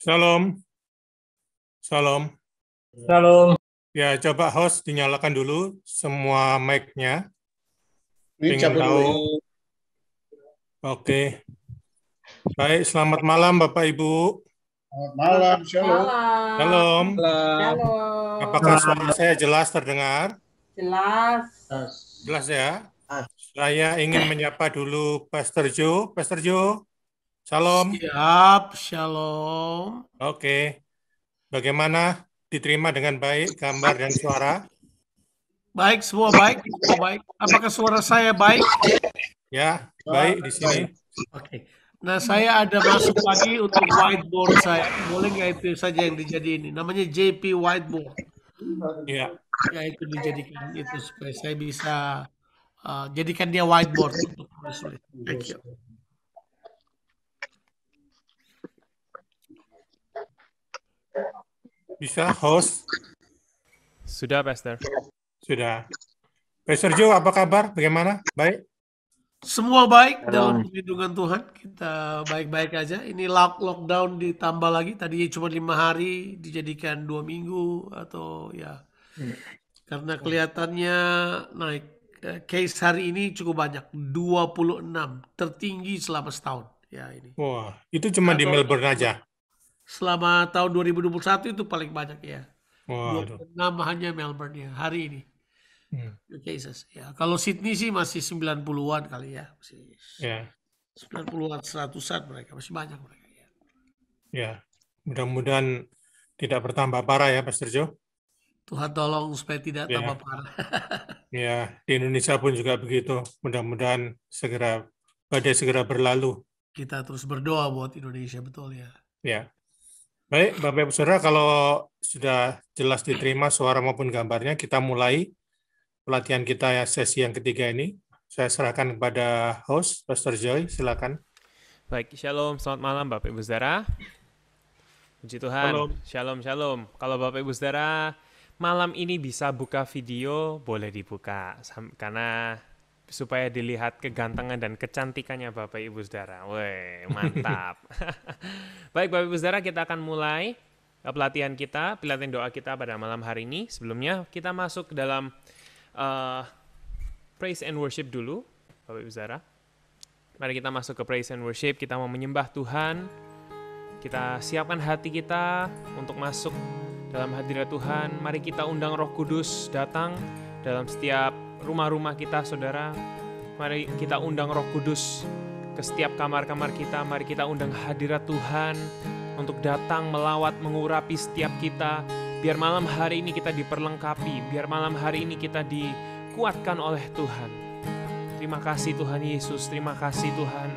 Shalom. Shalom. Shalom. Ya, coba host dinyalakan dulu semua mic-nya. Pengen tahu. Oke. Baik, selamat malam Bapak Ibu. Selamat malam, Shalom. Shalom. Shalom. Apakah suara saya jelas terdengar? Jelas. Jelas ya. Ah. Saya ingin menyapa dulu Pastor Joe. Pastor Jo, Shalom. Siap, shalom. Oke. Bagaimana diterima dengan baik gambar dan suara? Baik, semua baik, semua baik. Apakah suara saya baik? Ya, baik di sini. Oke. Nah, saya ada masuk lagi untuk whiteboard saya. Boleh nggak itu saja yang dijadiin? Namanya JP Whiteboard. Iya. Ya itu dijadikan itu supaya saya bisa uh, jadikan dia whiteboard untuk Thank you. Bisa host? Sudah, Pastor. Sudah. Pastor Joe, apa kabar? Bagaimana? Baik? Semua baik Halo. dalam perlindungan Tuhan. Kita baik-baik aja. Ini lock lockdown ditambah lagi. Tadi cuma lima hari, dijadikan dua minggu atau ya. Hmm. Karena kelihatannya naik. Eh, case hari ini cukup banyak. 26. Tertinggi selama setahun. Ya ini. Wah, itu cuma atau, di Melbourne aja? selama tahun 2021 itu paling banyak ya. Wow. hanya Melbourne ya hari ini. Hmm. Cases ya. Kalau Sydney sih masih 90-an kali ya. Masih yeah. 90-an, 100-an mereka masih banyak mereka ya. Ya. Mudah-mudahan tidak bertambah parah ya Pastor Joe. Tuhan tolong supaya tidak yeah. tambah parah. ya, di Indonesia pun juga begitu. Mudah-mudahan segera badai segera berlalu. Kita terus berdoa buat Indonesia betul ya. Ya. Baik, Bapak Ibu Saudara, kalau sudah jelas diterima suara maupun gambarnya, kita mulai pelatihan kita ya, sesi yang ketiga ini. Saya serahkan kepada host, Pastor Joy, silakan. Baik, shalom, selamat malam Bapak Ibu Saudara. Puji Tuhan, shalom, shalom. shalom. Kalau Bapak Ibu Saudara malam ini bisa buka video, boleh dibuka. Karena supaya dilihat kegantengan dan kecantikannya Bapak Ibu Saudara. Woi, mantap. Baik Bapak Ibu Saudara, kita akan mulai eh, pelatihan kita, pelatihan doa kita pada malam hari ini. Sebelumnya kita masuk dalam uh, praise and worship dulu, Bapak Ibu Saudara. Mari kita masuk ke praise and worship, kita mau menyembah Tuhan. Kita siapkan hati kita untuk masuk dalam hadirat Tuhan. Mari kita undang Roh Kudus datang dalam setiap rumah-rumah kita, saudara. Mari kita undang Roh Kudus ke setiap kamar-kamar kita. Mari kita undang hadirat Tuhan untuk datang melawat, mengurapi setiap kita. Biar malam hari ini kita diperlengkapi, biar malam hari ini kita dikuatkan oleh Tuhan. Terima kasih Tuhan Yesus, terima kasih Tuhan.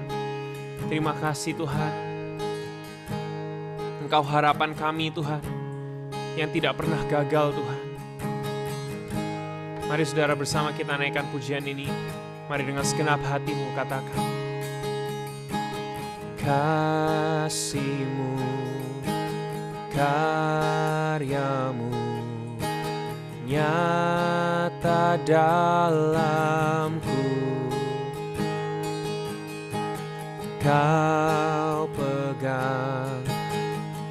Terima kasih Tuhan. Engkau harapan kami Tuhan, yang tidak pernah gagal Tuhan. Mari saudara bersama kita naikkan pujian ini. Mari dengan segenap hatimu katakan. Kasihmu, karyamu, nyata dalamku. Kau pegang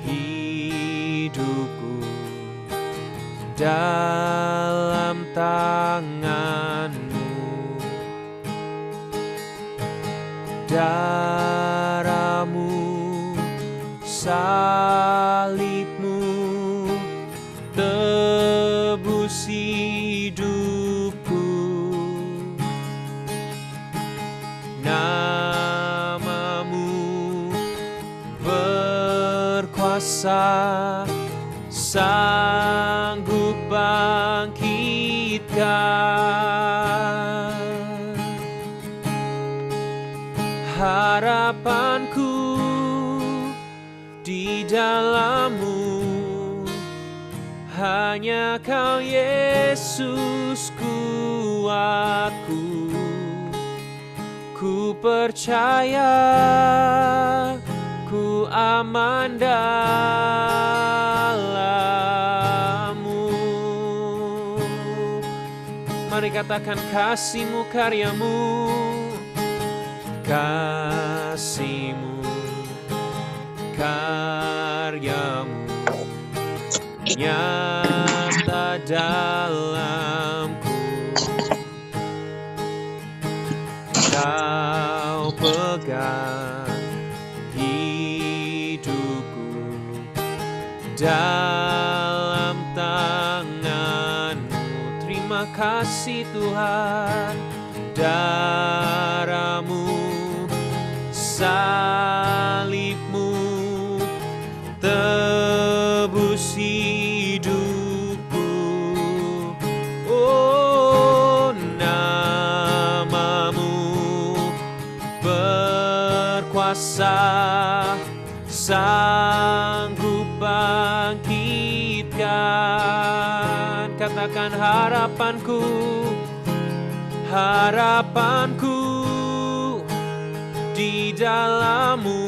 hidupku dalam tanganmu Daramu salibmu Tebus hidupku Namamu berkuasa bangkitkan harapanku di dalammu hanya kau Yesus kuatku ku percaya ku aman dan katakan kasihmu karyamu Kasihmu karyamu Nyata dalamku Kau pegang hidupku dan kasih Tuhan daramu salibmu tebus hidupku oh namamu berkuasa sanggup bangkitkan katakan harapanku harapanku di dalammu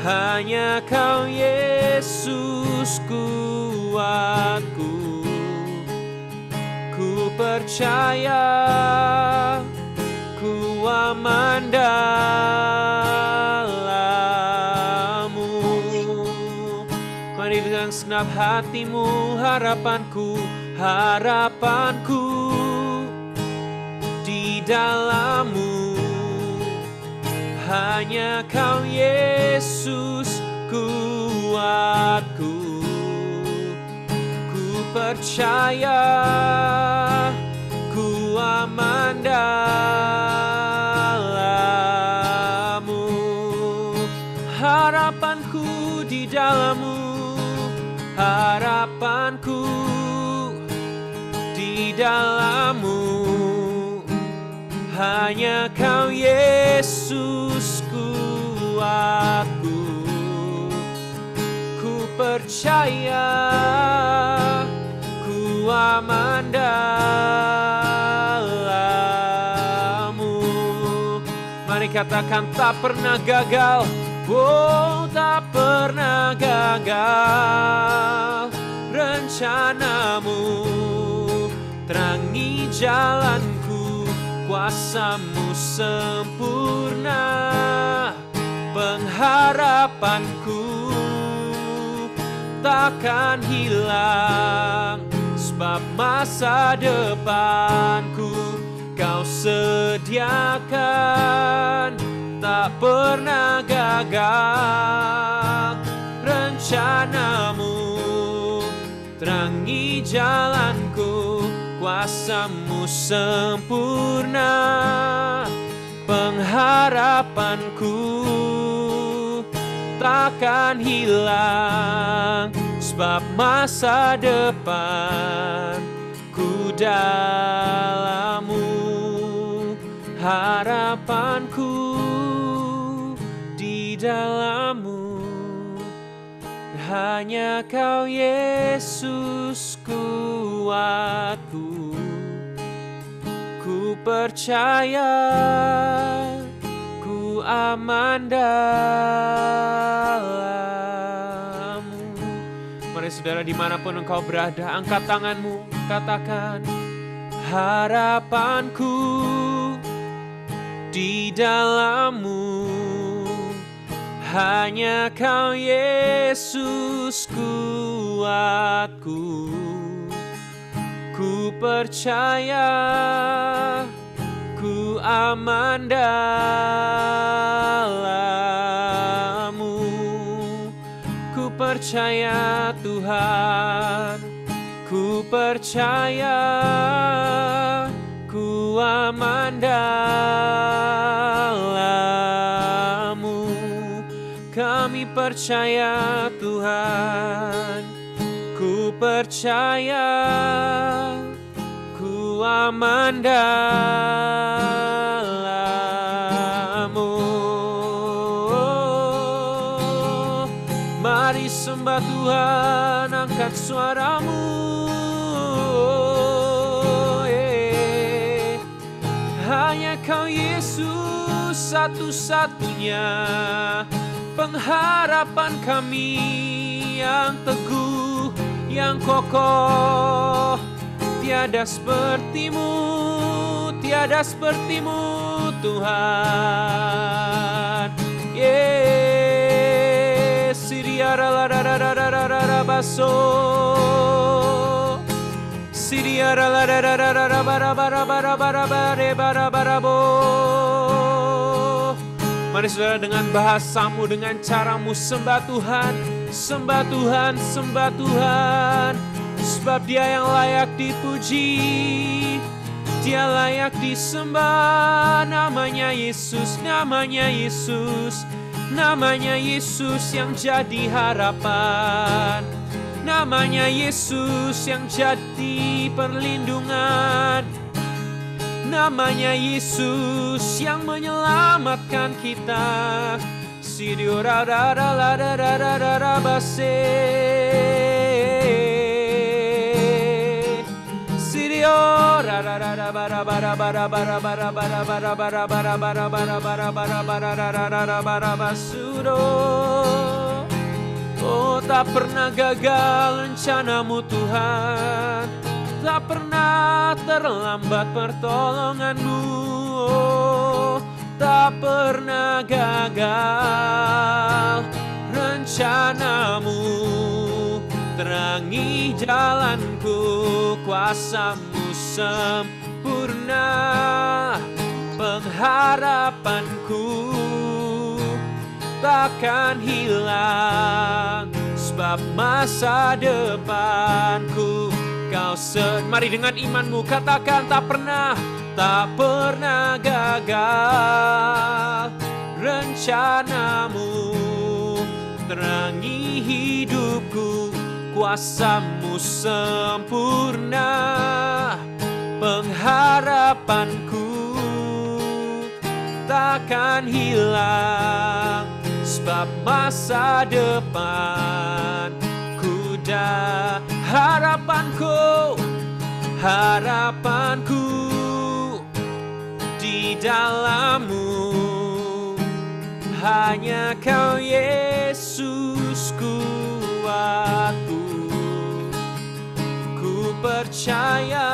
hanya kau Yesus kuatku ku percaya ku aman dalammu mari dengan senap hatimu harapanku harapanku dalammu Hanya kau Yesus kuatku Ku percaya Ku aman dalammu Harapanku di dalammu Harapanku di dalam hanya kau Yesusku aku Ku percaya ku aman dalammu Mari katakan tak pernah gagal Oh tak pernah gagal Rencanamu terangi jalan kuasamu sempurna pengharapanku takkan hilang sebab masa depanku kau sediakan tak pernah gagal rencanamu terangi jalan kuasamu sempurna pengharapanku takkan hilang sebab masa depan ku dalammu harapanku di dalammu hanya kau Yesus kuatku percaya ku aman dalammu Mari saudara dimanapun engkau berada angkat tanganmu katakan harapanku di dalammu hanya kau Yesus kuatku Ku percaya ku aman dalammu Ku percaya Tuhan Ku percaya ku aman dalammu Kami percaya Tuhan percaya ku aman dalammu Mari sembah Tuhan angkat suaramu eh, Hanya kau Yesus satu-satunya pengharapan kami yang teguh yang kokoh tiada sepertimu tiada sepertimu Tuhan Siria la la la la la la la baso Siria la la la la la la la la la la la la la la Mari saudara dengan bahasamu, dengan caramu sembah Tuhan, sembah Tuhan, sembah Tuhan. Sebab dia yang layak dipuji, dia layak disembah. Namanya Yesus, namanya Yesus, namanya Yesus yang jadi harapan. Namanya Yesus yang jadi perlindungan. Namanya Yesus yang menyelamatkan kita Oh tak pernah gagal rencanamu Tuhan tak pernah terlambat pertolonganmu oh, Tak pernah gagal rencanamu Terangi jalanku kuasamu sempurna Pengharapanku takkan hilang Sebab masa depanku kau Mari dengan imanmu katakan tak pernah Tak pernah gagal Rencanamu Terangi hidupku Kuasamu sempurna Pengharapanku Takkan hilang Sebab masa depan Ku dah harapanku, harapanku di dalammu. Hanya kau Yesus kuatku, ku percaya,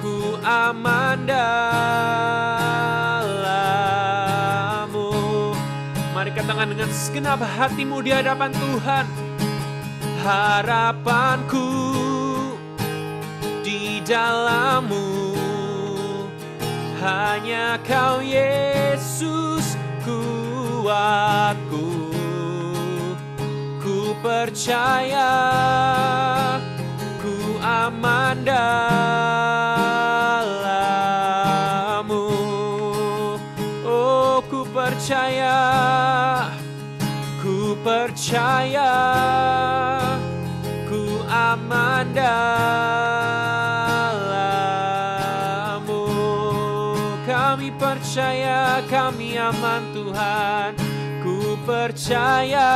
ku aman dalammu. Mari katakan dengan segenap hatimu di hadapan Tuhan harapanku di dalammu hanya kau Yesus kuatku ku percaya ku aman dalammu oh ku percaya ku percaya dalammu Kami percaya kami aman Tuhan Ku percaya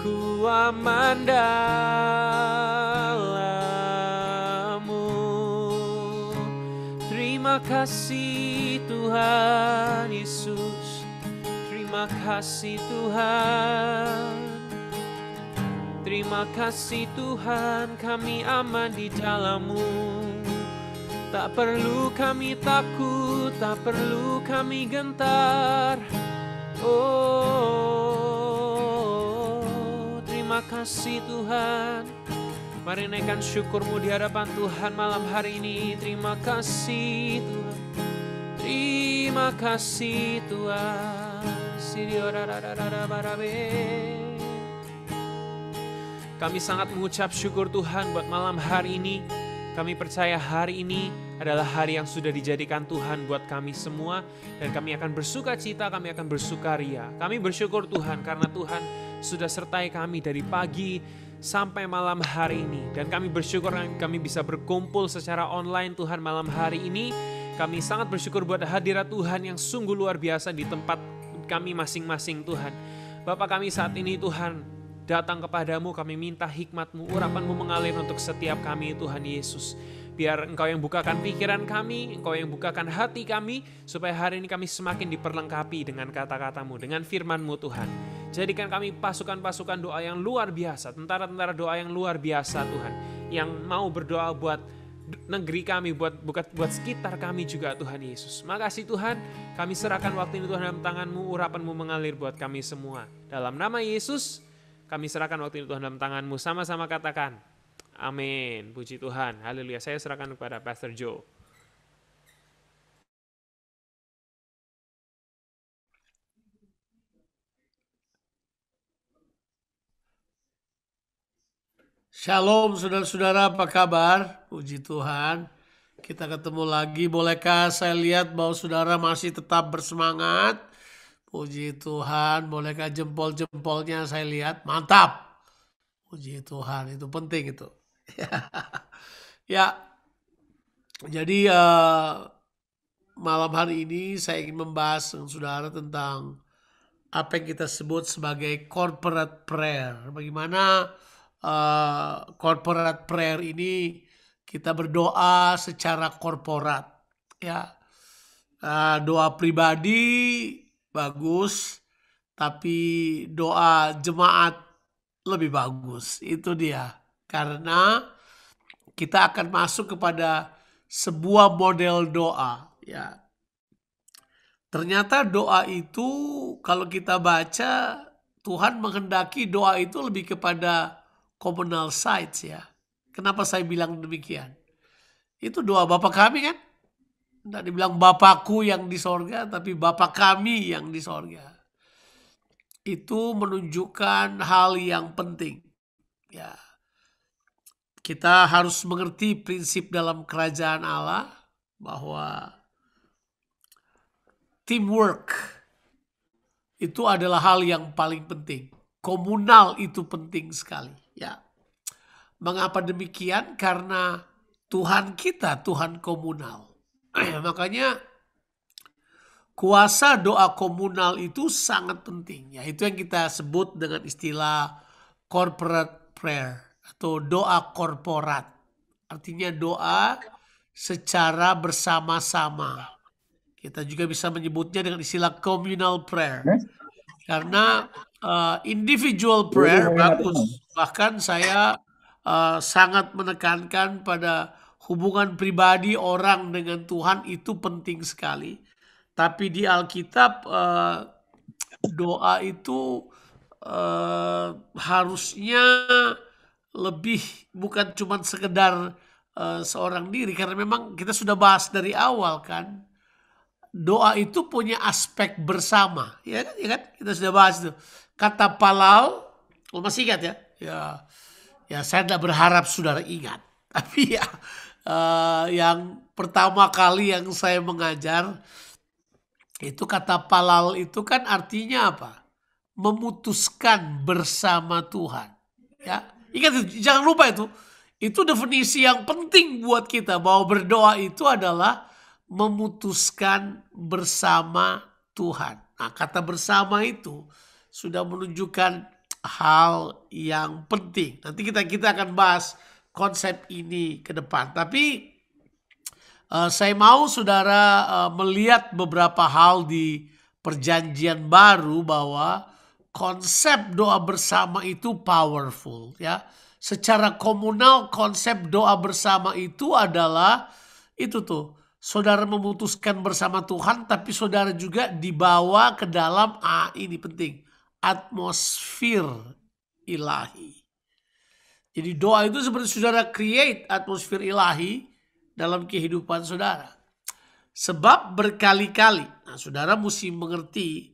ku aman dalammu Terima kasih Tuhan Yesus Terima kasih Tuhan Terima kasih Tuhan kami aman di dalammu Tak perlu kami takut, tak perlu kami gentar Oh, terima kasih Tuhan Mari naikkan syukurmu di hadapan Tuhan malam hari ini Terima kasih Tuhan Terima kasih Tuhan Sirio kami sangat mengucap syukur Tuhan buat malam hari ini. Kami percaya hari ini adalah hari yang sudah dijadikan Tuhan buat kami semua dan kami akan bersuka cita, kami akan bersukaria. Kami bersyukur Tuhan karena Tuhan sudah sertai kami dari pagi sampai malam hari ini dan kami bersyukur kami bisa berkumpul secara online Tuhan malam hari ini. Kami sangat bersyukur buat hadirat Tuhan yang sungguh luar biasa di tempat kami masing-masing Tuhan. Bapak kami saat ini Tuhan datang kepadamu, kami minta hikmatmu, urapanmu mengalir untuk setiap kami Tuhan Yesus. Biar engkau yang bukakan pikiran kami, engkau yang bukakan hati kami, supaya hari ini kami semakin diperlengkapi dengan kata-katamu, dengan firmanmu Tuhan. Jadikan kami pasukan-pasukan doa yang luar biasa, tentara-tentara doa yang luar biasa Tuhan, yang mau berdoa buat negeri kami, buat buat buat sekitar kami juga Tuhan Yesus. Makasih Tuhan, kami serahkan waktu ini Tuhan dalam tanganmu, urapanmu mengalir buat kami semua. Dalam nama Yesus, kami serahkan waktu ini Tuhan dalam tanganmu. Sama-sama katakan. Amin. Puji Tuhan. Haleluya. Saya serahkan kepada Pastor Joe. Shalom saudara-saudara, apa kabar? Puji Tuhan. Kita ketemu lagi. Bolehkah saya lihat bahwa saudara masih tetap bersemangat? Puji Tuhan, bolehkah jempol-jempolnya saya lihat? Mantap. Puji Tuhan, itu penting itu. ya, jadi uh, malam hari ini saya ingin membahas dengan saudara tentang apa yang kita sebut sebagai corporate prayer. Bagaimana uh, corporate prayer ini kita berdoa secara korporat. Ya, uh, doa pribadi bagus, tapi doa jemaat lebih bagus. Itu dia. Karena kita akan masuk kepada sebuah model doa, ya. Ternyata doa itu kalau kita baca Tuhan menghendaki doa itu lebih kepada communal sites ya. Kenapa saya bilang demikian? Itu doa Bapak kami kan? Tidak dibilang Bapakku yang di sorga, tapi Bapak kami yang di sorga. Itu menunjukkan hal yang penting. Ya, kita harus mengerti prinsip dalam kerajaan Allah bahwa teamwork itu adalah hal yang paling penting. Komunal itu penting sekali, ya. Mengapa demikian? Karena Tuhan kita Tuhan komunal. Makanya kuasa doa komunal itu sangat penting. Ya, itu yang kita sebut dengan istilah corporate prayer atau doa korporat. Artinya doa secara bersama-sama. Kita juga bisa menyebutnya dengan istilah communal prayer. Karena uh, individual prayer bagus. Bahkan saya uh, sangat menekankan pada Hubungan pribadi orang dengan Tuhan itu penting sekali. Tapi di Alkitab eh, doa itu eh, harusnya lebih bukan cuma sekedar eh, seorang diri karena memang kita sudah bahas dari awal kan doa itu punya aspek bersama ya kan, ya kan? kita sudah bahas itu kata Palau lo masih ingat ya ya ya saya tidak berharap saudara ingat tapi ya uh, yang pertama kali yang saya mengajar itu kata palal itu kan artinya apa? Memutuskan bersama Tuhan. Ya, ingat itu, jangan lupa itu. Itu definisi yang penting buat kita bahwa berdoa itu adalah memutuskan bersama Tuhan. Nah, kata bersama itu sudah menunjukkan hal yang penting. Nanti kita kita akan bahas konsep ini ke depan. Tapi uh, saya mau saudara uh, melihat beberapa hal di perjanjian baru bahwa konsep doa bersama itu powerful ya. Secara komunal konsep doa bersama itu adalah itu tuh saudara memutuskan bersama Tuhan tapi saudara juga dibawa ke dalam ah ini penting atmosfer ilahi. Jadi doa itu seperti saudara create atmosfer ilahi dalam kehidupan saudara. Sebab berkali-kali, nah, saudara mesti mengerti,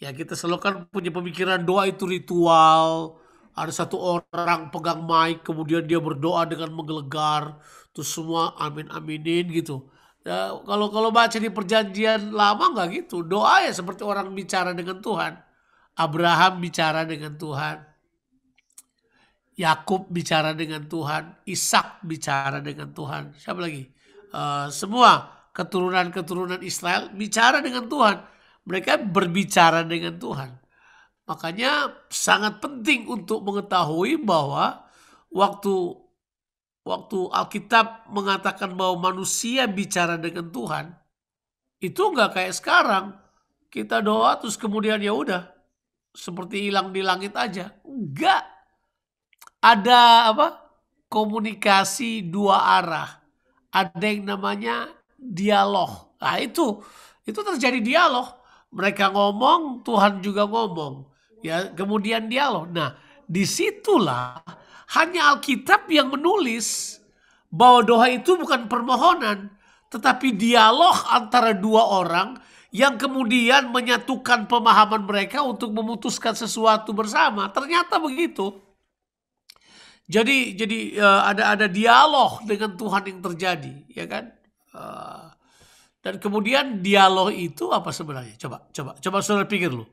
ya kita selalu kan punya pemikiran doa itu ritual, ada satu orang pegang mic, kemudian dia berdoa dengan menggelegar, terus semua amin aminin gitu. Ya, kalau kalau baca di perjanjian lama nggak gitu, doa ya seperti orang bicara dengan Tuhan. Abraham bicara dengan Tuhan, Yakub bicara dengan Tuhan, Ishak bicara dengan Tuhan, siapa lagi? Uh, semua keturunan-keturunan Israel bicara dengan Tuhan. Mereka berbicara dengan Tuhan. Makanya sangat penting untuk mengetahui bahwa waktu waktu Alkitab mengatakan bahwa manusia bicara dengan Tuhan, itu nggak kayak sekarang. Kita doa terus kemudian ya udah seperti hilang di langit aja. Enggak, ada apa? Komunikasi dua arah. Ada yang namanya dialog. Nah, itu itu terjadi dialog. Mereka ngomong, Tuhan juga ngomong. Ya, kemudian dialog. Nah, disitulah hanya Alkitab yang menulis bahwa doa itu bukan permohonan, tetapi dialog antara dua orang yang kemudian menyatukan pemahaman mereka untuk memutuskan sesuatu bersama. Ternyata begitu. Jadi jadi uh, ada ada dialog dengan Tuhan yang terjadi, ya kan? Uh, dan kemudian dialog itu apa sebenarnya? Coba coba coba saudara pikir dulu.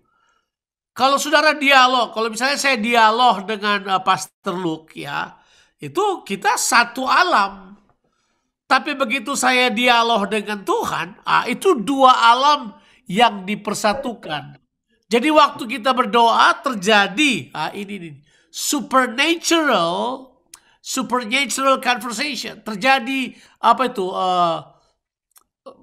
Kalau saudara dialog, kalau misalnya saya dialog dengan uh, Pastor Luke ya, itu kita satu alam. Tapi begitu saya dialog dengan Tuhan, ah, itu dua alam yang dipersatukan. Jadi waktu kita berdoa terjadi, ah, ini ini supernatural supernatural conversation terjadi apa itu uh,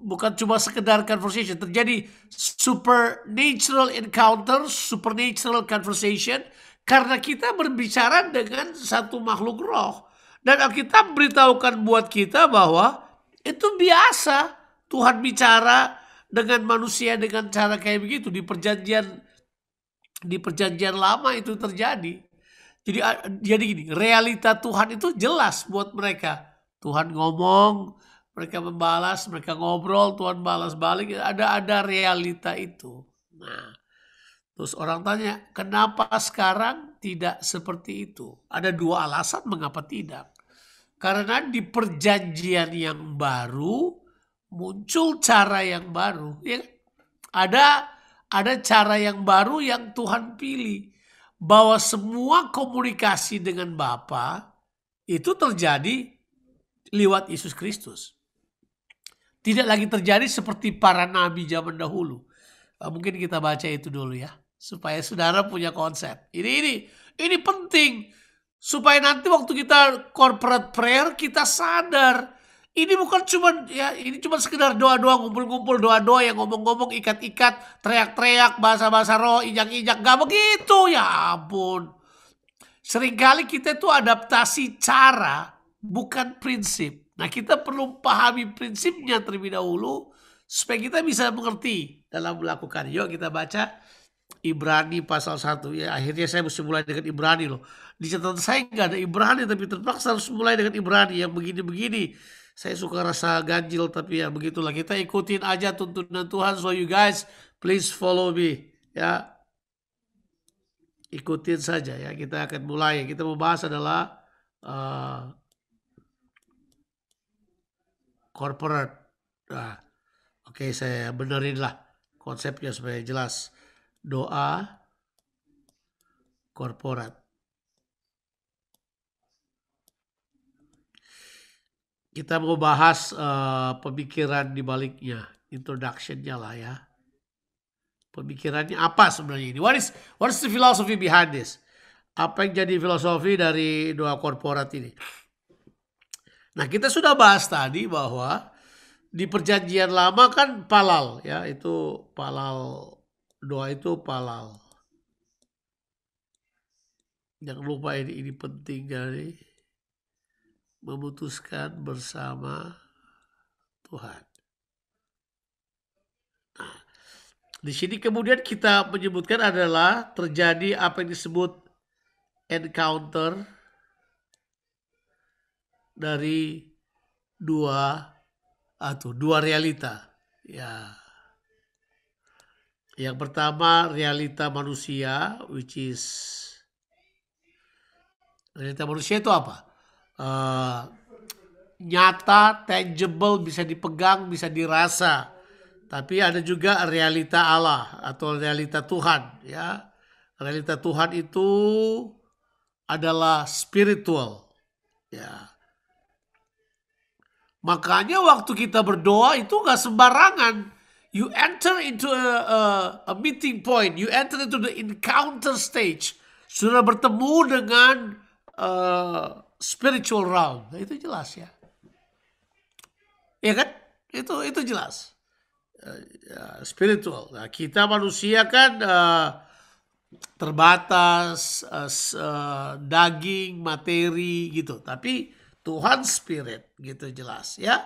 bukan cuma sekedar conversation terjadi supernatural encounter supernatural conversation karena kita berbicara dengan satu makhluk roh dan Alkitab beritahukan buat kita bahwa itu biasa Tuhan bicara dengan manusia dengan cara kayak begitu di perjanjian di perjanjian lama itu terjadi jadi jadi gini, realita Tuhan itu jelas buat mereka. Tuhan ngomong, mereka membalas, mereka ngobrol, Tuhan balas balik, ada ada realita itu. Nah, terus orang tanya, kenapa sekarang tidak seperti itu? Ada dua alasan mengapa tidak. Karena di perjanjian yang baru muncul cara yang baru, ya. Ada ada cara yang baru yang Tuhan pilih bahwa semua komunikasi dengan Bapa itu terjadi lewat Yesus Kristus. Tidak lagi terjadi seperti para nabi zaman dahulu. Nah, mungkin kita baca itu dulu ya, supaya saudara punya konsep. Ini ini ini penting supaya nanti waktu kita corporate prayer kita sadar ini bukan cuma ya, ini cuma sekedar doa-doa ngumpul-ngumpul doa-doa yang ngomong-ngomong ikat-ikat, teriak-teriak, bahasa-bahasa roh, injak-injak, gak begitu ya ampun. Seringkali kita itu adaptasi cara bukan prinsip. Nah kita perlu pahami prinsipnya terlebih dahulu supaya kita bisa mengerti dalam melakukan. Yuk kita baca Ibrani pasal 1 ya akhirnya saya mesti mulai dengan Ibrani loh di catatan saya nggak ada Ibrani tapi terpaksa harus mulai dengan Ibrani yang begini-begini saya suka rasa ganjil tapi ya begitulah kita ikutin aja tuntunan Tuhan. So you guys please follow me ya. Ikutin saja ya kita akan mulai. Kita membahas adalah uh, corporate. Nah, Oke okay, saya benerin lah konsepnya supaya jelas. Doa corporate kita mau bahas uh, pemikiran di baliknya, introductionnya lah ya. Pemikirannya apa sebenarnya ini? What is what is the philosophy behind this? Apa yang jadi filosofi dari doa korporat ini? Nah kita sudah bahas tadi bahwa di perjanjian lama kan palal ya itu palal doa itu palal. Jangan lupa ini ini penting kali memutuskan bersama Tuhan. Nah, di sini kemudian kita menyebutkan adalah terjadi apa yang disebut encounter dari dua atau dua realita. Ya. Yang pertama realita manusia which is realita manusia itu apa? uh, nyata, tangible, bisa dipegang, bisa dirasa. Tapi ada juga realita Allah atau realita Tuhan, ya. Realita Tuhan itu adalah spiritual, ya. Makanya waktu kita berdoa itu nggak sembarangan. You enter into a, a, a meeting point, you enter into the encounter stage. Sudah bertemu dengan eh, spiritual realm. Nah, itu jelas ya. Ya kan? Itu itu jelas. Eh, ya, spiritual. Nah, kita manusia kan eh, terbatas eh, daging, materi gitu. Tapi Tuhan spirit gitu jelas ya.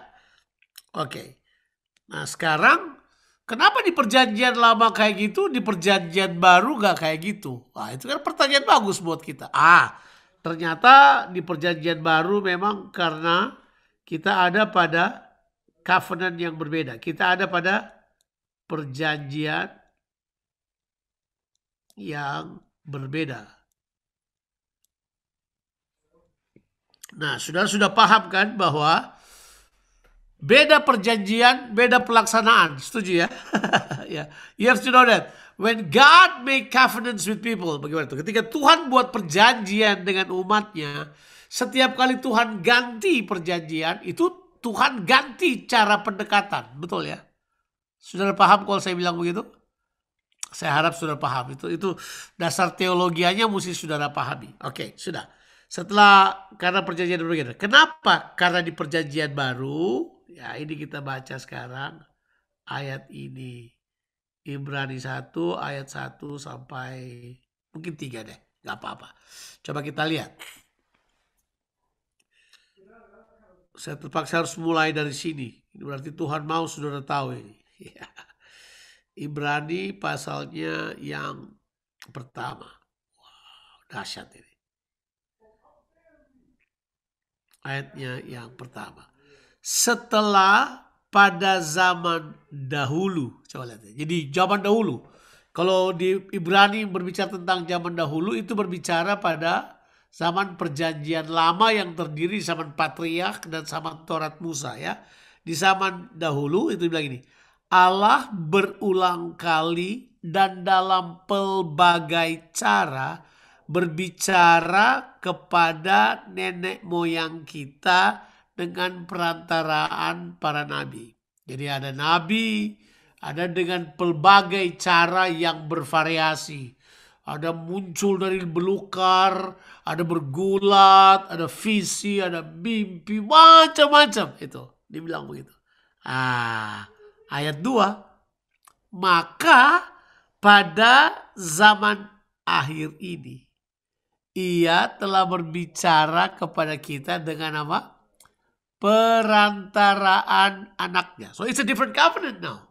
Oke. Nah, sekarang Kenapa di perjanjian lama kayak gitu, di perjanjian baru gak kayak gitu? Wah itu kan pertanyaan bagus buat kita. Ah, Ternyata di perjanjian baru memang karena kita ada pada covenant yang berbeda. Kita ada pada perjanjian yang berbeda. Nah, sudah sudah paham kan bahwa Beda perjanjian, beda pelaksanaan. Setuju ya? yeah. You have to know that. When God make covenants with people, bagaimana itu? Ketika Tuhan buat perjanjian dengan umatnya, setiap kali Tuhan ganti perjanjian, itu Tuhan ganti cara pendekatan. Betul ya? sudah paham kalau saya bilang begitu? Saya harap sudah paham. Itu itu dasar teologianya mesti sudah pahami. Oke, okay, sudah setelah karena perjanjian berbeda Kenapa? Karena di perjanjian baru Ya, ini kita baca sekarang ayat ini. Ibrani 1 ayat 1 sampai mungkin 3 deh. Gak apa-apa. Coba kita lihat. Saya terpaksa harus mulai dari sini. Ini berarti Tuhan mau saudara tahu ini. Ya. Ibrani pasalnya yang pertama. Wow, dahsyat ini. Ayatnya yang pertama setelah pada zaman dahulu. Coba lihat. ya Jadi zaman dahulu. Kalau di Ibrani berbicara tentang zaman dahulu itu berbicara pada zaman perjanjian lama yang terdiri zaman patriark dan zaman Taurat Musa ya. Di zaman dahulu itu bilang ini. Allah berulang kali dan dalam pelbagai cara berbicara kepada nenek moyang kita dengan perantaraan para nabi. Jadi ada nabi, ada dengan pelbagai cara yang bervariasi. Ada muncul dari belukar, ada bergulat, ada visi, ada mimpi, macam-macam itu. Dibilang begitu. Ah, ayat 2. Maka pada zaman akhir ini ia telah berbicara kepada kita dengan apa? perantaraan anaknya. So it's a different covenant now.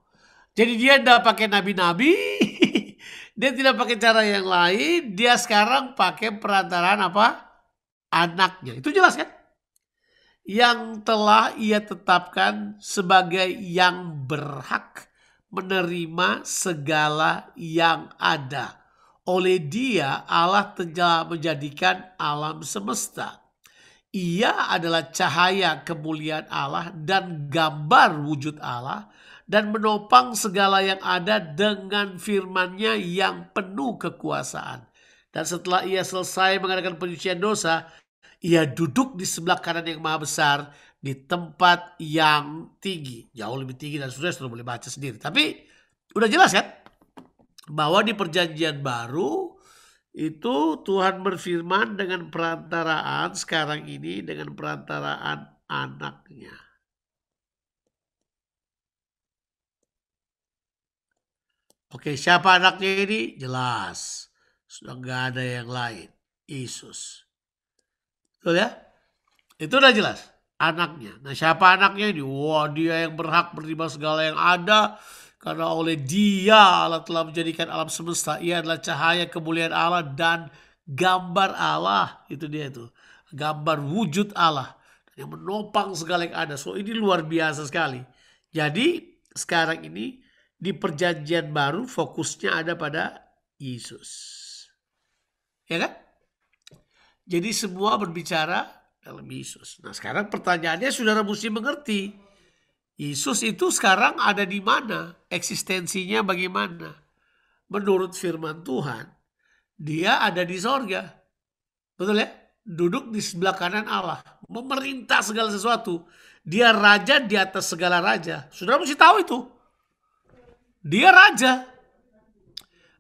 Jadi dia tidak pakai nabi-nabi, dia tidak pakai cara yang lain, dia sekarang pakai perantaraan apa? Anaknya. Itu jelas kan? Yang telah ia tetapkan sebagai yang berhak menerima segala yang ada. Oleh dia Allah telah menjadikan alam semesta ia adalah cahaya kemuliaan Allah dan gambar wujud Allah dan menopang segala yang ada dengan firmannya yang penuh kekuasaan. Dan setelah ia selesai mengadakan penyucian dosa, ia duduk di sebelah kanan yang maha besar di tempat yang tinggi. Jauh lebih tinggi dan sudah sudah boleh baca sendiri. Tapi udah jelas kan? Bahwa di perjanjian baru itu Tuhan berfirman dengan perantaraan sekarang ini dengan perantaraan anaknya. Oke, siapa anaknya ini? Jelas. Sudah nggak ada yang lain. Yesus. Betul ya? Itu udah jelas. Anaknya. Nah siapa anaknya ini? Wah dia yang berhak menerima segala yang ada karena oleh dia Allah telah menjadikan alam semesta. Ia adalah cahaya kemuliaan Allah dan gambar Allah. Itu dia itu. Gambar wujud Allah. Yang menopang segala yang ada. So ini luar biasa sekali. Jadi sekarang ini di perjanjian baru fokusnya ada pada Yesus. Ya kan? Jadi semua berbicara dalam Yesus. Nah sekarang pertanyaannya saudara mesti mengerti Yesus itu sekarang ada di mana? Eksistensinya bagaimana? Menurut firman Tuhan, dia ada di sorga. Betul ya? Duduk di sebelah kanan Allah. Memerintah segala sesuatu. Dia raja di atas segala raja. Saudara mesti tahu itu. Dia raja.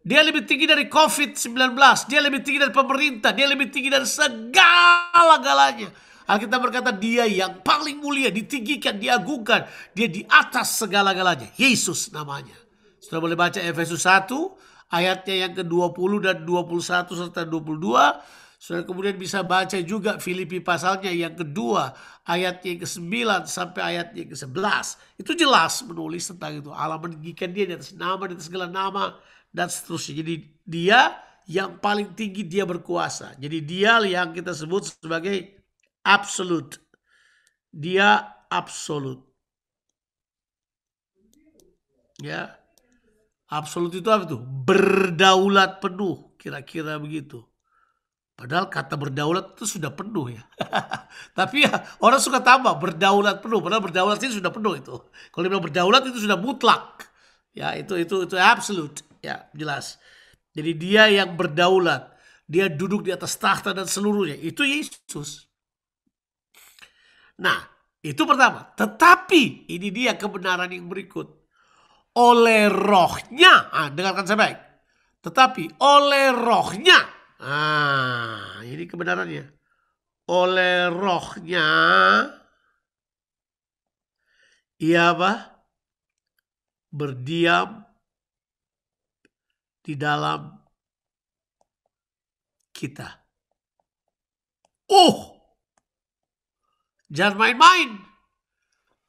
Dia lebih tinggi dari COVID-19. Dia lebih tinggi dari pemerintah. Dia lebih tinggi dari segala galanya Alkitab berkata dia yang paling mulia, ditinggikan, diagungkan. Dia di atas segala-galanya. Yesus namanya. Sudah boleh baca Efesus 1 ayatnya yang ke-20 dan 21 serta 22. Saudara kemudian bisa baca juga Filipi pasalnya yang kedua, ayatnya yang ke-9 sampai ayatnya yang ke-11. Itu jelas menulis tentang itu. Allah meninggikan dia di atas nama, di atas segala nama, dan seterusnya. Jadi dia yang paling tinggi dia berkuasa. Jadi dia yang kita sebut sebagai absolute. Dia absolut. Ya. Absolut itu apa tuh? Berdaulat penuh, kira-kira begitu. Padahal kata berdaulat itu sudah penuh ya. Tapi ya orang suka tambah berdaulat penuh. Padahal berdaulat itu sudah penuh itu. Kalau bilang berdaulat itu sudah mutlak. Ya itu itu itu absolute. Ya jelas. Jadi dia yang berdaulat. Dia duduk di atas tahta dan seluruhnya. Itu Yesus. Nah, itu pertama. Tetapi ini dia kebenaran yang berikut. Oleh rohnya, ah, dengarkan saya baik. Tetapi oleh rohnya, ah, ini kebenarannya. Oleh rohnya, iya apa? Berdiam di dalam kita. Oh, Jangan main-main.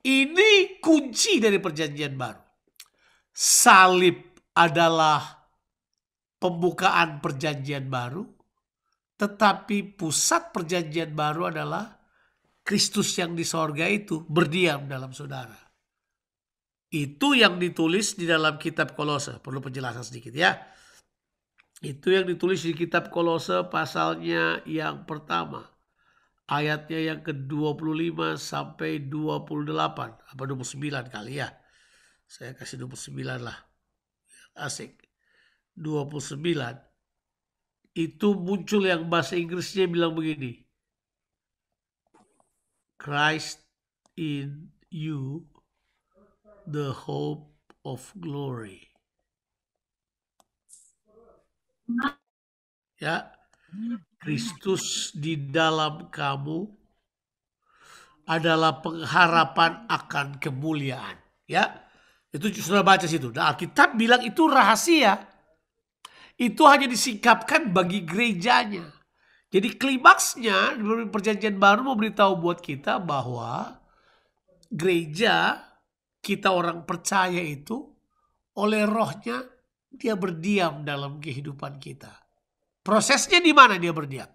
Ini kunci dari perjanjian baru. Salib adalah pembukaan perjanjian baru, tetapi pusat perjanjian baru adalah Kristus yang di sorga itu berdiam dalam saudara. Itu yang ditulis di dalam kitab kolose. Perlu penjelasan sedikit ya. Itu yang ditulis di kitab kolose pasalnya yang pertama ayatnya yang ke-25 sampai 28 apa 29 kali ya. Saya kasih 29 lah. Asik. 29 itu muncul yang bahasa Inggrisnya bilang begini. Christ in you the hope of glory. Ya. Kristus di dalam kamu adalah pengharapan akan kemuliaan. Ya, itu sudah baca situ. Nah, Alkitab bilang itu rahasia. Itu hanya disingkapkan bagi gerejanya. Jadi klimaksnya perjanjian baru memberitahu buat kita bahwa gereja kita orang percaya itu oleh rohnya dia berdiam dalam kehidupan kita. Prosesnya di mana dia berdiam?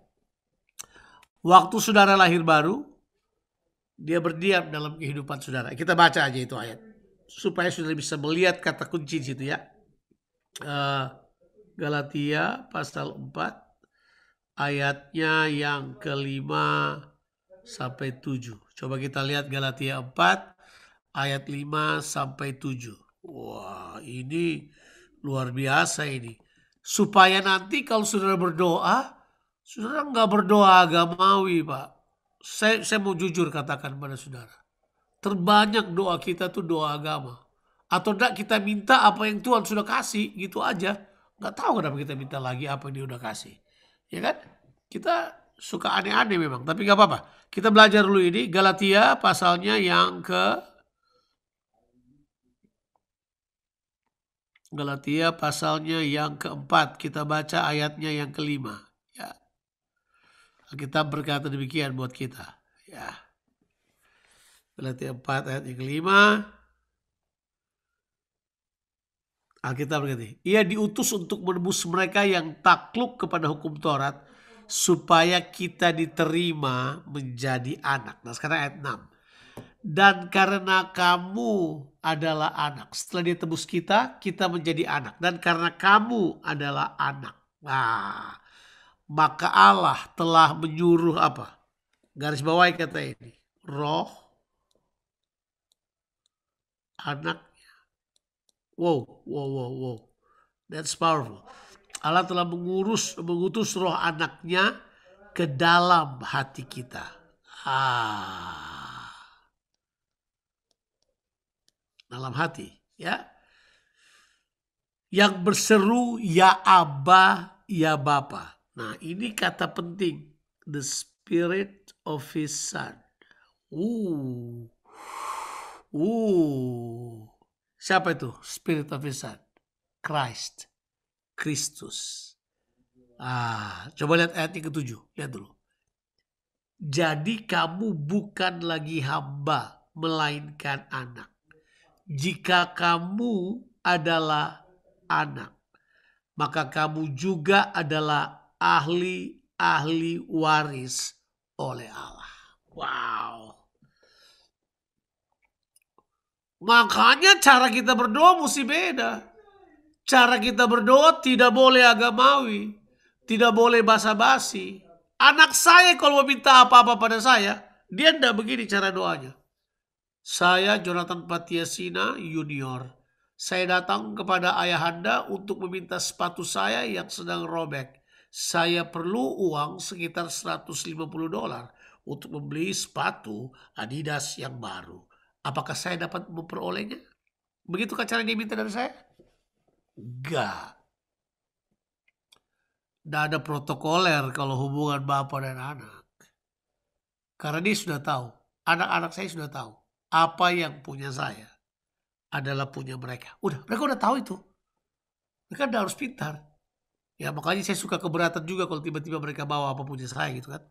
Waktu saudara lahir baru, dia berdiam dalam kehidupan saudara. Kita baca aja itu ayat. Supaya saudara bisa melihat kata kunci di situ ya. Eh, Galatia pasal 4 ayatnya yang kelima sampai tujuh. Coba kita lihat Galatia 4 ayat 5 sampai 7. Wah, ini luar biasa ini supaya nanti kalau saudara berdoa, saudara nggak berdoa agamawi, Pak. Saya, saya mau jujur katakan pada saudara. Terbanyak doa kita tuh doa agama. Atau enggak kita minta apa yang Tuhan sudah kasih, gitu aja. Nggak tahu kenapa kita minta lagi apa yang dia udah kasih. Ya kan? Kita suka aneh-aneh memang, tapi nggak apa-apa. Kita belajar dulu ini, Galatia pasalnya yang ke Galatia pasalnya yang keempat, kita baca ayatnya yang kelima. Ya. Alkitab berkata demikian buat kita. Ya. Galatia 4 ayat yang kelima. Alkitab berkata, Ia diutus untuk menebus mereka yang takluk kepada hukum Taurat, supaya kita diterima menjadi anak. Nah sekarang ayat 6. Dan karena kamu adalah anak. Setelah dia tebus kita, kita menjadi anak. Dan karena kamu adalah anak. Nah, maka Allah telah menyuruh apa? Garis bawahi kata ini. Roh anaknya. Wow, wow, wow, wow. That's powerful. Allah telah mengurus, mengutus roh anaknya ke dalam hati kita. Ah. dalam hati, ya. Yang berseru ya Aba, ya Bapa. Nah, ini kata penting. The spirit of his son. Uh. Uh. Siapa itu? Spirit of his son. Christ. Kristus. Ah, coba lihat ayat yang ketujuh. Lihat dulu. Jadi kamu bukan lagi hamba, melainkan anak jika kamu adalah anak, maka kamu juga adalah ahli-ahli waris oleh Allah. Wow. Makanya cara kita berdoa mesti beda. Cara kita berdoa tidak boleh agamawi, tidak boleh basa-basi. Anak saya kalau mau minta apa-apa pada saya, dia tidak begini cara doanya. Saya Jonathan Patiasina Junior. Saya datang kepada ayahanda untuk meminta sepatu saya yang sedang robek. Saya perlu uang sekitar 150 dolar untuk membeli sepatu Adidas yang baru. Apakah saya dapat memperolehnya? Begitu cara dia minta dari saya? Enggak. Tidak ada protokoler kalau hubungan bapak dan anak. Karena dia sudah tahu. Anak-anak saya sudah tahu apa yang punya saya adalah punya mereka. Udah, mereka udah tahu itu. Mereka udah harus pintar. Ya makanya saya suka keberatan juga kalau tiba-tiba mereka bawa apa punya saya gitu kan.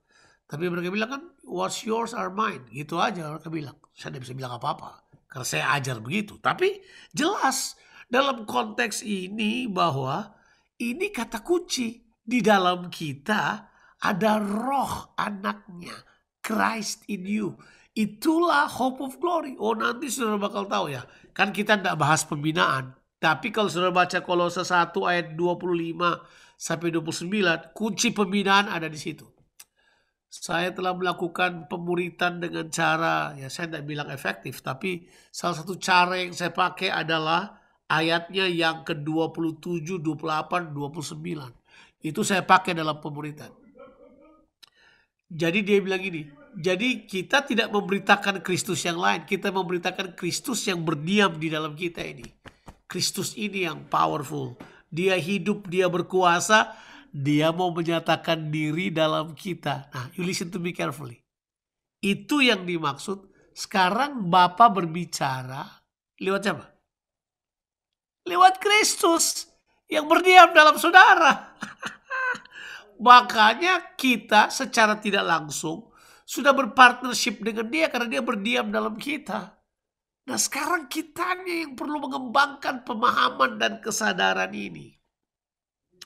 Tapi mereka bilang kan, what's yours are mine. Gitu aja mereka bilang. Saya tidak bisa bilang apa-apa. Karena saya ajar begitu. Tapi jelas dalam konteks ini bahwa ini kata kunci. Di dalam kita ada roh anaknya. Christ in you Itulah hope of glory. Oh nanti saudara bakal tahu ya. Kan kita tidak bahas pembinaan. Tapi kalau saudara baca kolose 1 ayat 25 sampai 29. Kunci pembinaan ada di situ. Saya telah melakukan pemuritan dengan cara, ya saya tidak bilang efektif. Tapi salah satu cara yang saya pakai adalah ayatnya yang ke-27, 28, 29. Itu saya pakai dalam pemuritan. Jadi dia bilang gini, jadi kita tidak memberitakan Kristus yang lain, kita memberitakan Kristus yang berdiam di dalam kita ini. Kristus ini yang powerful. Dia hidup, dia berkuasa, dia mau menyatakan diri dalam kita. Nah, you listen to me carefully. Itu yang dimaksud. Sekarang Bapak berbicara lewat siapa? Lewat Kristus yang berdiam dalam saudara. Makanya kita secara tidak langsung sudah berpartnership dengan dia karena dia berdiam dalam kita. Nah sekarang kitanya yang perlu mengembangkan pemahaman dan kesadaran ini.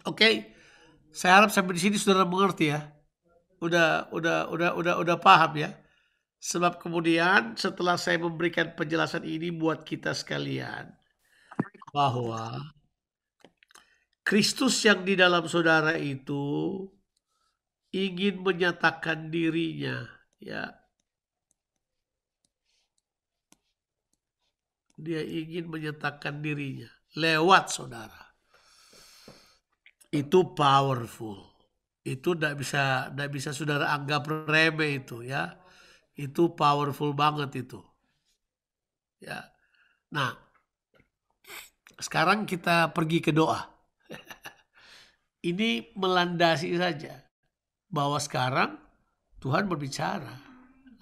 Oke, okay? saya harap sampai di sini saudara mengerti ya. Udah, udah, udah, udah, udah paham ya. Sebab kemudian setelah saya memberikan penjelasan ini buat kita sekalian bahwa Kristus yang di dalam saudara itu ingin menyatakan dirinya ya dia ingin menyatakan dirinya lewat saudara itu powerful itu tidak bisa tidak bisa saudara anggap remeh itu ya itu powerful banget itu ya nah sekarang kita pergi ke doa ini melandasi saja bahwa sekarang Tuhan berbicara.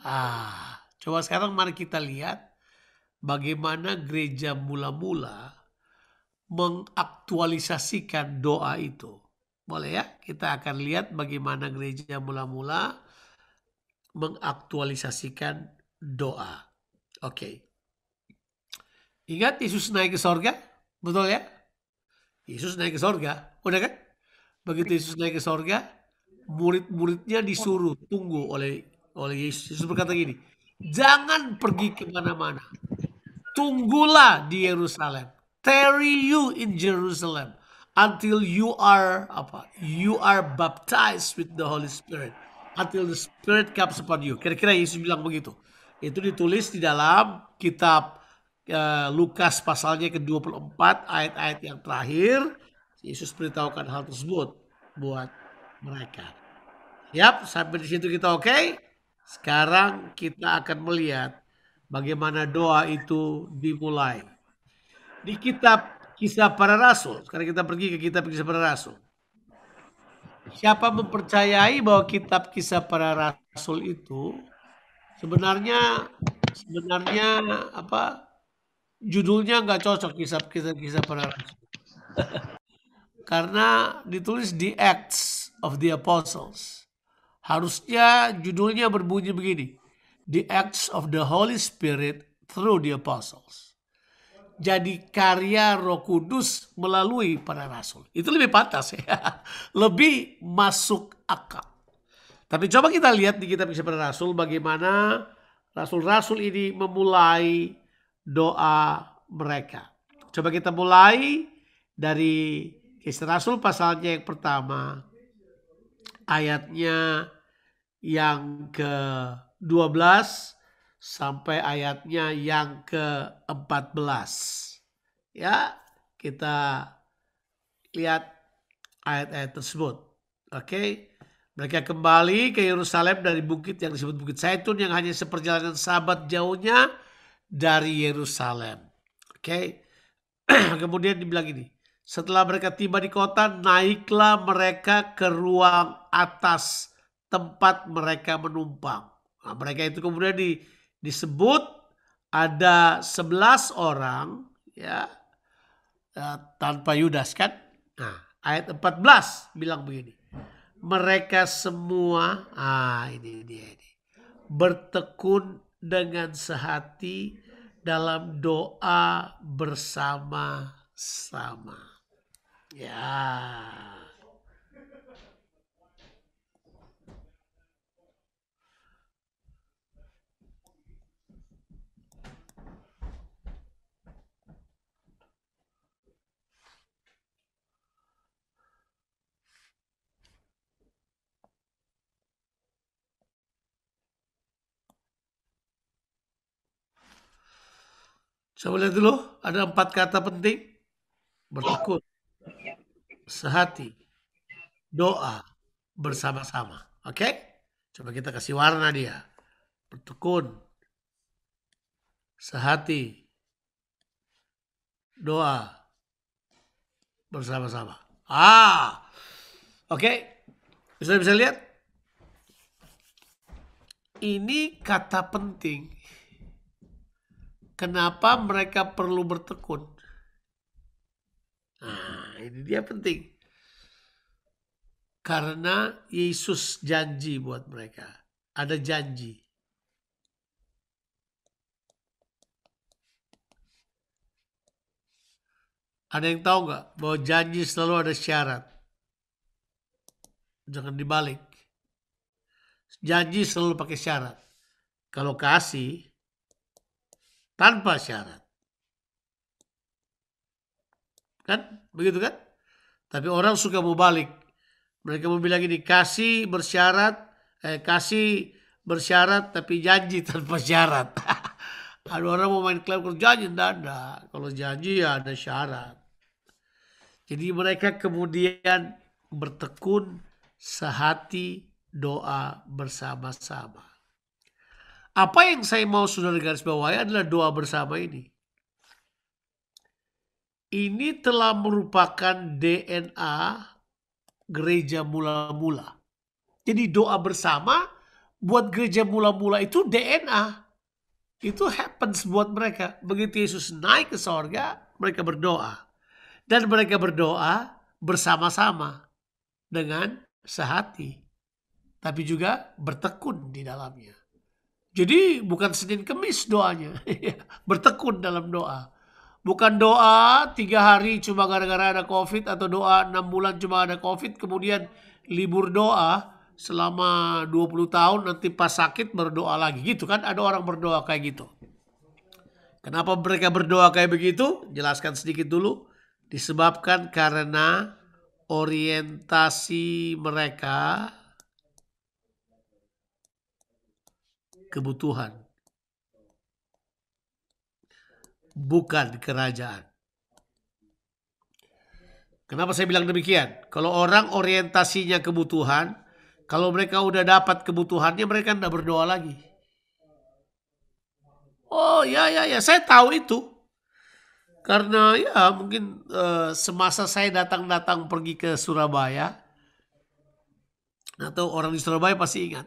Ah, coba sekarang mari kita lihat bagaimana gereja mula-mula mengaktualisasikan doa itu. Boleh ya? Kita akan lihat bagaimana gereja mula-mula mengaktualisasikan doa. Oke. Okay. Ingat Yesus naik ke sorga? Betul ya? Yesus naik ke sorga. Udah kan? Begitu Yesus naik ke sorga, murid-muridnya disuruh tunggu oleh oleh Yesus. Yesus berkata gini, jangan pergi kemana-mana. Tunggulah di Yerusalem. Tarry you in Jerusalem until you are apa? You are baptized with the Holy Spirit. Until the Spirit comes upon you. Kira-kira Yesus bilang begitu. Itu ditulis di dalam kitab uh, Lukas pasalnya ke-24 ayat-ayat yang terakhir. Yesus beritahukan hal tersebut buat mereka. Yap, sampai di situ kita oke. Okay? Sekarang kita akan melihat bagaimana doa itu dimulai. Di kitab kisah para rasul, sekarang kita pergi ke kitab kisah para rasul. Siapa mempercayai bahwa kitab kisah para rasul itu sebenarnya sebenarnya apa judulnya nggak cocok kisah kisah kisah para rasul. Karena ditulis di Acts of the Apostles. Harusnya judulnya berbunyi begini, The Acts of the Holy Spirit through the Apostles. Jadi karya roh kudus melalui para rasul. Itu lebih pantas ya. Lebih masuk akal. Tapi coba kita lihat di kitab kisah para rasul bagaimana rasul-rasul ini memulai doa mereka. Coba kita mulai dari kisah rasul pasalnya yang pertama ayatnya yang ke-12 sampai ayatnya yang ke-14. Ya, kita lihat ayat-ayat tersebut. Oke. Okay? Mereka kembali ke Yerusalem dari bukit yang disebut Bukit Zaitun yang hanya seperjalanan sahabat jauhnya dari Yerusalem. Oke. Okay? Kemudian dibilang ini. Setelah mereka tiba di kota, naiklah mereka ke ruang atas tempat mereka menumpang. Nah, mereka itu kemudian di, disebut ada 11 orang ya eh, tanpa Yudas kan. Nah, ayat 14 bilang begini. Mereka semua ah ini ini ini bertekun dengan sehati dalam doa bersama-sama. Ya. Coba lihat dulu, ada empat kata penting. Bertekun sehati, doa bersama-sama. Oke? Okay? Coba kita kasih warna dia. Bertekun, sehati, doa bersama-sama. Ah, oke. Okay. Bisa bisa lihat? Ini kata penting. Kenapa mereka perlu bertekun? Nah, ini dia penting. Karena Yesus janji buat mereka. Ada janji. Ada yang tahu nggak bahwa janji selalu ada syarat? Jangan dibalik. Janji selalu pakai syarat. Kalau kasih, tanpa syarat. Kan? Begitu kan? Tapi orang suka mau balik Mereka mau bilang ini kasih bersyarat, eh, kasih bersyarat tapi janji tanpa syarat. ada orang mau main klub kalau janji, enggak, ada. Kalau janji ya ada syarat. Jadi mereka kemudian bertekun sehati doa bersama-sama. Apa yang saya mau saudara garis bawahi adalah doa bersama ini ini telah merupakan DNA gereja mula-mula. Jadi doa bersama buat gereja mula-mula itu DNA. Itu happens buat mereka. Begitu Yesus naik ke sorga, mereka berdoa. Dan mereka berdoa bersama-sama dengan sehati. Tapi juga bertekun di dalamnya. Jadi bukan Senin Kemis doanya. Ya, bertekun dalam doa. Bukan doa tiga hari cuma gara-gara ada COVID atau doa enam bulan cuma ada COVID kemudian libur doa selama 20 tahun nanti pas sakit berdoa lagi gitu kan ada orang berdoa kayak gitu. Kenapa mereka berdoa kayak begitu? Jelaskan sedikit dulu. Disebabkan karena orientasi mereka kebutuhan. bukan kerajaan. Kenapa saya bilang demikian? Kalau orang orientasinya kebutuhan, kalau mereka udah dapat kebutuhannya, mereka tidak berdoa lagi. Oh ya ya ya, saya tahu itu. Karena ya mungkin uh, semasa saya datang-datang pergi ke Surabaya, atau orang di Surabaya pasti ingat.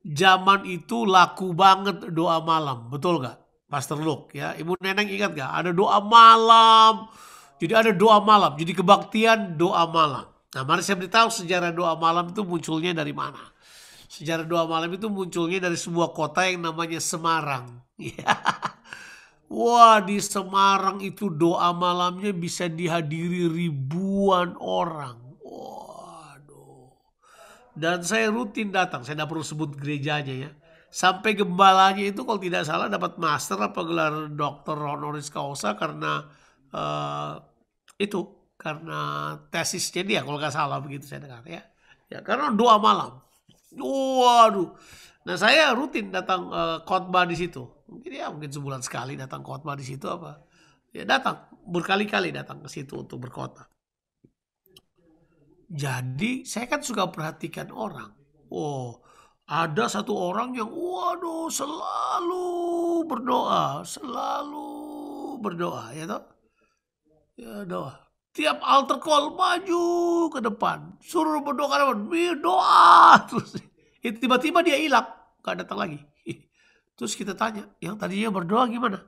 Zaman itu laku banget doa malam, betul gak? Pastor Luke ya. Ibu Neneng ingat gak? Ada doa malam. Jadi ada doa malam. Jadi kebaktian doa malam. Nah mari saya beritahu sejarah doa malam itu munculnya dari mana. Sejarah doa malam itu munculnya dari sebuah kota yang namanya Semarang. Ya. Wah di Semarang itu doa malamnya bisa dihadiri ribuan orang. Waduh. Dan saya rutin datang. Saya tidak perlu sebut gerejanya ya sampai gembalanya itu kalau tidak salah dapat master apa gelar dokter honoris causa karena uh, itu karena tesisnya dia kalau nggak salah begitu saya dengar ya ya karena doa malam waduh nah saya rutin datang uh, khotbah di situ mungkin ya mungkin sebulan sekali datang khotbah di situ apa ya datang berkali-kali datang ke situ untuk berkhotbah jadi saya kan suka perhatikan orang oh ada satu orang yang waduh selalu berdoa, selalu berdoa ya toh. Ya doa. Tiap altar call maju ke depan, suruh berdoa ke depan, doa terus. Tiba-tiba dia hilang, gak datang lagi. Terus kita tanya, yang tadinya berdoa gimana?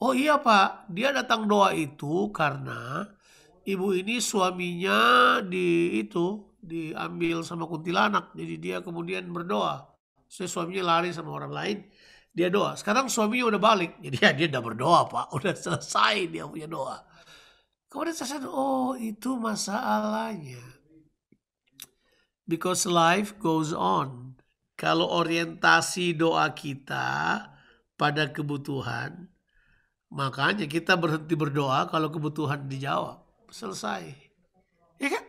Oh iya pak, dia datang doa itu karena ibu ini suaminya di itu diambil sama kuntilanak. Jadi dia kemudian berdoa. Saya suaminya lari sama orang lain, dia doa. Sekarang suaminya udah balik, jadi ya dia udah berdoa pak, udah selesai dia punya doa. Kemudian saya sadar, oh itu masalahnya. Because life goes on. Kalau orientasi doa kita pada kebutuhan, makanya kita berhenti berdoa kalau kebutuhan dijawab. Selesai. Ya kan?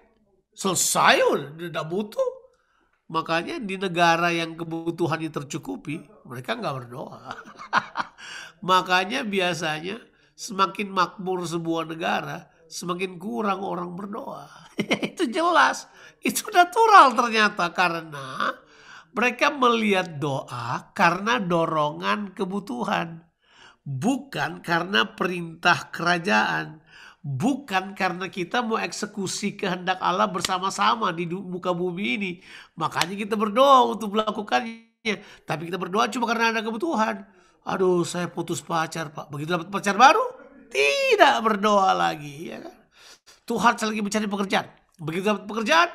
selesai tidak butuh makanya di negara yang kebutuhannya tercukupi mereka nggak berdoa makanya biasanya semakin makmur sebuah negara semakin kurang orang berdoa itu jelas itu natural ternyata karena mereka melihat doa karena dorongan kebutuhan bukan karena perintah kerajaan bukan karena kita mau eksekusi kehendak Allah bersama-sama di muka bumi ini. Makanya kita berdoa untuk melakukannya. Tapi kita berdoa cuma karena ada kebutuhan. Aduh, saya putus pacar, Pak. Begitu dapat pacar baru, tidak berdoa lagi, ya kan? Tuhan saya lagi mencari pekerjaan. Begitu dapat pekerjaan,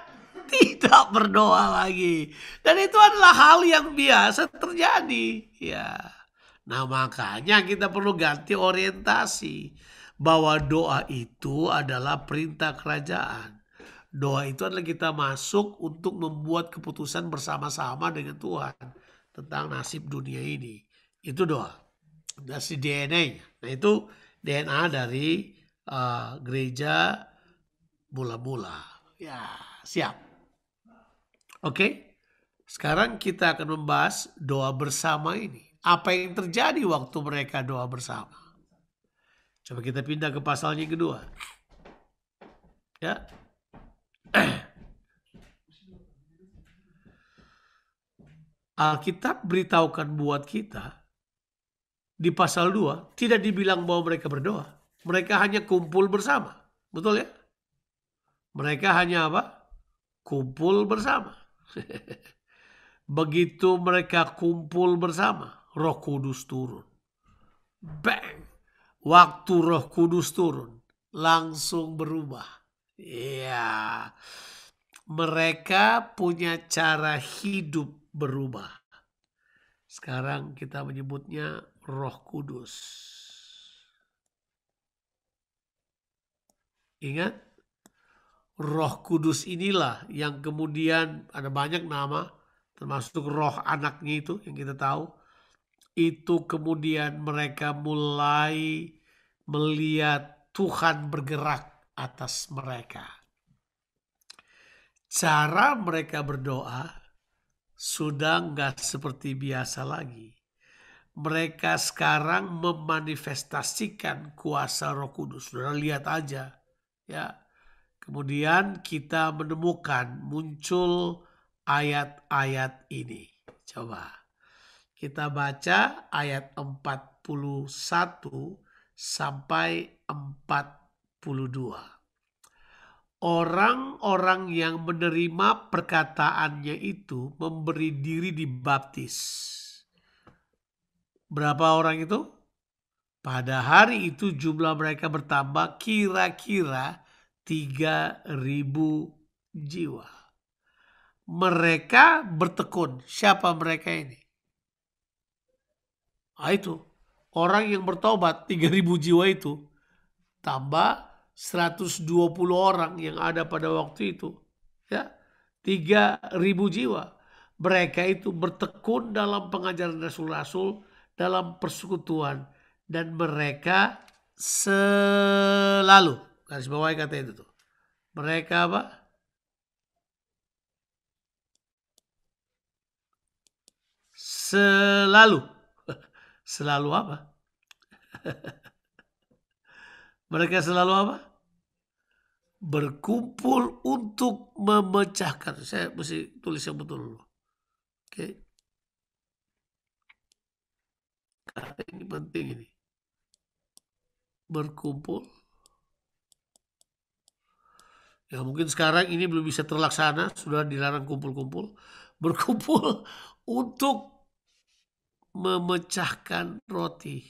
tidak berdoa lagi. Dan itu adalah hal yang biasa terjadi, ya. Nah, makanya kita perlu ganti orientasi bahwa doa itu adalah perintah kerajaan. Doa itu adalah kita masuk untuk membuat keputusan bersama-sama dengan Tuhan tentang nasib dunia ini. Itu doa. Dari DNA-nya. Nah itu DNA dari uh, gereja mula-mula. Ya, siap. Oke. Okay? Sekarang kita akan membahas doa bersama ini. Apa yang terjadi waktu mereka doa bersama? Coba kita pindah ke pasalnya kedua. Ya. Alkitab beritahukan buat kita di pasal 2 tidak dibilang bahwa mereka berdoa. Mereka hanya kumpul bersama. Betul ya? Mereka hanya apa? Kumpul bersama. Begitu mereka kumpul bersama, Roh Kudus turun. Bang! waktu roh kudus turun langsung berubah. Iya. Mereka punya cara hidup berubah. Sekarang kita menyebutnya roh kudus. Ingat, roh kudus inilah yang kemudian ada banyak nama, termasuk roh anaknya itu yang kita tahu itu kemudian mereka mulai melihat Tuhan bergerak atas mereka. Cara mereka berdoa sudah nggak seperti biasa lagi. Mereka sekarang memanifestasikan kuasa Roh Kudus. Sudah lihat aja, ya. Kemudian kita menemukan muncul ayat-ayat ini. Coba. Kita baca ayat 41 sampai 42. Orang-orang yang menerima perkataannya itu memberi diri dibaptis. Berapa orang itu? Pada hari itu jumlah mereka bertambah kira-kira 3.000 jiwa. Mereka bertekun. Siapa mereka ini? Nah, itu orang yang bertobat 3000 jiwa itu tambah 120 orang yang ada pada waktu itu ya 3000 jiwa mereka itu bertekun dalam pengajaran rasul-rasul dalam persekutuan dan mereka selalu garis bawahi kata itu tuh mereka apa selalu selalu apa? Mereka selalu apa? Berkumpul untuk memecahkan. Saya mesti tulis yang betul dulu. Oke. Okay. ini penting ini. Berkumpul. Ya mungkin sekarang ini belum bisa terlaksana. Sudah dilarang kumpul-kumpul. Berkumpul untuk memecahkan roti.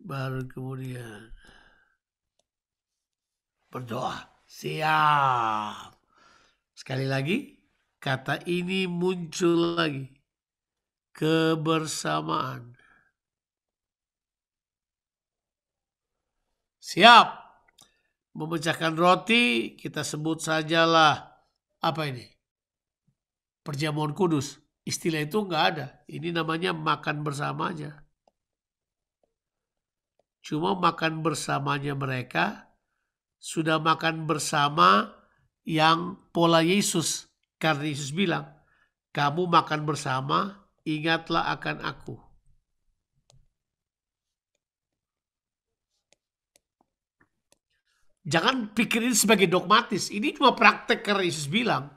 Baru kemudian berdoa. Siap. Sekali lagi, kata ini muncul lagi. Kebersamaan. Siap memecahkan roti, kita sebut sajalah apa ini? Perjamuan kudus. Istilah itu nggak ada. Ini namanya makan bersama aja. Cuma makan bersamanya mereka sudah makan bersama yang pola Yesus. Karena Yesus bilang, kamu makan bersama, ingatlah akan aku. jangan pikirin sebagai dogmatis. Ini cuma praktek karena Yesus bilang,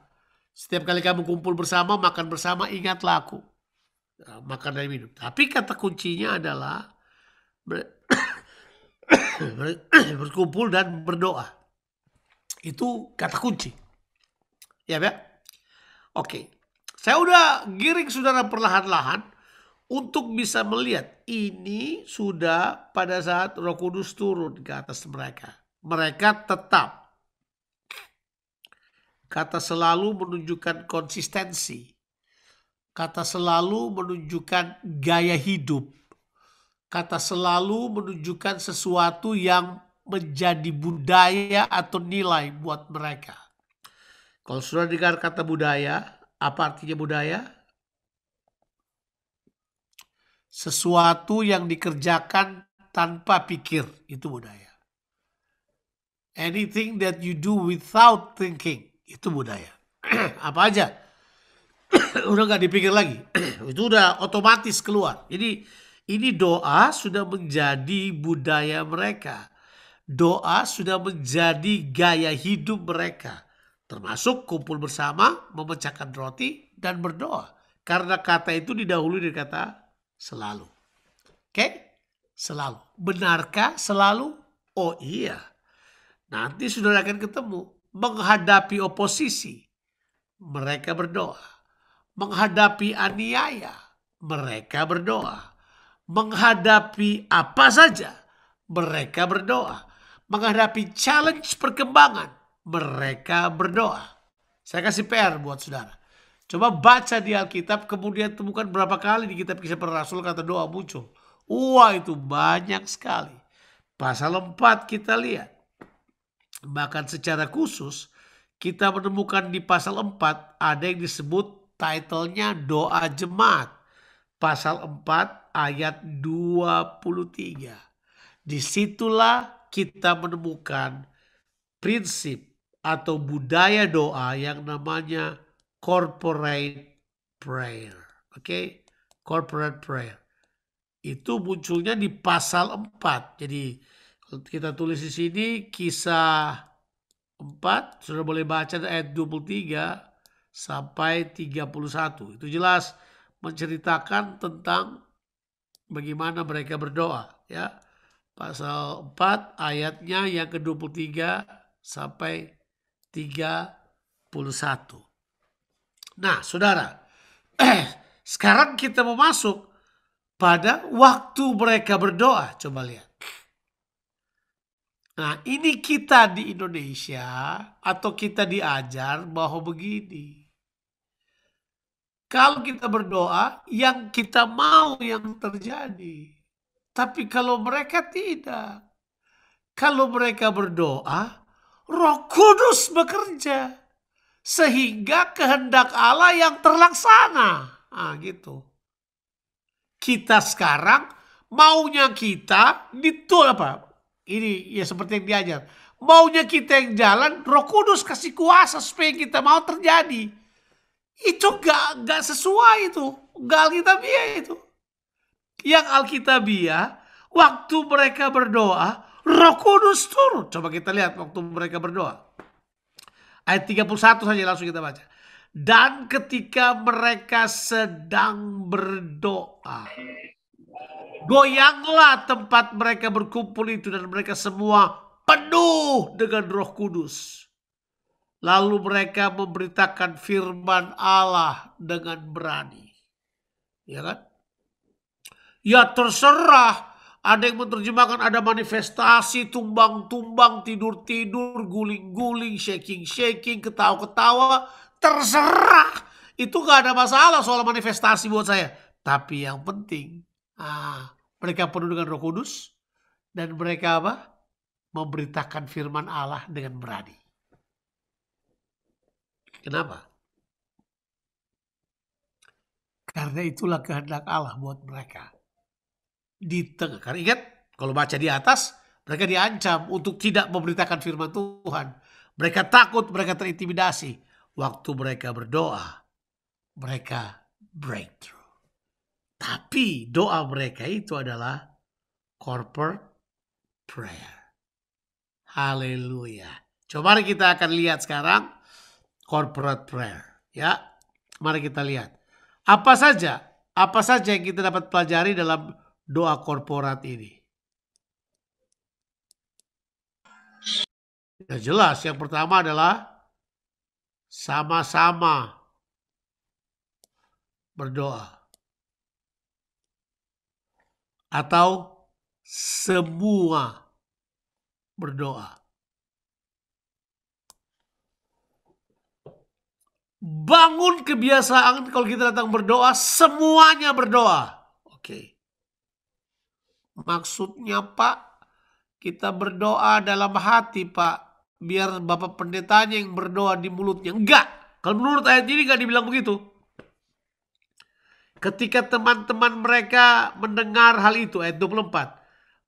setiap kali kamu kumpul bersama, makan bersama, ingatlah aku. Nah, makan dan minum. Tapi kata kuncinya adalah ber berkumpul dan berdoa. Itu kata kunci. Ya, ya. Oke. Saya udah giring saudara perlahan-lahan untuk bisa melihat ini sudah pada saat Roh Kudus turun ke atas mereka mereka tetap. Kata selalu menunjukkan konsistensi. Kata selalu menunjukkan gaya hidup. Kata selalu menunjukkan sesuatu yang menjadi budaya atau nilai buat mereka. Kalau sudah dengar kata budaya, apa artinya budaya? Sesuatu yang dikerjakan tanpa pikir, itu budaya. Anything that you do without thinking itu budaya. Apa aja? udah nggak dipikir lagi. itu udah otomatis keluar. Jadi ini doa sudah menjadi budaya mereka. Doa sudah menjadi gaya hidup mereka. Termasuk kumpul bersama, memecahkan roti, dan berdoa. Karena kata itu didahului dari kata selalu. Oke? Okay? Selalu. Benarkah selalu? Oh iya. Nanti saudara akan ketemu menghadapi oposisi. Mereka berdoa. Menghadapi aniaya. Mereka berdoa. Menghadapi apa saja. Mereka berdoa. Menghadapi challenge perkembangan. Mereka berdoa. Saya kasih PR buat saudara. Coba baca di Alkitab kemudian temukan berapa kali di kitab kisah para rasul kata doa muncul. Wah itu banyak sekali. Pasal 4 kita lihat Bahkan secara khusus kita menemukan di pasal 4 ada yang disebut titlenya doa jemaat. Pasal 4 ayat 23. Disitulah kita menemukan prinsip atau budaya doa yang namanya corporate prayer. Oke, okay? corporate prayer. Itu munculnya di pasal 4. Jadi kita tulis di sini kisah 4 sudah boleh baca ayat 23 sampai 31. Itu jelas menceritakan tentang bagaimana mereka berdoa ya. Pasal 4 ayatnya yang ke-23 sampai 31. Nah, Saudara, eh, sekarang kita mau masuk pada waktu mereka berdoa. Coba lihat. Nah, ini kita di Indonesia atau kita diajar bahwa begini. Kalau kita berdoa, yang kita mau yang terjadi. Tapi kalau mereka tidak. Kalau mereka berdoa, roh kudus bekerja. Sehingga kehendak Allah yang terlaksana. Nah, gitu. Kita sekarang maunya kita ditul apa ini ya seperti yang diajar. Maunya kita yang jalan, Roh Kudus kasih kuasa supaya kita mau terjadi. Itu gak, gak sesuai itu. Gak Alkitabiah itu. Yang Alkitabiah, waktu mereka berdoa, Roh Kudus turun. Coba kita lihat waktu mereka berdoa. Ayat 31 saja langsung kita baca. Dan ketika mereka sedang berdoa goyanglah tempat mereka berkumpul itu dan mereka semua penuh dengan roh kudus. Lalu mereka memberitakan firman Allah dengan berani. Ya kan? Ya terserah. Ada yang menerjemahkan ada manifestasi, tumbang-tumbang, tidur-tidur, guling-guling, shaking-shaking, ketawa-ketawa. Terserah. Itu gak ada masalah soal manifestasi buat saya. Tapi yang penting, ah, mereka penuh dengan Roh Kudus dan mereka apa? Memberitakan firman Allah dengan berani. Kenapa? Karena itulah kehendak Allah buat mereka. Di tengah. Karena ingat, kalau baca di atas, mereka diancam untuk tidak memberitakan firman Tuhan. Mereka takut, mereka terintimidasi. Waktu mereka berdoa, mereka breakthrough. Tapi doa mereka itu adalah corporate prayer. Haleluya. Coba mari kita akan lihat sekarang corporate prayer. Ya, mari kita lihat. Apa saja, apa saja yang kita dapat pelajari dalam doa korporat ini? Ya jelas, yang pertama adalah sama-sama berdoa atau semua berdoa. Bangun kebiasaan kalau kita datang berdoa, semuanya berdoa. Oke. Maksudnya Pak, kita berdoa dalam hati Pak. Biar Bapak pendetanya yang berdoa di mulutnya. Enggak. Kalau menurut ayat ini enggak dibilang begitu. Ketika teman-teman mereka mendengar hal itu, ayat 24.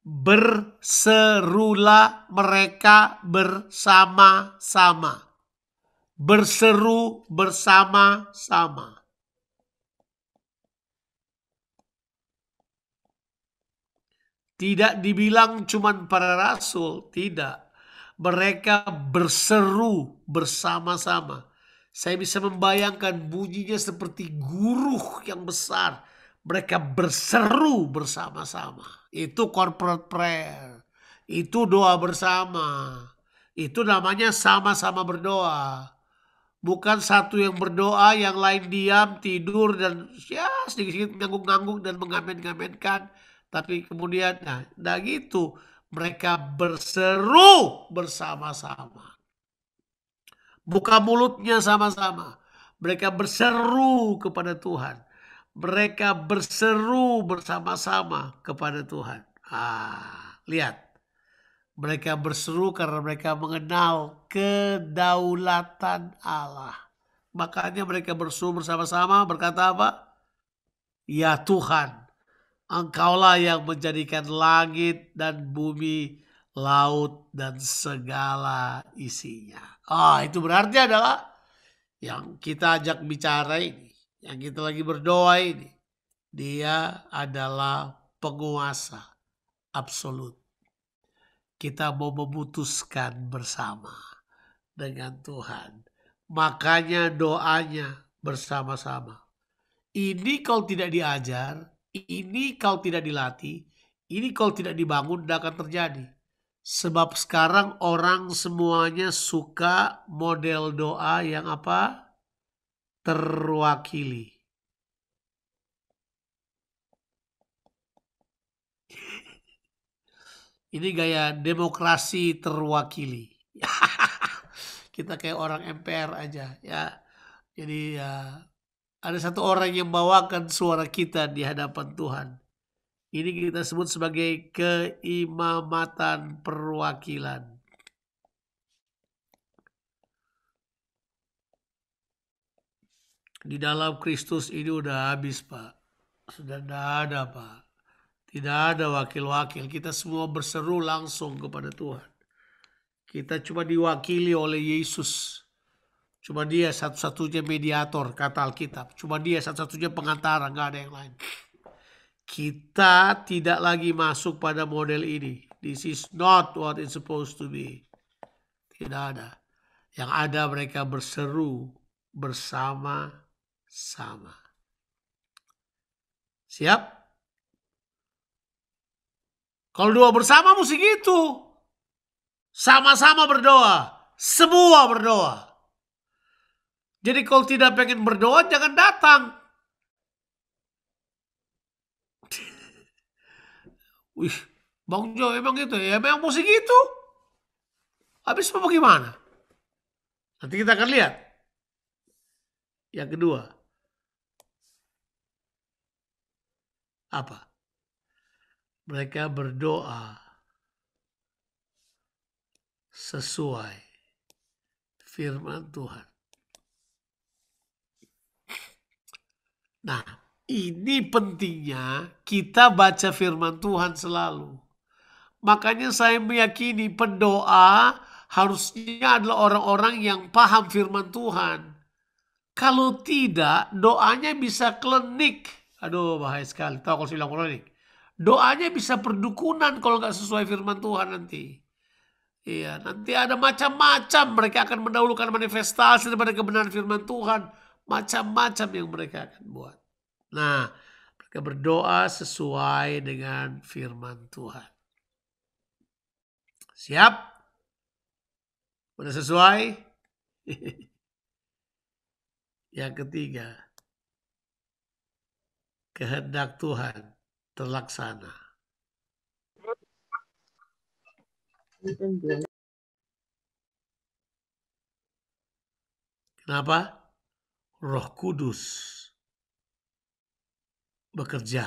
Berserulah mereka bersama-sama. Berseru bersama-sama. Tidak dibilang cuma para rasul, tidak. Mereka berseru bersama-sama saya bisa membayangkan bunyinya seperti guruh yang besar. Mereka berseru bersama-sama. Itu corporate prayer. Itu doa bersama. Itu namanya sama-sama berdoa. Bukan satu yang berdoa, yang lain diam, tidur, dan ya sedikit-sedikit ngangguk-ngangguk dan mengamen-ngamenkan. Tapi kemudian, nah, nah gitu. Mereka berseru bersama-sama. Buka mulutnya sama-sama. Mereka berseru kepada Tuhan. Mereka berseru bersama-sama kepada Tuhan. Ah, lihat. Mereka berseru karena mereka mengenal kedaulatan Allah. Makanya mereka berseru bersama-sama berkata apa? Ya Tuhan, Engkaulah yang menjadikan langit dan bumi, laut dan segala isinya. Ah, itu berarti adalah yang kita ajak bicara ini, yang kita lagi berdoa ini. Dia adalah penguasa absolut. Kita mau memutuskan bersama dengan Tuhan. Makanya doanya bersama-sama. Ini kalau tidak diajar, ini kalau tidak dilatih, ini kalau tidak dibangun tidak akan terjadi. Sebab sekarang orang semuanya suka model doa yang apa? Terwakili. Ini gaya demokrasi terwakili. Kita kayak orang MPR aja ya. Jadi ya ada satu orang yang bawakan suara kita di hadapan Tuhan ini kita sebut sebagai keimamatan perwakilan. Di dalam Kristus ini udah habis, Pak. Sudah tidak ada, Pak. Tidak ada wakil-wakil. Kita semua berseru langsung kepada Tuhan. Kita cuma diwakili oleh Yesus. Cuma dia satu-satunya mediator, kata Alkitab. Cuma dia satu-satunya pengantara, nggak ada yang lain. Kita tidak lagi masuk pada model ini. This is not what it's supposed to be. Tidak ada. Yang ada mereka berseru bersama-sama. Siap? Kalau dua bersama musik itu, Sama-sama berdoa. Semua berdoa. Jadi kalau tidak pengen berdoa jangan datang. Wih, Bang Jo emang ya gitu ya, emang mesti gitu. Habis apa gimana? Nanti kita akan lihat. Yang kedua, apa? Mereka berdoa sesuai firman Tuhan. Nah, ini pentingnya kita baca firman Tuhan selalu. Makanya saya meyakini pendoa harusnya adalah orang-orang yang paham firman Tuhan. Kalau tidak, doanya bisa klenik. Aduh, bahaya sekali. Tahu kalau saya bilang Doanya bisa perdukunan kalau nggak sesuai firman Tuhan nanti. Iya, nanti ada macam-macam. Mereka akan mendahulukan manifestasi daripada kebenaran firman Tuhan. Macam-macam yang mereka akan buat. Nah, mereka berdoa sesuai dengan firman Tuhan. Siap? Sudah sesuai? Yang ketiga, kehendak Tuhan terlaksana. Kenapa? Roh Kudus bekerja.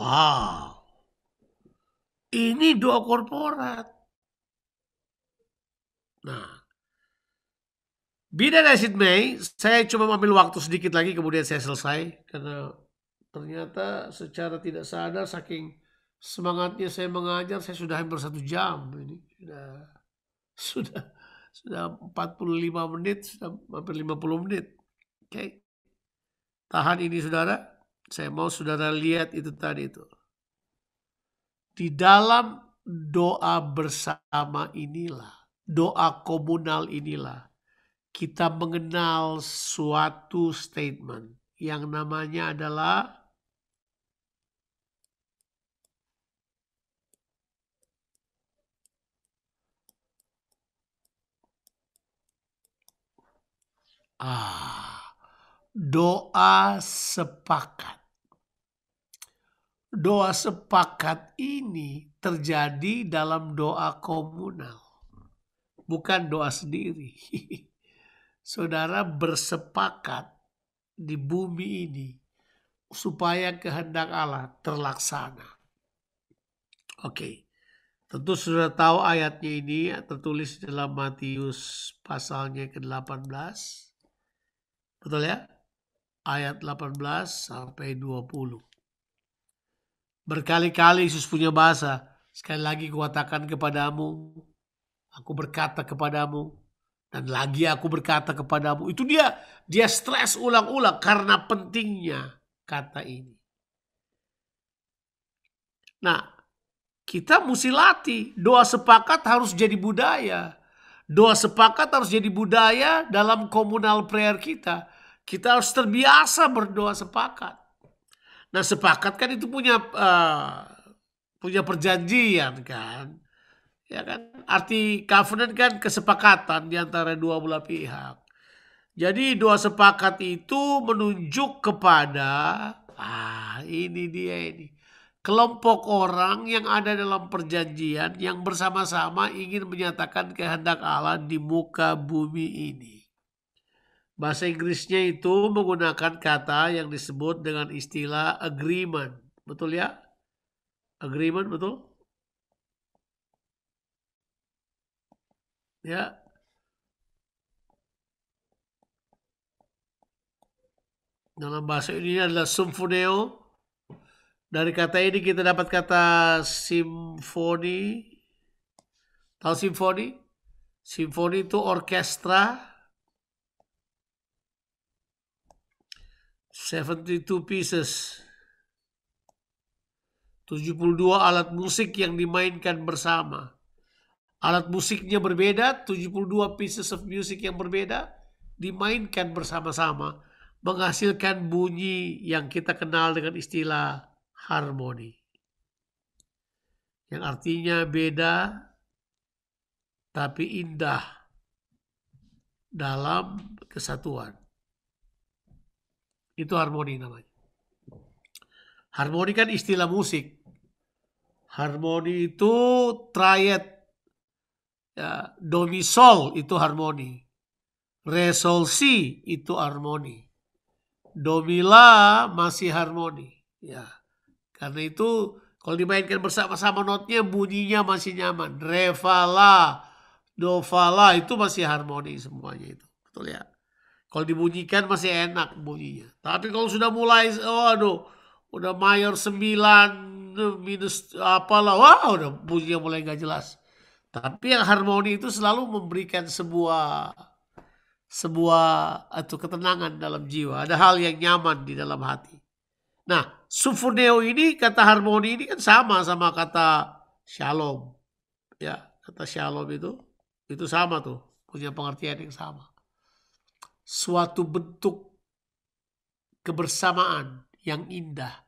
Wow, ini dua korporat. Nah, Bina Nasid Mei, saya cuma ambil waktu sedikit lagi kemudian saya selesai. Karena ternyata secara tidak sadar saking semangatnya saya mengajar, saya sudah hampir satu jam ini. Sudah, sudah, sudah 45 menit, sudah hampir 50 menit. Oke. Okay. Tahan ini saudara, saya mau saudara lihat itu tadi itu. Di dalam doa bersama inilah, doa komunal inilah, kita mengenal suatu statement yang namanya adalah Ah doa sepakat. Doa sepakat ini terjadi dalam doa komunal, bukan doa sendiri. Saudara bersepakat di bumi ini supaya kehendak Allah terlaksana. Oke. Tentu sudah tahu ayatnya ini tertulis dalam Matius pasalnya ke-18. Betul ya? ayat 18 sampai 20. Berkali-kali Yesus punya bahasa, sekali lagi kuatakan kepadamu, aku berkata kepadamu, dan lagi aku berkata kepadamu. Itu dia, dia stres ulang-ulang karena pentingnya kata ini. Nah, kita mesti latih. Doa sepakat harus jadi budaya. Doa sepakat harus jadi budaya dalam komunal prayer kita kita harus terbiasa berdoa sepakat. Nah sepakat kan itu punya uh, punya perjanjian kan, ya kan. Arti covenant kan kesepakatan di antara dua belah pihak. Jadi doa sepakat itu menunjuk kepada ah ini dia ini kelompok orang yang ada dalam perjanjian yang bersama-sama ingin menyatakan kehendak Allah di muka bumi ini. Bahasa Inggrisnya itu menggunakan kata yang disebut dengan istilah agreement. Betul ya? Agreement betul? Ya. Dalam bahasa ini adalah symphoneo. Dari kata ini kita dapat kata simfoni. Tahu simfoni? Simfoni itu orkestra 72 pieces 72 alat musik yang dimainkan bersama alat musiknya berbeda 72 pieces of music yang berbeda dimainkan bersama-sama menghasilkan bunyi yang kita kenal dengan istilah harmoni yang artinya beda tapi indah dalam kesatuan itu harmoni namanya. Harmoni kan istilah musik. Harmoni itu triad. Ya, do mi sol itu harmoni. Re sol si itu harmoni. Do mi la masih harmoni. Ya. Karena itu kalau dimainkan bersama-sama notnya bunyinya masih nyaman. Re fa la, do fa la itu masih harmoni semuanya itu. Betul ya? Kalau dibunyikan masih enak bunyinya. Tapi kalau sudah mulai, oh aduh udah mayor 9 minus apalah, wah udah bunyinya mulai nggak jelas. Tapi yang harmoni itu selalu memberikan sebuah sebuah atau ketenangan dalam jiwa. Ada hal yang nyaman di dalam hati. Nah, sufuneo ini kata harmoni ini kan sama sama kata shalom. Ya, kata shalom itu itu sama tuh, punya pengertian yang sama suatu bentuk kebersamaan yang indah,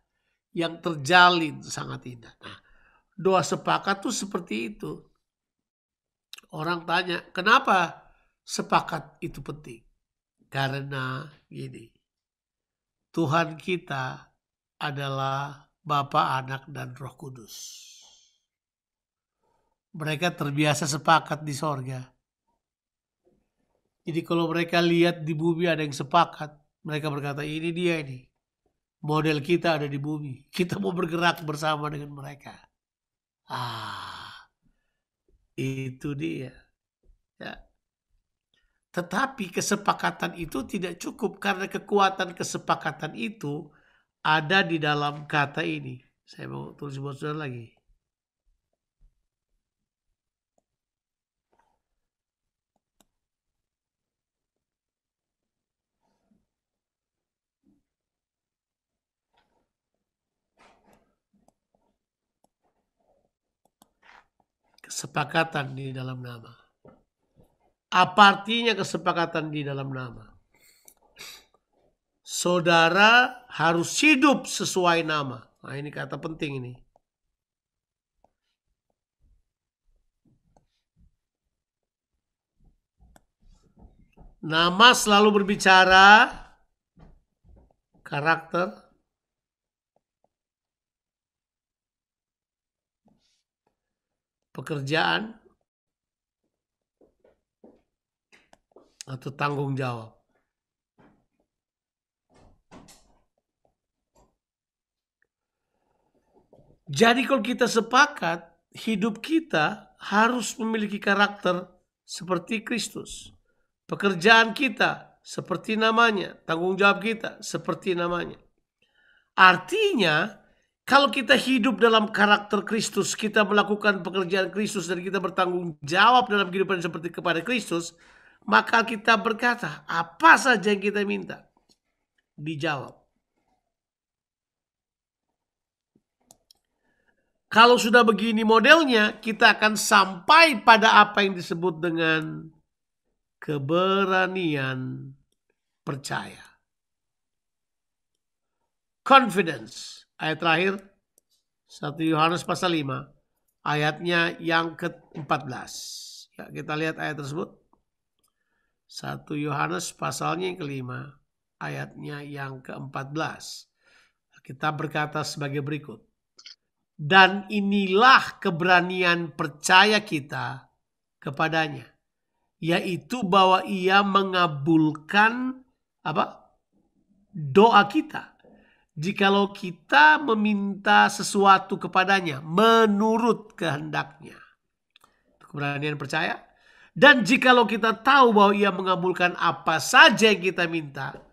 yang terjalin sangat indah. Nah, doa sepakat tuh seperti itu. Orang tanya, kenapa sepakat itu penting? Karena gini, Tuhan kita adalah Bapa, Anak, dan Roh Kudus. Mereka terbiasa sepakat di sorga jadi kalau mereka lihat di bumi ada yang sepakat, mereka berkata ini dia ini. Model kita ada di bumi. Kita mau bergerak bersama dengan mereka. Ah, itu dia. Ya. Tetapi kesepakatan itu tidak cukup karena kekuatan kesepakatan itu ada di dalam kata ini. Saya mau tulis buat saudara lagi. kesepakatan di dalam nama. Apa artinya kesepakatan di dalam nama? Saudara harus hidup sesuai nama. Nah ini kata penting ini. Nama selalu berbicara karakter pekerjaan atau tanggung jawab. Jadi kalau kita sepakat, hidup kita harus memiliki karakter seperti Kristus. Pekerjaan kita seperti namanya, tanggung jawab kita seperti namanya. Artinya, kalau kita hidup dalam karakter Kristus, kita melakukan pekerjaan Kristus dan kita bertanggung jawab dalam kehidupan seperti kepada Kristus, maka kita berkata, apa saja yang kita minta, dijawab. Kalau sudah begini modelnya, kita akan sampai pada apa yang disebut dengan keberanian percaya. Confidence ayat terakhir 1 Yohanes pasal 5 ayatnya yang ke-14. Ya, kita lihat ayat tersebut. 1 Yohanes pasalnya yang kelima, ayatnya yang ke-14. Kita berkata sebagai berikut. Dan inilah keberanian percaya kita kepadanya. Yaitu bahwa ia mengabulkan apa doa kita jikalau kita meminta sesuatu kepadanya menurut kehendaknya. Keberanian percaya. Dan jikalau kita tahu bahwa ia mengabulkan apa saja yang kita minta,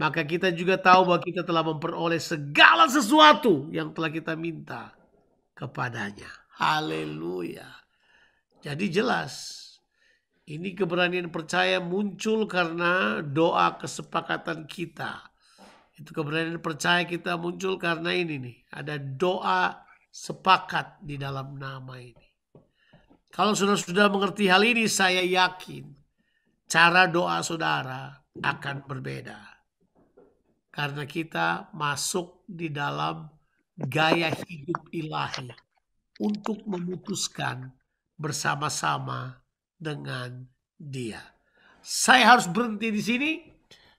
maka kita juga tahu bahwa kita telah memperoleh segala sesuatu yang telah kita minta kepadanya. Haleluya. Jadi jelas, ini keberanian percaya muncul karena doa kesepakatan kita itu keberanian percaya kita muncul karena ini nih. Ada doa sepakat di dalam nama ini. Kalau sudah sudah mengerti hal ini, saya yakin cara doa saudara akan berbeda. Karena kita masuk di dalam gaya hidup ilahi untuk memutuskan bersama-sama dengan dia. Saya harus berhenti di sini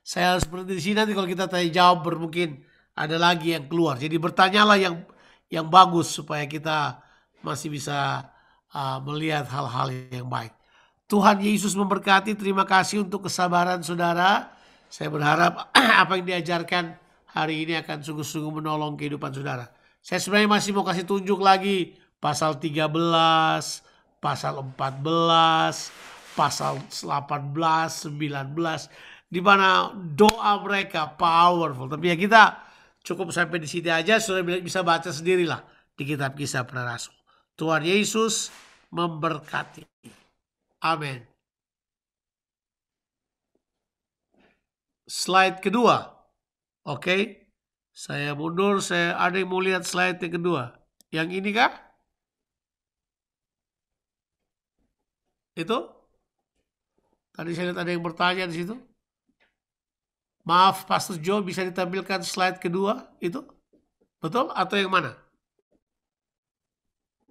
saya harus berhenti di sini nanti kalau kita tanya jawab mungkin ada lagi yang keluar. Jadi bertanyalah yang yang bagus supaya kita masih bisa uh, melihat hal-hal yang baik. Tuhan Yesus memberkati. Terima kasih untuk kesabaran saudara. Saya berharap apa yang diajarkan hari ini akan sungguh-sungguh menolong kehidupan saudara. Saya sebenarnya masih mau kasih tunjuk lagi pasal 13, pasal 14, pasal 18, 19 di mana doa mereka powerful. Tapi ya kita cukup sampai di sini aja sudah bisa baca sendirilah di kitab kisah para rasul. Tuhan Yesus memberkati. Amin. Slide kedua. Oke. Okay. Saya mundur, saya ada yang mau lihat slide yang kedua. Yang ini kah? Itu? Tadi saya lihat ada yang bertanya di situ. Maaf Pastor Joe bisa ditampilkan slide kedua itu? Betul atau yang mana?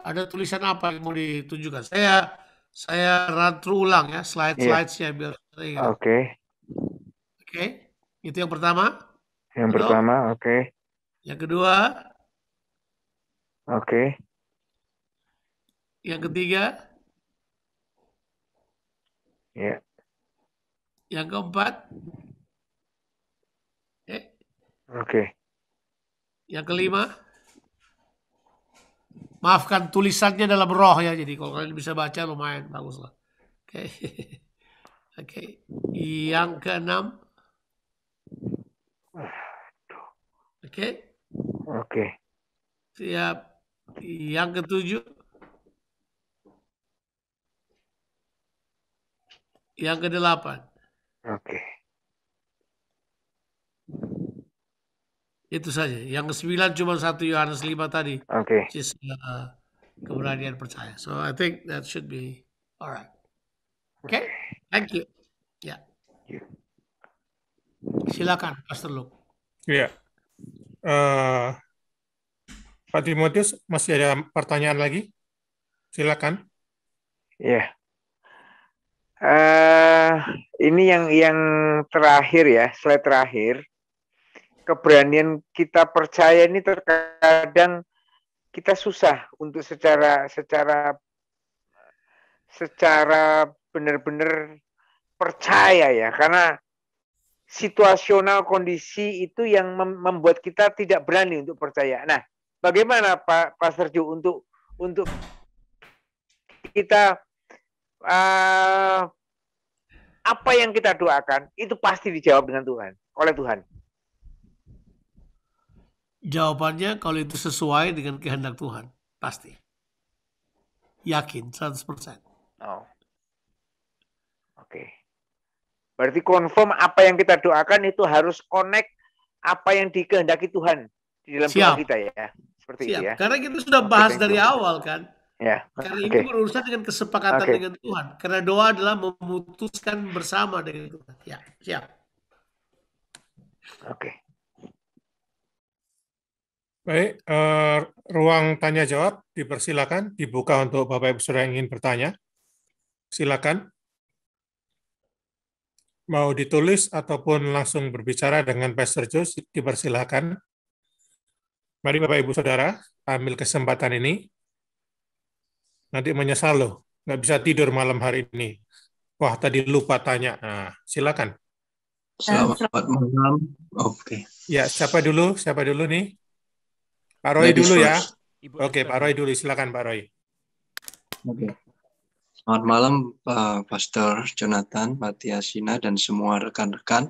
Ada tulisan apa yang mau ditunjukkan? Saya saya run ulang ya slide iya. slide yeah. biar ya. Oke. Oke. Okay. Okay. Itu yang pertama. Yang Betul? pertama, oke. Okay. Yang kedua. Oke. Okay. Yang ketiga. Ya. Yeah. Yang keempat. Oke. Okay. Yang kelima, maafkan tulisannya dalam roh ya. Jadi kalau kalian bisa baca lumayan bagus lah. Oke. Okay. Oke. Okay. Yang keenam. Oke. Okay. Oke. Okay. Siap. Yang ketujuh. Yang kedelapan. Oke. Itu saja. Yang kesembilan cuma satu Yohanes 5 tadi. Oke. Okay. Just, uh, keberanian percaya. So I think that should be alright. Okay. Thank you. Ya. Yeah. Silakan, Pastor Luke. Iya. Yeah. Uh, Pak Timotius, masih ada pertanyaan lagi? Silakan. Iya. Yeah. Uh, ini yang yang terakhir ya, slide terakhir keberanian kita percaya ini terkadang kita susah untuk secara secara secara benar-benar percaya ya karena situasional kondisi itu yang membuat kita tidak berani untuk percaya. Nah, bagaimana Pak Pak untuk untuk kita uh, apa yang kita doakan itu pasti dijawab dengan Tuhan oleh Tuhan. Jawabannya kalau itu sesuai dengan kehendak Tuhan, pasti. Yakin 100%. Oh. Oke. Okay. Berarti confirm apa yang kita doakan itu harus connect apa yang dikehendaki Tuhan di dalam Siap. doa kita ya. Seperti Siap. itu ya. Karena kita sudah bahas okay, dari awal kan. Ya. Karena okay. ini berurusan dengan kesepakatan okay. dengan Tuhan. Karena doa adalah memutuskan bersama dengan Tuhan. Ya, siap. Oke. Okay. Baik, uh, ruang tanya jawab dipersilakan dibuka untuk Bapak Ibu Saudara yang ingin bertanya. Silakan. Mau ditulis ataupun langsung berbicara dengan Pastor Joe dipersilakan. Mari Bapak Ibu Saudara ambil kesempatan ini. Nanti menyesal loh, nggak bisa tidur malam hari ini. Wah tadi lupa tanya. Nah, silakan. Selamat malam. Oke. Okay. Ya siapa dulu? Siapa dulu nih? Pak Roy Ladies dulu ya. Oke, okay, Pak Roy dulu. Silakan Pak Roy. Oke. Okay. Selamat malam Pak Pastor Jonathan, Matias Tiasina, dan semua rekan-rekan.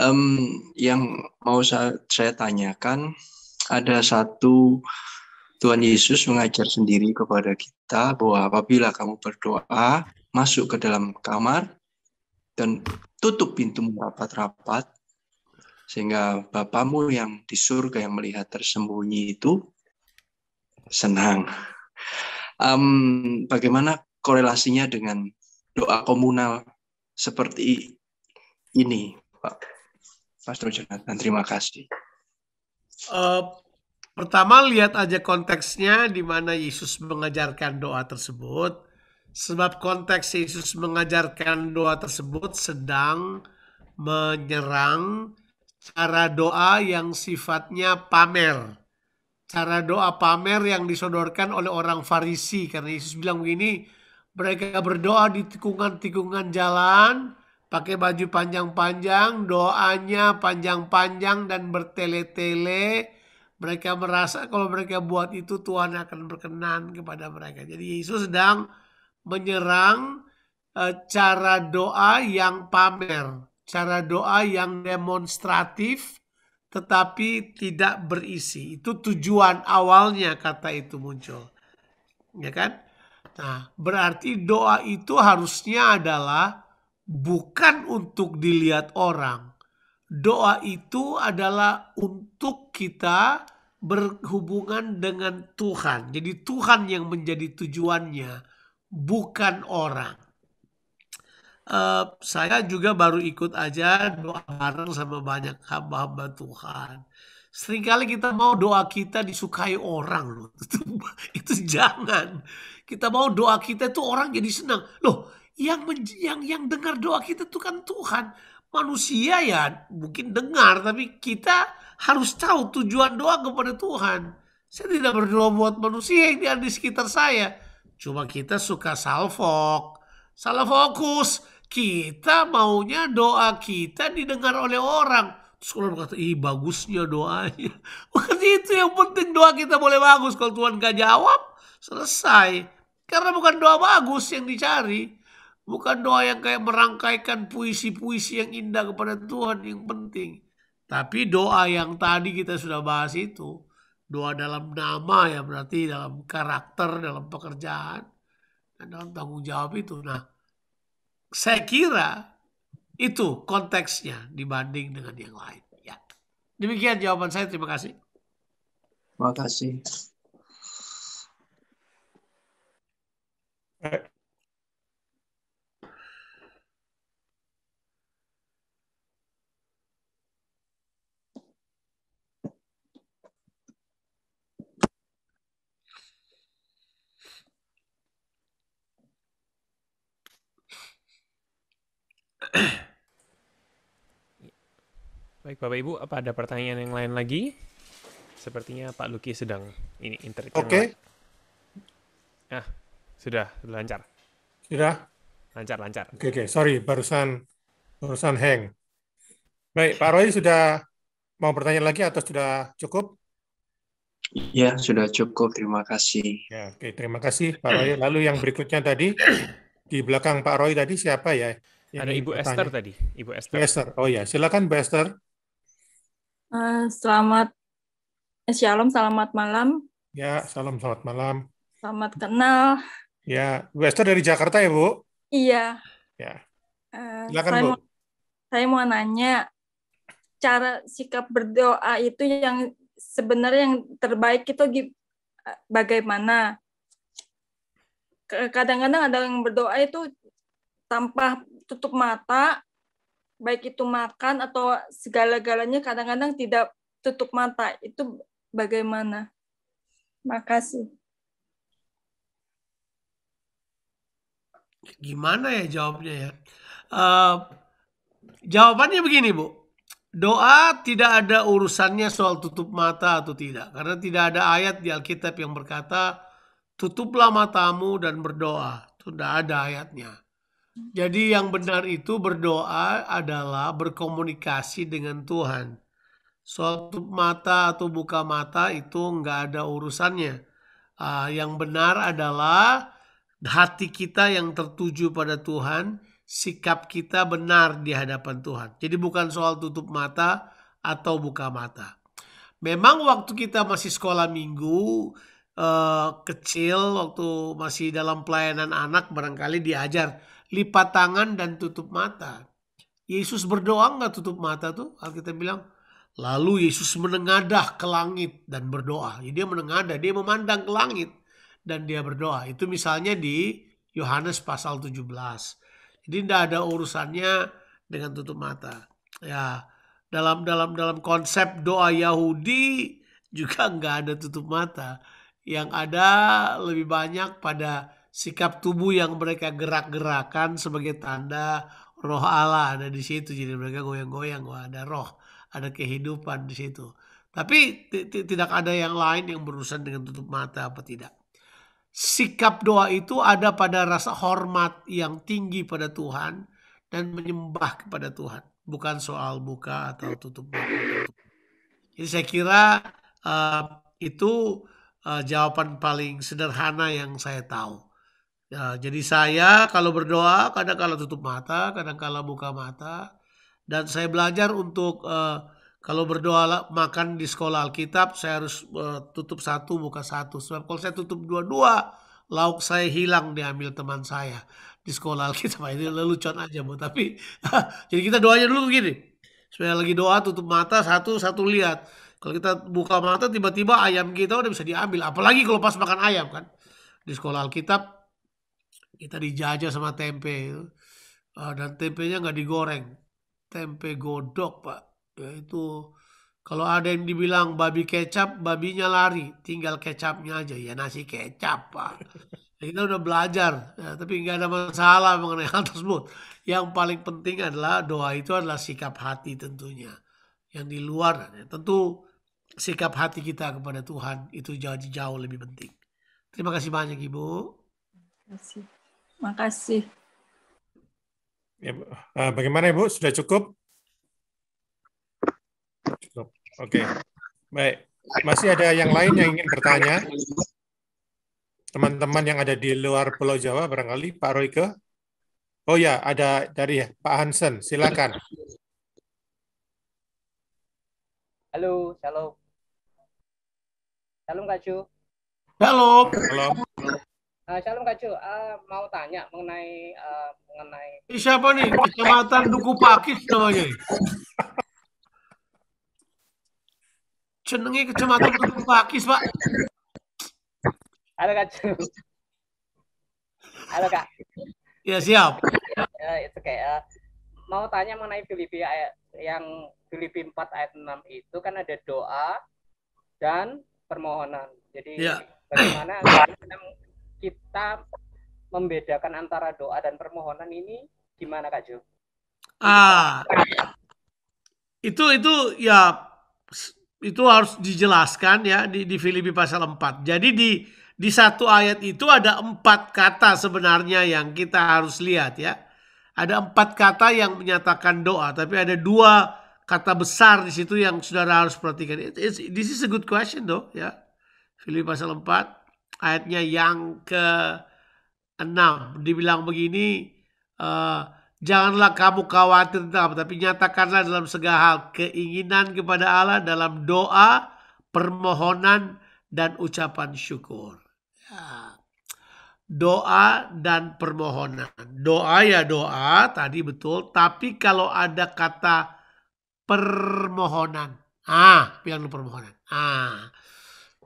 Um, yang mau saya, saya tanyakan, ada satu Tuhan Yesus mengajar sendiri kepada kita bahwa apabila kamu berdoa, masuk ke dalam kamar dan tutup pintu rapat-rapat, sehingga Bapamu yang di surga yang melihat tersembunyi itu senang. Um, bagaimana korelasinya dengan doa komunal seperti ini, Pak Pastor Jonathan? Terima kasih. Uh, pertama lihat aja konteksnya di mana Yesus mengajarkan doa tersebut. Sebab konteks Yesus mengajarkan doa tersebut sedang menyerang cara doa yang sifatnya pamer. Cara doa pamer yang disodorkan oleh orang Farisi. Karena Yesus bilang begini, mereka berdoa di tikungan-tikungan jalan, pakai baju panjang-panjang, doanya panjang-panjang dan bertele-tele. Mereka merasa kalau mereka buat itu Tuhan akan berkenan kepada mereka. Jadi Yesus sedang menyerang eh, cara doa yang pamer cara doa yang demonstratif tetapi tidak berisi. Itu tujuan awalnya kata itu muncul. Ya kan? Nah, berarti doa itu harusnya adalah bukan untuk dilihat orang. Doa itu adalah untuk kita berhubungan dengan Tuhan. Jadi Tuhan yang menjadi tujuannya, bukan orang uh, saya juga baru ikut aja doa bareng sama banyak hamba-hamba Tuhan. Seringkali kita mau doa kita disukai orang loh. Itu, itu jangan. Kita mau doa kita itu orang jadi senang. Loh, yang yang yang dengar doa kita itu kan Tuhan. Manusia ya mungkin dengar tapi kita harus tahu tujuan doa kepada Tuhan. Saya tidak berdoa buat manusia yang ada di sekitar saya. Cuma kita suka salfok, salah fokus, kita maunya doa kita didengar oleh orang. Terus orang berkata, ih bagusnya doanya. Bukan itu yang penting doa kita boleh bagus. Kalau Tuhan gak jawab, selesai. Karena bukan doa bagus yang dicari. Bukan doa yang kayak merangkaikan puisi-puisi yang indah kepada Tuhan yang penting. Tapi doa yang tadi kita sudah bahas itu, doa dalam nama ya berarti dalam karakter, dalam pekerjaan, dan dalam tanggung jawab itu. Nah, saya kira itu konteksnya dibanding dengan yang lain. Ya. Demikian jawaban saya. Terima kasih. Terima kasih. Eh, Baik Bapak Ibu, apa ada pertanyaan yang lain lagi? Sepertinya Pak Luki sedang ini internet. Oke. Okay. Nah, sudah, sudah lancar. Sudah. Lancar, lancar. Oke, okay, oke. Okay. Sorry, barusan barusan hang. Baik, Pak Roy sudah mau bertanya lagi atau sudah cukup? Ya, sudah cukup. Terima kasih. Ya, oke, okay. terima kasih Pak Roy. Lalu yang berikutnya tadi di belakang Pak Roy tadi siapa ya? Ya Ada Ibu Esther Esther tadi. Ibu Esther. Esther. Oh ya, silakan Bu Esther. Uh, selamat eh, Shalom, selamat malam. Ya, salam selamat malam. Selamat kenal. Ya, Bu Esther dari Jakarta ya, Bu? Iya. Ya. Uh, silakan, saya Bu. Mau, saya mau nanya cara sikap berdoa itu yang sebenarnya yang terbaik itu bagaimana? Kadang-kadang ada yang berdoa itu tanpa tutup mata, baik itu makan atau segala-galanya kadang-kadang tidak tutup mata. Itu bagaimana? Makasih. Gimana ya jawabnya ya? Uh, jawabannya begini Bu. Doa tidak ada urusannya soal tutup mata atau tidak. Karena tidak ada ayat di Alkitab yang berkata, tutuplah matamu dan berdoa. Itu tidak ada ayatnya. Jadi yang benar itu berdoa adalah berkomunikasi dengan Tuhan. Soal tutup mata atau buka mata itu nggak ada urusannya. Uh, yang benar adalah hati kita yang tertuju pada Tuhan, sikap kita benar di hadapan Tuhan. Jadi bukan soal tutup mata atau buka mata. Memang waktu kita masih sekolah minggu, uh, kecil, waktu masih dalam pelayanan anak barangkali diajar lipat tangan dan tutup mata. Yesus berdoa nggak tutup mata tuh? Alkitab bilang, Lalu Yesus menengadah ke langit dan berdoa. Jadi dia menengadah, dia memandang ke langit dan dia berdoa. Itu misalnya di Yohanes pasal 17. Jadi tidak ada urusannya dengan tutup mata. Ya, dalam dalam dalam konsep doa Yahudi juga nggak ada tutup mata. Yang ada lebih banyak pada sikap tubuh yang mereka gerak-gerakan sebagai tanda roh Allah ada di situ. Jadi mereka goyang-goyang, wah ada roh, ada kehidupan di situ. Tapi tidak ada yang lain yang berurusan dengan tutup mata apa tidak. Sikap doa itu ada pada rasa hormat yang tinggi pada Tuhan dan menyembah kepada Tuhan, bukan soal buka atau tutup mata. Jadi saya kira uh, itu uh, jawaban paling sederhana yang saya tahu. Ya, jadi saya kalau berdoa kadang kala tutup mata, kadang kala buka mata dan saya belajar untuk uh, kalau berdoa makan di sekolah Alkitab saya harus uh, tutup satu buka satu sebab kalau saya tutup dua-dua lauk saya hilang diambil teman saya di sekolah Alkitab ini lelucon aja bu tapi jadi kita doanya dulu begini saya lagi doa tutup mata satu satu lihat kalau kita buka mata tiba-tiba ayam kita udah bisa diambil apalagi kalau pas makan ayam kan di sekolah Alkitab kita dijajah sama tempe uh, dan tempenya nggak digoreng tempe godok pak ya, itu kalau ada yang dibilang babi kecap babinya lari tinggal kecapnya aja ya nasi kecap pak ya, kita udah belajar ya, tapi nggak ada masalah mengenai hal tersebut yang paling penting adalah doa itu adalah sikap hati tentunya yang di luar ya, tentu sikap hati kita kepada Tuhan itu jauh jauh lebih penting terima kasih banyak ibu terima kasih Makasih. Ya, eh, bagaimana Ibu? Sudah cukup? Cukup. Oke. Okay. Baik. Masih ada yang lain yang ingin bertanya? Teman-teman yang ada di luar Pulau Jawa barangkali Pak Royke? Oh ya, ada dari Pak Hansen. Silakan. Halo, shalom. Salam Kak Ju. Halo. Halo. Uh, Shalom Cu, uh, mau tanya mengenai uh, mengenai siapa nih kecamatan Duku Pakis namanya. Cenengi kecamatan Duku Pakis pak. Halo Cu. Halo kak. Ya siap. Uh, itu kayak uh, mau tanya mengenai Filipi ayat yang Filipi 4 ayat 6 itu kan ada doa dan permohonan. Jadi ya. bagaimana kita membedakan antara doa dan permohonan ini gimana Kak Jo? Ah, itu itu ya itu harus dijelaskan ya di, di Filipi pasal 4. Jadi di di satu ayat itu ada empat kata sebenarnya yang kita harus lihat ya. Ada empat kata yang menyatakan doa, tapi ada dua kata besar di situ yang saudara harus perhatikan. It, this is a good question though ya. Filipi pasal 4 ayatnya yang ke-6 dibilang begini uh, janganlah kamu khawatir tentang apa tapi nyatakanlah dalam segala hal keinginan kepada Allah dalam doa permohonan dan ucapan syukur ya. doa dan permohonan doa ya doa tadi betul tapi kalau ada kata permohonan ah bilang permohonan ah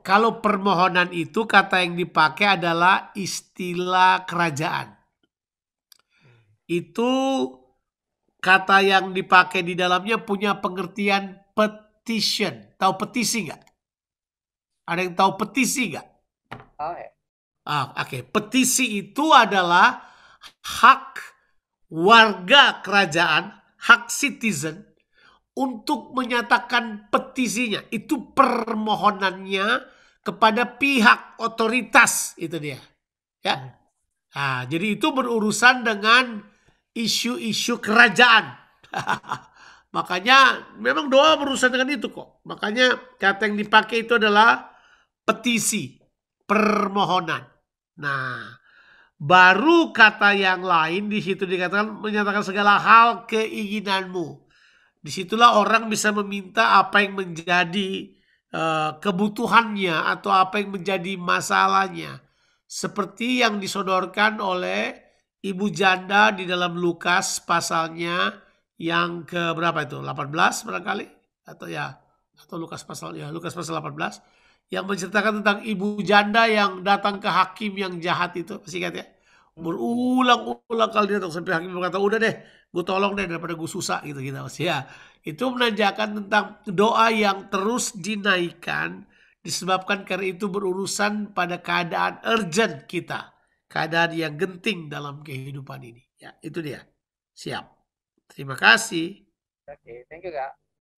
kalau permohonan itu kata yang dipakai adalah istilah kerajaan. Itu kata yang dipakai di dalamnya punya pengertian petition. Tahu petisi nggak? Ada yang tahu petisi nggak? Oh, ya. Ah, oke. Okay. Petisi itu adalah hak warga kerajaan, hak citizen untuk menyatakan petisinya. Itu permohonannya kepada pihak otoritas itu dia. Ya. Nah, jadi itu berurusan dengan isu-isu kerajaan. Makanya memang doa berurusan dengan itu kok. Makanya kata yang dipakai itu adalah petisi, permohonan. Nah, baru kata yang lain di situ dikatakan menyatakan segala hal keinginanmu. Disitulah orang bisa meminta apa yang menjadi Eh, kebutuhannya atau apa yang menjadi masalahnya. Seperti yang disodorkan oleh ibu janda di dalam Lukas pasalnya yang ke berapa itu? 18 barangkali atau ya atau Lukas pasal ya Lukas pasal 18 yang menceritakan tentang ibu janda yang datang ke hakim yang jahat itu masih ingat ya? berulang-ulang kali datang sampai hakim berkata udah deh gue tolong deh daripada gue susah gitu gitu mas ya itu menanjakan tentang doa yang terus dinaikkan disebabkan karena itu berurusan pada keadaan urgent kita keadaan yang genting dalam kehidupan ini ya itu dia siap terima kasih oke okay, thank you kak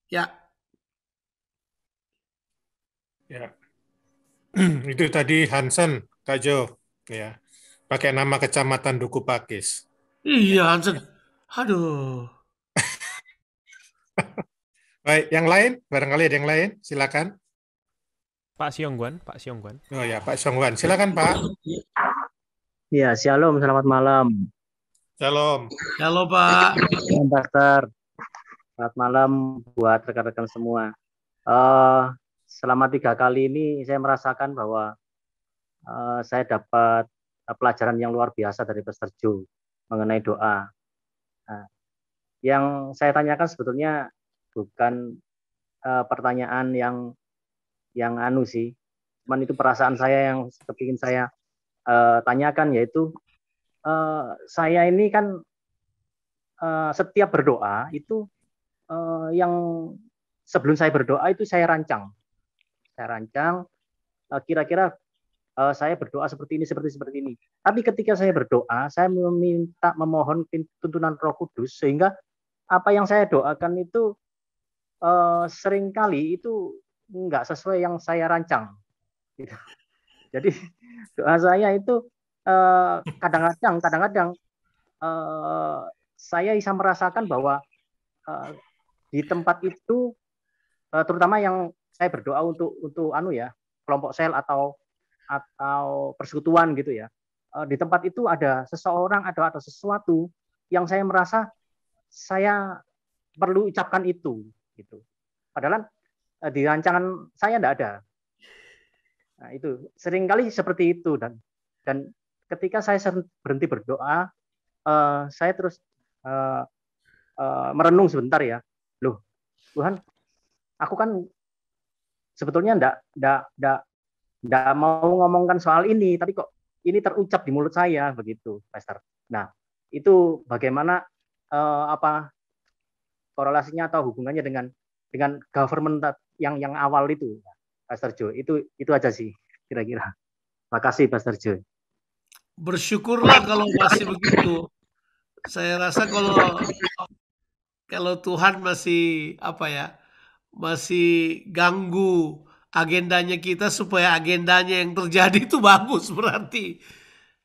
ya ya itu tadi Hansen Kak Jo ya Pakai nama kecamatan Duku Pakis. Iya, Hansen. Aduh. Baik, yang lain? Barangkali ada yang lain? Silakan. Pak Siongguan, Pak Siongguan. Oh ya, Pak Siongguan. Silakan, Pak. Iya, Shalom, selamat malam. Shalom. Halo, Pak. Shalom, Pastor. Selamat malam buat rekan-rekan semua. Uh, selama tiga kali ini saya merasakan bahwa uh, saya dapat Eh, pelajaran yang luar biasa dari Pesterju mengenai doa. Nah, yang saya tanyakan sebetulnya bukan uh, pertanyaan yang yang anu sih, cuman itu perasaan saya yang kepingin saya uh, tanyakan yaitu uh, saya ini kan uh, setiap berdoa itu uh, yang sebelum saya berdoa itu saya rancang, saya rancang kira-kira uh, kira -kira uh, saya berdoa seperti ini, seperti seperti ini. Tapi ketika saya berdoa, saya meminta memohon tuntunan Roh Kudus sehingga apa yang saya doakan itu uh, seringkali itu nggak sesuai yang saya rancang. Gitu. Jadi doa saya itu uh, kadang-kadang, kadang-kadang uh, saya bisa merasakan bahwa uh, di tempat itu, uh, terutama yang saya berdoa untuk untuk anu ya kelompok sel atau atau persekutuan gitu ya eh, di tempat itu ada seseorang atau ada sesuatu yang saya merasa saya perlu ucapkan itu gitu padahal eh, di rancangan saya tidak ada nah, itu seringkali seperti itu dan dan ketika saya berhenti berdoa uh, saya terus uh, uh, merenung sebentar ya loh Tuhan aku kan sebetulnya tidak ndak ndak nggak mau ngomongkan soal ini, tapi kok ini terucap di mulut saya begitu, Pastor. Nah, itu bagaimana eh, apa korelasinya atau hubungannya dengan dengan government yang yang awal itu, Pastor Jo. Itu itu aja sih kira-kira. Terima kasih, Pastor Jo. Bersyukurlah kalau masih begitu. Saya rasa kalau kalau Tuhan masih apa ya? masih ganggu agendanya kita supaya agendanya yang terjadi itu bagus berarti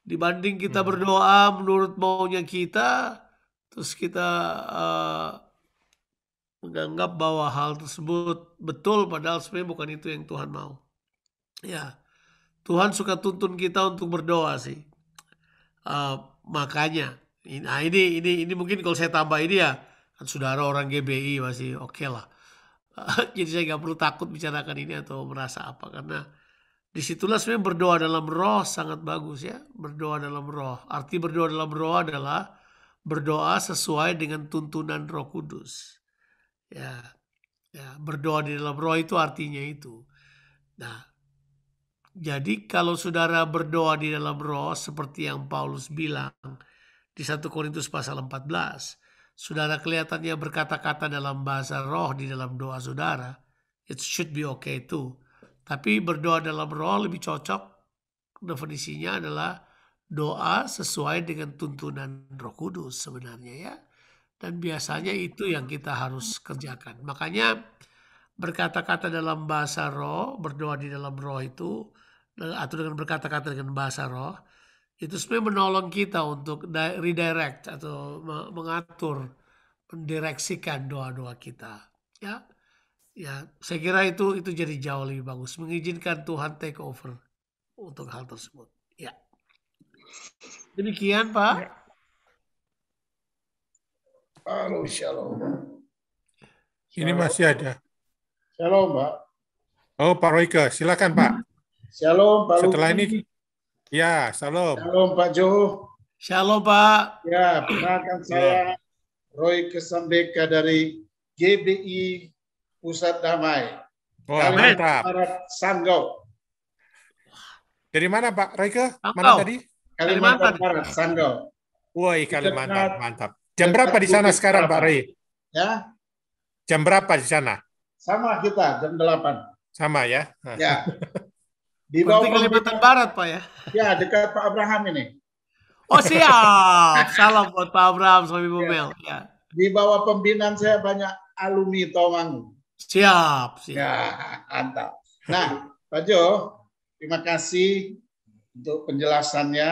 dibanding kita hmm. berdoa menurut maunya kita terus kita uh, menganggap bahwa hal tersebut betul padahal sebenarnya bukan itu yang Tuhan mau ya Tuhan suka tuntun kita untuk berdoa sih uh, makanya nah ini ini ini mungkin kalau saya tambah ini ya kan saudara orang GBI masih oke okay lah jadi saya nggak perlu takut bicarakan ini atau merasa apa karena disitulah sebenarnya berdoa dalam roh sangat bagus ya berdoa dalam roh arti berdoa dalam roh adalah berdoa sesuai dengan tuntunan Roh Kudus ya ya berdoa di dalam roh itu artinya itu nah jadi kalau saudara berdoa di dalam roh seperti yang Paulus bilang di 1 Korintus pasal 14 saudara kelihatannya berkata-kata dalam bahasa roh di dalam doa saudara, it should be okay too. Tapi berdoa dalam roh lebih cocok definisinya adalah doa sesuai dengan tuntunan Roh Kudus sebenarnya ya. Dan biasanya itu yang kita harus kerjakan. Makanya berkata-kata dalam bahasa roh, berdoa di dalam roh itu atau dengan berkata-kata dengan bahasa roh itu sebenarnya menolong kita untuk redirect atau mengatur, mendireksikan doa-doa kita. Ya, ya, saya kira itu itu jadi jauh lebih bagus. Mengizinkan Tuhan take over untuk hal tersebut. Ya, demikian Pak. Ya. Halo, shalom. Ini masih ada. Shalom, Pak. Oh, Pak Royke, silakan Pak. Shalom, Pak. Setelah Luki. ini Ya, salam. Salam Pak Jo. Shalom Pak. Ya, perkenalkan ya. saya Roy Kesambeka dari GBI Pusat Damai. Oh, Kami mantap. Sanggau. Dari mana Pak Roy ke Mana tadi? Kalimantan, Barat, Sanggau. Woi, Kalimantan, mantap. Jam berapa di sana sekarang Pak Roy? Ya. Jam berapa di sana? Sama kita, jam 8. Sama ya? Ya. Di bawah Kalimantan Barat, Pak ya? Ya, dekat Pak Abraham ini. Oh siap, salam buat Pak Abraham, suami Bumel. Ya. ya. Di bawah pembinaan saya banyak alumni Tawang. Siap, siap. Ya, mantap. Nah, Pak Jo, terima kasih untuk penjelasannya.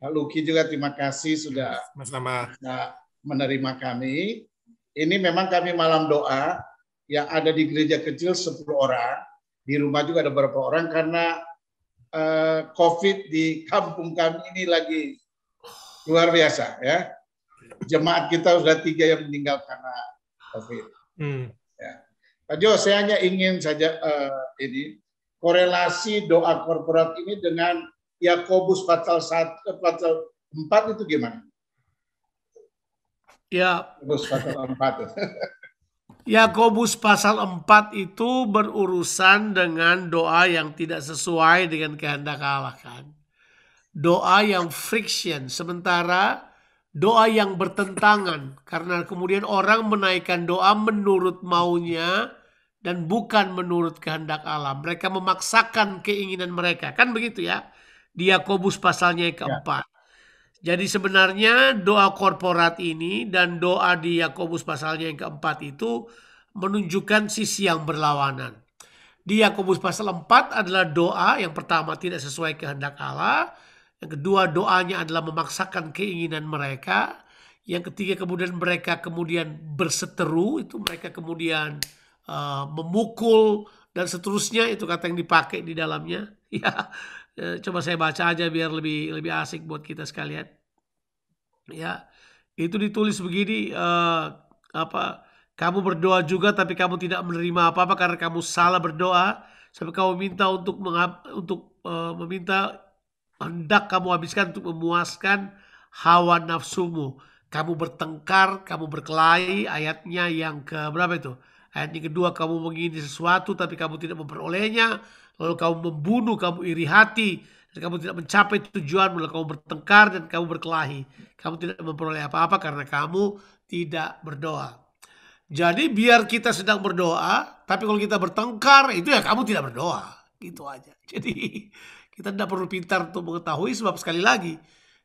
Pak Luki juga terima kasih sudah Mas nah menerima kami. Ini memang kami malam doa yang ada di gereja kecil 10 orang di rumah juga ada beberapa orang karena uh, COVID di kampung kami ini lagi luar biasa ya. Jemaat kita sudah tiga yang meninggal karena COVID. Hmm. Ya. Pak Jo, saya hanya ingin saja uh, ini korelasi doa korporat ini dengan Yakobus pasal 1 eh, pasal 4 itu gimana? Ya. Yakobus pasal 4. Yakobus pasal 4 itu berurusan dengan doa yang tidak sesuai dengan kehendak Allah kan. Doa yang friction sementara doa yang bertentangan karena kemudian orang menaikkan doa menurut maunya dan bukan menurut kehendak Allah. Mereka memaksakan keinginan mereka. Kan begitu ya. Di Yakobus pasalnya yang ya. keempat. Jadi sebenarnya doa korporat ini dan doa di Yakobus pasalnya yang keempat itu menunjukkan sisi yang berlawanan. Di Yakobus pasal 4 adalah doa yang pertama tidak sesuai kehendak Allah, yang kedua doanya adalah memaksakan keinginan mereka, yang ketiga kemudian mereka kemudian berseteru, itu mereka kemudian uh, memukul dan seterusnya itu kata yang dipakai di dalamnya. Ya, Eh, coba saya baca aja biar lebih lebih asik buat kita sekalian ya itu ditulis begini uh, apa kamu berdoa juga tapi kamu tidak menerima apa-apa karena kamu salah berdoa sampai kamu minta untuk untuk uh, meminta hendak kamu habiskan untuk memuaskan hawa nafsumu kamu bertengkar kamu berkelahi ayatnya yang ke berapa itu ayat yang kedua kamu mengingini sesuatu tapi kamu tidak memperolehnya lalu kamu membunuh, kamu iri hati, dan kamu tidak mencapai tujuan, lalu kamu bertengkar dan kamu berkelahi. Kamu tidak memperoleh apa-apa karena kamu tidak berdoa. Jadi biar kita sedang berdoa, tapi kalau kita bertengkar, itu ya kamu tidak berdoa. Gitu aja. Jadi kita tidak perlu pintar untuk mengetahui sebab sekali lagi,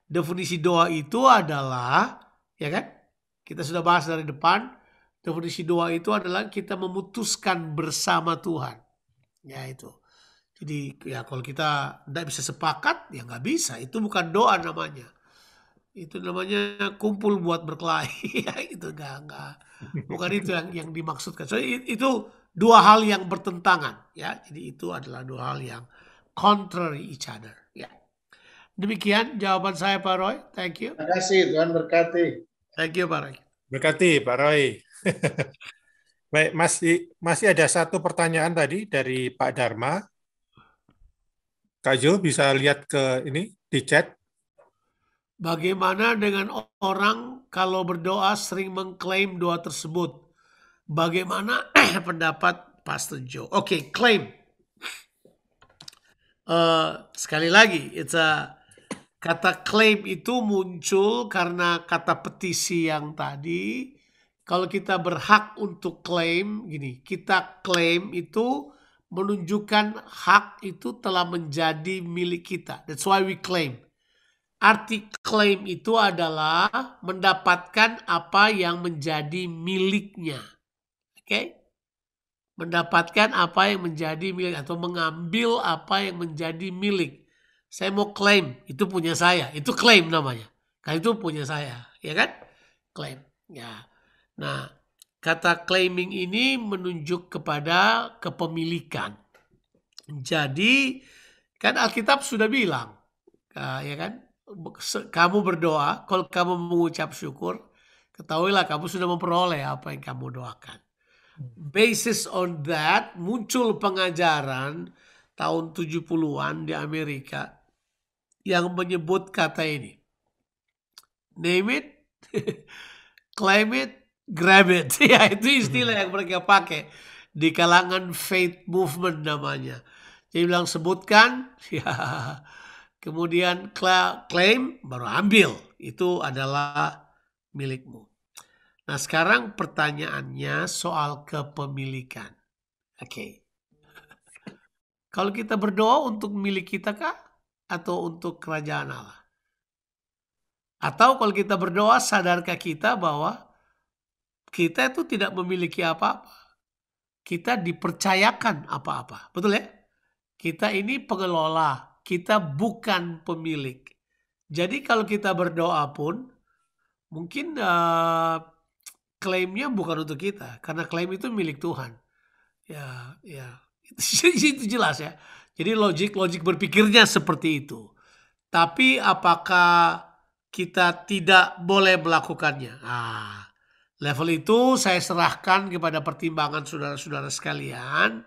definisi doa itu adalah, ya kan? Kita sudah bahas dari depan, definisi doa itu adalah kita memutuskan bersama Tuhan. Ya itu. Jadi ya kalau kita tidak bisa sepakat, ya nggak bisa. Itu bukan doa namanya. Itu namanya kumpul buat berkelahi. itu nggak nggak. Bukan itu yang yang dimaksudkan. So, itu dua hal yang bertentangan. Ya, jadi itu adalah dua hal yang contrary each other. Ya. Demikian jawaban saya Pak Roy. Thank you. Terima kasih Tuhan berkati. Thank you Pak Roy. Berkati Pak Roy. Baik, masih masih ada satu pertanyaan tadi dari Pak Dharma. Kak Jo bisa lihat ke ini di chat. Bagaimana dengan orang kalau berdoa sering mengklaim doa tersebut? Bagaimana pendapat Pastor Jo? Oke, okay, klaim. Uh, sekali lagi, it's a kata klaim itu muncul karena kata petisi yang tadi. Kalau kita berhak untuk klaim gini, kita klaim itu menunjukkan hak itu telah menjadi milik kita. That's why we claim. Arti claim itu adalah mendapatkan apa yang menjadi miliknya. Oke? Okay? Mendapatkan apa yang menjadi milik atau mengambil apa yang menjadi milik. Saya mau claim, itu punya saya. Itu claim namanya. Karena itu punya saya, ya kan? Claim. Ya. Nah, Kata claiming ini menunjuk kepada kepemilikan. Jadi kan Alkitab sudah bilang, ah, ya kan, kamu berdoa, kalau kamu mengucap syukur, ketahuilah kamu sudah memperoleh apa yang kamu doakan. Hmm. Basis on that muncul pengajaran tahun 70-an di Amerika yang menyebut kata ini. Name it, claim it, grab it. Ya itu istilah hmm. yang mereka pakai di kalangan faith movement namanya. Jadi bilang sebutkan, ya. kemudian claim baru ambil. Itu adalah milikmu. Nah sekarang pertanyaannya soal kepemilikan. Oke. Okay. Kalau kita berdoa untuk milik kita kah? Atau untuk kerajaan Allah? Atau kalau kita berdoa sadarkah kita bahwa kita itu tidak memiliki apa-apa. Kita dipercayakan apa-apa. Betul ya? Kita ini pengelola, kita bukan pemilik. Jadi kalau kita berdoa pun mungkin uh, klaimnya bukan untuk kita karena klaim itu milik Tuhan. Ya, ya. Itu, itu jelas ya. Jadi logik-logik berpikirnya seperti itu. Tapi apakah kita tidak boleh melakukannya? Ah, Level itu saya serahkan kepada pertimbangan saudara-saudara sekalian.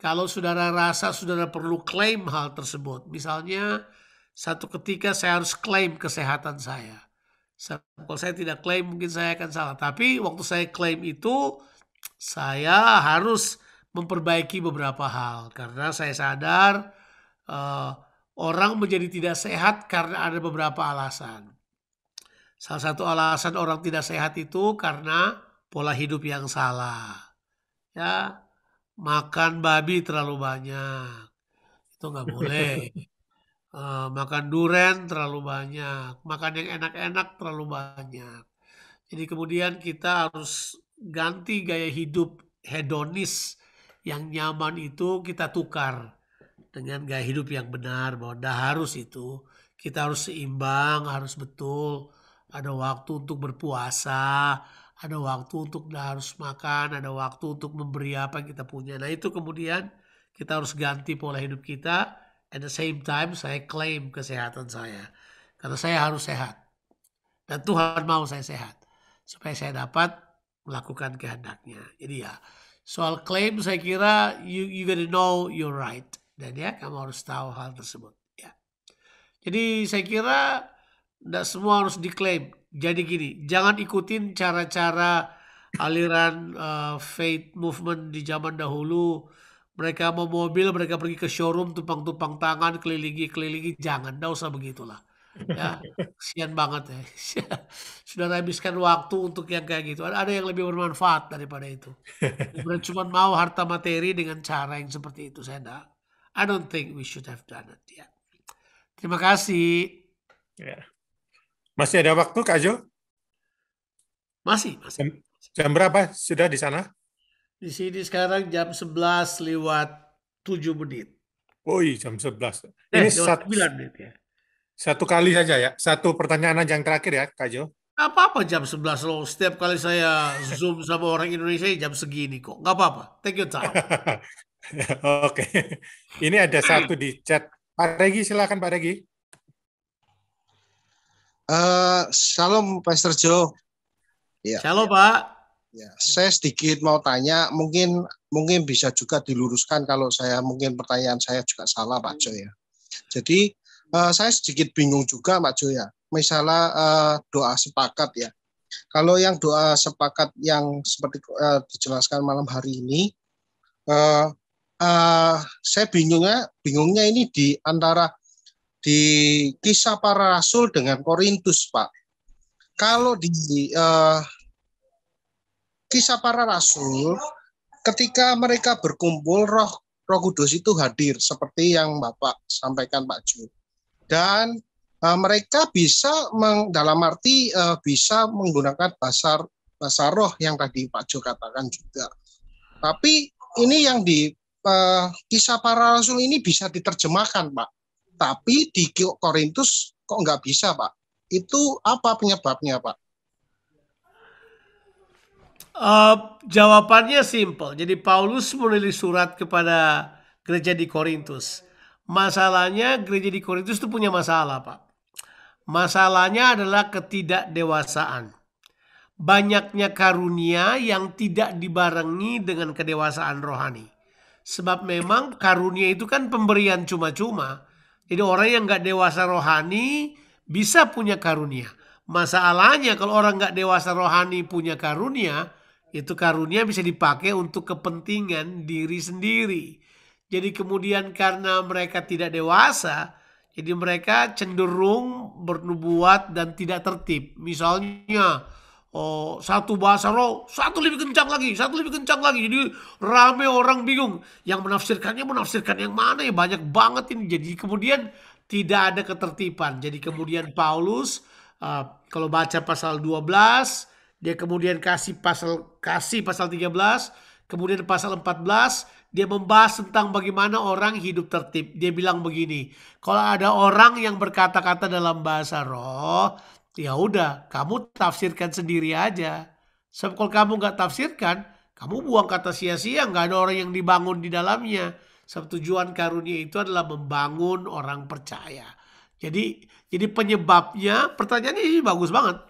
Kalau saudara rasa saudara perlu klaim hal tersebut, misalnya satu ketika saya harus klaim kesehatan saya. Kalau saya tidak klaim mungkin saya akan salah, tapi waktu saya klaim itu saya harus memperbaiki beberapa hal karena saya sadar uh, orang menjadi tidak sehat karena ada beberapa alasan. Salah satu alasan orang tidak sehat itu karena pola hidup yang salah. Ya, makan babi terlalu banyak. Itu nggak boleh. Eh, makan duren terlalu banyak, makan yang enak-enak terlalu banyak. Jadi kemudian kita harus ganti gaya hidup hedonis yang nyaman itu kita tukar dengan gaya hidup yang benar bahwa dah harus itu kita harus seimbang, harus betul, ada waktu untuk berpuasa, ada waktu untuk harus makan, ada waktu untuk memberi apa yang kita punya. Nah itu kemudian kita harus ganti pola hidup kita. At the same time saya claim kesehatan saya. Karena saya harus sehat. Dan Tuhan mau saya sehat. Supaya saya dapat melakukan kehendaknya. Jadi ya soal claim saya kira you, you gotta know you're right. Dan ya kamu harus tahu hal tersebut. Ya. Jadi saya kira tidak semua harus diklaim. Jadi gini, jangan ikutin cara-cara aliran uh, faith movement di zaman dahulu. Mereka mau mobil, mereka pergi ke showroom, tumpang-tumpang tangan, kelilingi-kelilingi. Jangan, nggak usah begitulah. Ya, kesian banget ya. Sudah habiskan waktu untuk yang kayak gitu. Ada yang lebih bermanfaat daripada itu. Bukan cuma mau harta materi dengan cara yang seperti itu. Saya enggak. I don't think we should have done it yet. Terima kasih. Yeah. Masih ada waktu, Kak Jo? Masih, masih. Jam, jam berapa sudah di sana? Di sini sekarang jam 11 lewat 7 menit. Oh iya, jam 11. Eh, Ini satu, menit ya. Satu kali saja ya. Satu pertanyaan aja yang terakhir ya, Kak Jo. apa-apa jam 11 loh. Setiap kali saya Zoom sama orang Indonesia jam segini kok. Gak apa-apa. Thank you, time. Oke. Ini ada satu di chat. Pak Regi, silakan Pak Regi. Uh, shalom Pastor Jo. Ya. Shalom Pak. Ya, saya sedikit mau tanya, mungkin mungkin bisa juga diluruskan kalau saya mungkin pertanyaan saya juga salah Pak Jo ya. Jadi uh, saya sedikit bingung juga Pak Jo ya. Misalnya uh, doa sepakat ya. Kalau yang doa sepakat yang seperti uh, dijelaskan malam hari ini, uh, uh, saya bingungnya bingungnya ini di antara di kisah para rasul dengan Korintus, Pak. Kalau di uh, kisah para rasul, ketika mereka berkumpul, roh Roh Kudus itu hadir seperti yang Bapak sampaikan, Pak Ju. Dan uh, mereka bisa meng, dalam arti uh, bisa menggunakan bahasa bahasa roh yang tadi Pak Jo katakan juga. Tapi ini yang di uh, kisah para rasul ini bisa diterjemahkan, Pak tapi di Korintus kok nggak bisa, Pak? Itu apa penyebabnya, Pak? Uh, jawabannya simple. Jadi Paulus menulis surat kepada gereja di Korintus. Masalahnya gereja di Korintus itu punya masalah, Pak. Masalahnya adalah ketidakdewasaan. Banyaknya karunia yang tidak dibarengi dengan kedewasaan rohani. Sebab memang karunia itu kan pemberian cuma-cuma. Jadi orang yang nggak dewasa rohani bisa punya karunia. Masalahnya kalau orang nggak dewasa rohani punya karunia, itu karunia bisa dipakai untuk kepentingan diri sendiri. Jadi kemudian karena mereka tidak dewasa, jadi mereka cenderung bernubuat dan tidak tertib. Misalnya oh, satu bahasa roh, satu lebih kencang lagi, satu lebih kencang lagi. Jadi rame orang bingung. Yang menafsirkannya menafsirkan yang mana ya banyak banget ini. Jadi kemudian tidak ada ketertiban. Jadi kemudian Paulus uh, kalau baca pasal 12, dia kemudian kasih pasal kasih pasal 13, kemudian pasal 14 dia membahas tentang bagaimana orang hidup tertib. Dia bilang begini, kalau ada orang yang berkata-kata dalam bahasa roh, ya udah kamu tafsirkan sendiri aja. Sebab kalau kamu nggak tafsirkan, kamu buang kata sia-sia, nggak ada orang yang dibangun di dalamnya. Sebab tujuan karunia itu adalah membangun orang percaya. Jadi jadi penyebabnya, pertanyaannya ini bagus banget.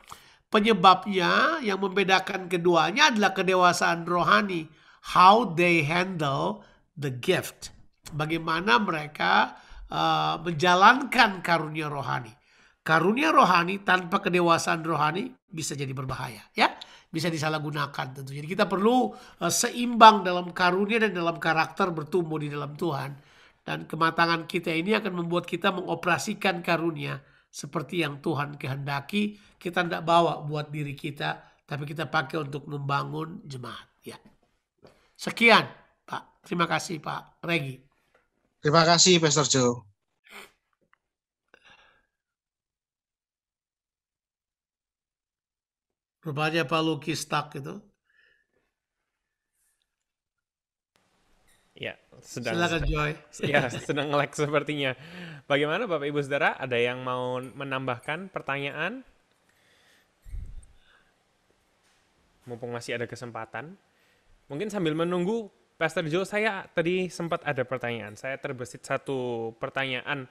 Penyebabnya yang membedakan keduanya adalah kedewasaan rohani. How they handle the gift. Bagaimana mereka uh, menjalankan karunia rohani karunia rohani tanpa kedewasaan rohani bisa jadi berbahaya ya bisa disalahgunakan tentu jadi kita perlu uh, seimbang dalam karunia dan dalam karakter bertumbuh di dalam Tuhan dan kematangan kita ini akan membuat kita mengoperasikan karunia seperti yang Tuhan kehendaki kita tidak bawa buat diri kita tapi kita pakai untuk membangun jemaat ya sekian Pak terima kasih Pak Regi terima kasih Pastor Joe Rupanya Pak Luki stuck gitu. Ya, sedang Silakan Joy. Ya, sedang ngelag sepertinya. Bagaimana Bapak Ibu Saudara? Ada yang mau menambahkan pertanyaan? Mumpung masih ada kesempatan. Mungkin sambil menunggu Pastor Joe, saya tadi sempat ada pertanyaan. Saya terbesit satu pertanyaan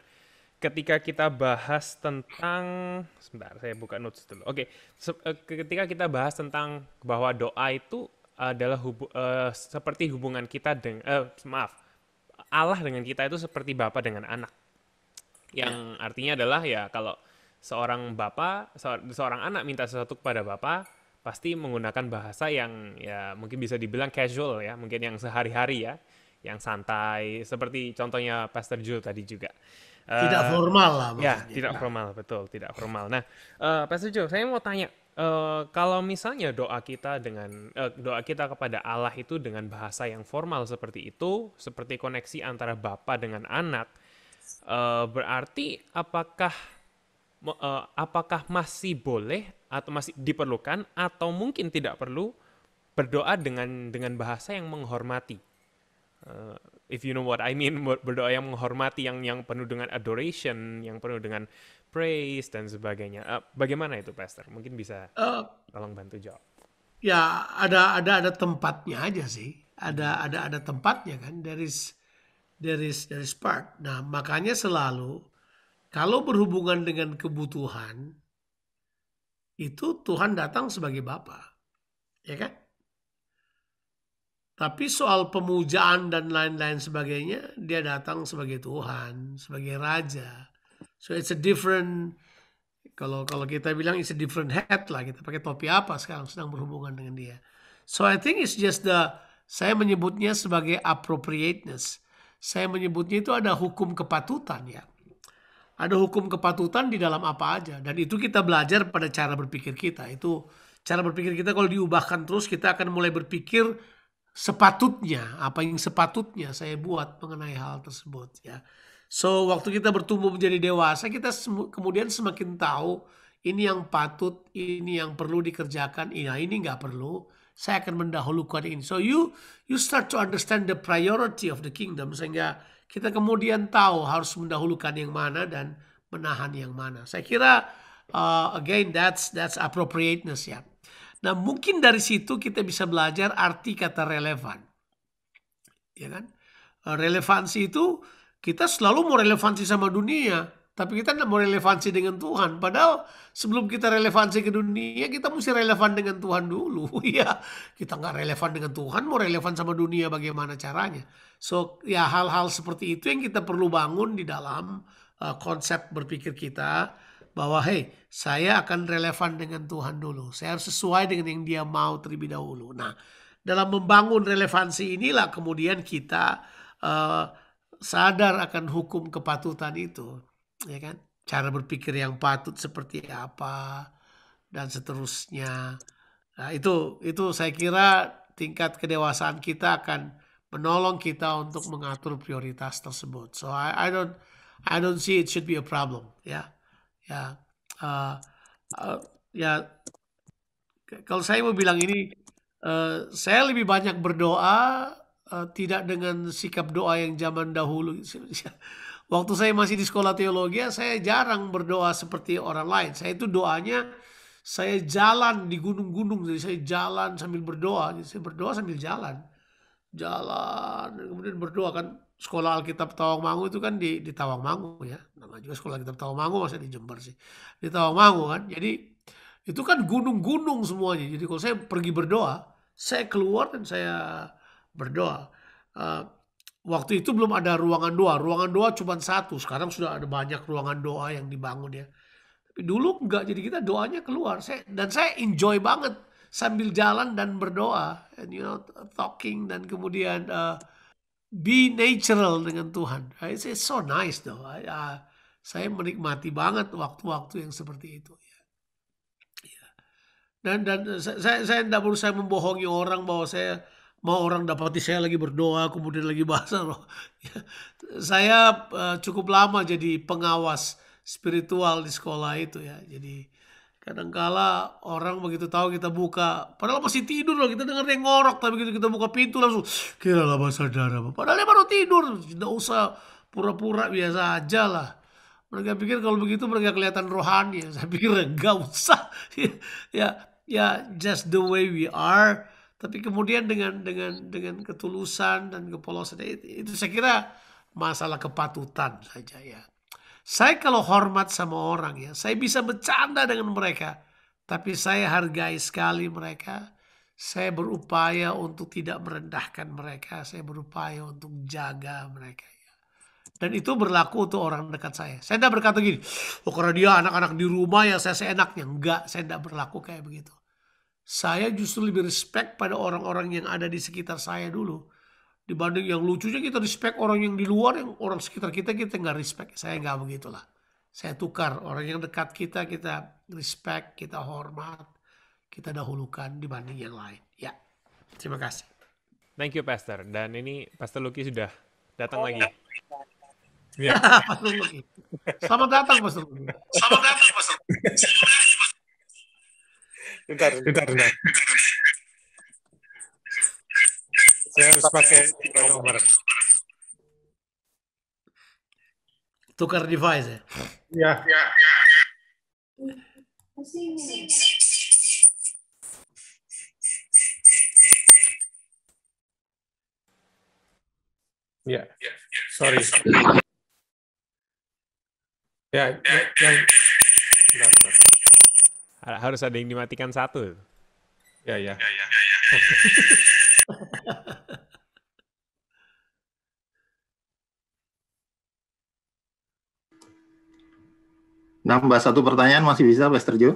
ketika kita bahas tentang sebentar saya buka notes dulu. Oke, okay. Eh, ketika kita bahas tentang bahwa doa itu adalah hubu uh, seperti hubungan kita dengan uh, eh, maaf Allah dengan kita itu seperti bapak dengan anak. Ya. Yang yeah. artinya adalah ya kalau seorang bapak seorang anak minta sesuatu kepada bapak pasti menggunakan bahasa yang ya mungkin bisa dibilang casual ya, mungkin yang sehari-hari ya, yang santai seperti contohnya Pastor Jul tadi juga tidak eh, formal lah. Ya, maksudnya. Ya, tidak nah. formal, betul, tidak formal. Nah, uh, Pak Sujo, saya mau tanya, uh, kalau misalnya doa kita dengan uh, doa kita kepada Allah itu dengan bahasa yang formal seperti itu, seperti koneksi antara bapa dengan anak, uh, berarti apakah uh, apakah masih boleh atau masih diperlukan atau mungkin tidak perlu berdoa dengan dengan bahasa yang menghormati? if you know what I mean berdoa yang menghormati yang yang penuh dengan adoration yang penuh dengan praise dan sebagainya uh, bagaimana itu pastor mungkin bisa uh, tolong bantu jawab ya ada ada ada tempatnya aja sih ada hmm. ada ada tempatnya kan there is there is there is part nah makanya selalu kalau berhubungan dengan kebutuhan itu Tuhan datang sebagai Bapa ya kan tapi soal pemujaan dan lain-lain sebagainya, dia datang sebagai Tuhan, sebagai Raja. So it's a different, kalau kalau kita bilang it's a different hat lah, kita pakai topi apa sekarang sedang berhubungan dengan dia. So I think it's just the, saya menyebutnya sebagai appropriateness. Saya menyebutnya itu ada hukum kepatutan ya. Ada hukum kepatutan di dalam apa aja. Dan itu kita belajar pada cara berpikir kita. Itu cara berpikir kita kalau diubahkan terus, kita akan mulai berpikir sepatutnya, apa yang sepatutnya saya buat mengenai hal tersebut ya. So, waktu kita bertumbuh menjadi dewasa, kita sem kemudian semakin tahu ini yang patut, ini yang perlu dikerjakan, ini, iya, ini nggak perlu. Saya akan mendahulukan ini. So, you you start to understand the priority of the kingdom sehingga kita kemudian tahu harus mendahulukan yang mana dan menahan yang mana. Saya kira uh, again that's that's appropriateness ya. Nah mungkin dari situ kita bisa belajar arti kata relevan. Ya kan? Eh, relevansi itu kita selalu mau relevansi sama dunia, tapi kita tidak mau relevansi dengan Tuhan. Padahal sebelum kita relevansi ke dunia, kita mesti relevan dengan Tuhan dulu. ya, kita nggak relevan dengan Tuhan, mau relevan sama dunia bagaimana caranya? So ya hal-hal seperti itu yang kita perlu bangun di dalam uh, konsep berpikir kita bahwa hey saya akan relevan dengan Tuhan dulu. Saya harus sesuai dengan yang dia mau terlebih dahulu. Nah dalam membangun relevansi inilah kemudian kita uh, sadar akan hukum kepatutan itu. Ya kan? Cara berpikir yang patut seperti apa dan seterusnya. Nah, itu itu saya kira tingkat kedewasaan kita akan menolong kita untuk mengatur prioritas tersebut. So I, I don't I don't see it should be a problem, ya. Yeah ya uh, uh, ya kalau saya mau bilang ini uh, saya lebih banyak berdoa uh, tidak dengan sikap doa yang zaman dahulu waktu saya masih di sekolah teologi ya, saya jarang berdoa seperti orang lain saya itu doanya saya jalan di gunung-gunung jadi saya jalan sambil berdoa jadi saya berdoa sambil jalan jalan kemudian berdoa kan sekolah Alkitab Tawangmangu itu kan di di Tawangmangu ya. Nama juga sekolah Alkitab Tawangmangu masih di Jember sih. Di Tawangmangu kan. Jadi itu kan gunung-gunung semuanya. Jadi kalau saya pergi berdoa, saya keluar dan saya berdoa. Uh, waktu itu belum ada ruangan doa. Ruangan doa cuma satu. Sekarang sudah ada banyak ruangan doa yang dibangun ya. Tapi dulu enggak. Jadi kita doanya keluar. Saya, dan saya enjoy banget sambil jalan dan berdoa. And you know, talking dan kemudian... Uh, be natural dengan Tuhan. It's, so nice though. I, uh, saya menikmati banget waktu-waktu yang seperti itu. Ya. ya. Dan dan eh, saya saya tidak saya membohongi orang bahwa saya mau orang dapati saya lagi berdoa kemudian lagi bahasa roh. Ya. Saya uh, cukup lama jadi pengawas spiritual di sekolah itu ya. Jadi Kadangkala orang begitu tahu kita buka, padahal masih tidur loh, kita dengar dia ngorok, tapi begitu kita buka pintu langsung, kira lah bahasa darah, padahal dia baru tidur, tidak usah pura-pura biasa aja lah. Mereka pikir kalau begitu mereka kelihatan rohani, saya pikir enggak usah, ya ya just the way we are, tapi kemudian dengan dengan dengan ketulusan dan kepolosan itu saya kira masalah kepatutan saja ya saya kalau hormat sama orang ya, saya bisa bercanda dengan mereka. Tapi saya hargai sekali mereka. Saya berupaya untuk tidak merendahkan mereka. Saya berupaya untuk jaga mereka. Ya. Dan itu berlaku untuk orang dekat saya. Saya tidak berkata gini, oh karena dia anak-anak di rumah yang saya seenaknya. Enggak, saya tidak berlaku kayak begitu. Saya justru lebih respect pada orang-orang yang ada di sekitar saya dulu dibanding yang lucunya kita respect orang yang di luar yang orang sekitar kita kita nggak respect saya nggak begitulah saya tukar orang yang dekat kita kita respect kita hormat kita dahulukan dibanding yang lain ya terima kasih thank you pastor dan ini pastor Lucky sudah datang oh, lagi Ya. pastor lagi. Selamat datang, Pastor Lucky. Selamat datang, Pastor Luki. Bentar, bentar, bentar. Saya harus pakai nomor. Tukar device ya? Iya. iya. Ya, ya. sorry. Ya, yang harus ada yang dimatikan satu. Ya, ya. ya, ya. Nambah satu pertanyaan masih bisa, Mas Terjo?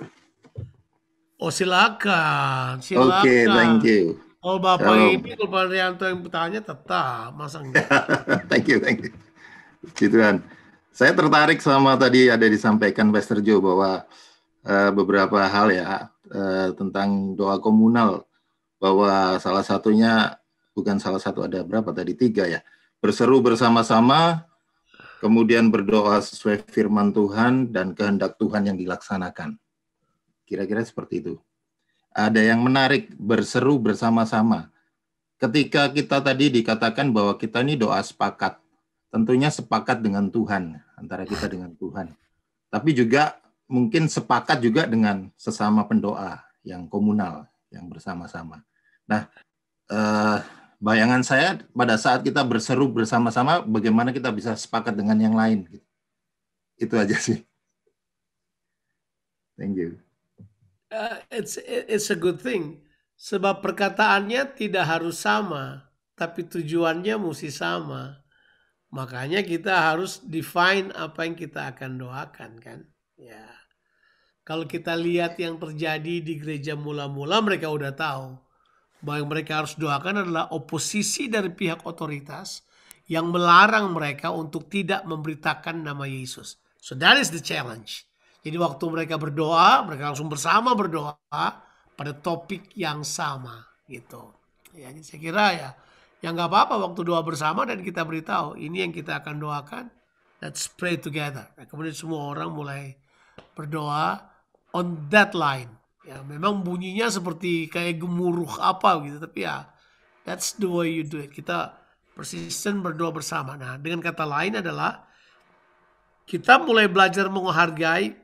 Oh silakan, silakan. Oke, okay, thank you. Oh Bapak ibu, ini, kalau Pak Rianto yang bertanya tetap, masa thank you, thank you. Gitu kan. Saya tertarik sama tadi ada disampaikan Mas Terjo bahwa uh, beberapa hal ya uh, tentang doa komunal bahwa salah satunya bukan salah satu ada berapa tadi tiga ya berseru bersama-sama kemudian berdoa sesuai firman Tuhan dan kehendak Tuhan yang dilaksanakan kira-kira seperti itu ada yang menarik berseru bersama-sama ketika kita tadi dikatakan bahwa kita ini doa sepakat tentunya sepakat dengan Tuhan antara kita dengan Tuhan tapi juga mungkin sepakat juga dengan sesama pendoa yang komunal yang bersama-sama Nah, eh, bayangan saya pada saat kita berseru bersama-sama, bagaimana kita bisa sepakat dengan yang lain. Itu aja sih. Thank you. Uh, it's it's a good thing. Sebab perkataannya tidak harus sama, tapi tujuannya mesti sama. Makanya kita harus define apa yang kita akan doakan kan. Ya. Kalau kita lihat yang terjadi di gereja mula-mula mereka udah tahu bahwa yang mereka harus doakan adalah oposisi dari pihak otoritas yang melarang mereka untuk tidak memberitakan nama Yesus. So that is the challenge. Jadi waktu mereka berdoa, mereka langsung bersama berdoa pada topik yang sama gitu. Ya, saya kira ya, yang nggak apa-apa waktu doa bersama dan kita beritahu ini yang kita akan doakan. Let's pray together. Nah, kemudian semua orang mulai berdoa on that line ya memang bunyinya seperti kayak gemuruh apa gitu tapi ya that's the way you do it kita persisten berdoa bersama nah dengan kata lain adalah kita mulai belajar menghargai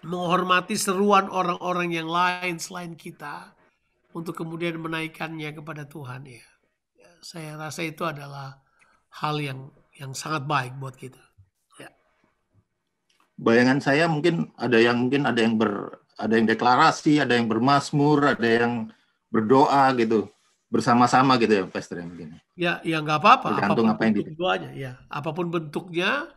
menghormati seruan orang-orang yang lain selain kita untuk kemudian menaikkannya kepada Tuhan ya, ya saya rasa itu adalah hal yang yang sangat baik buat kita ya. bayangan saya mungkin ada yang mungkin ada yang ber ada yang deklarasi, ada yang bermasmur, ada yang berdoa gitu bersama-sama gitu ya Pastor ya mungkin. Ya, ya nggak apa-apa. Tergantung apa yang di doanya. Ya, apapun bentuknya,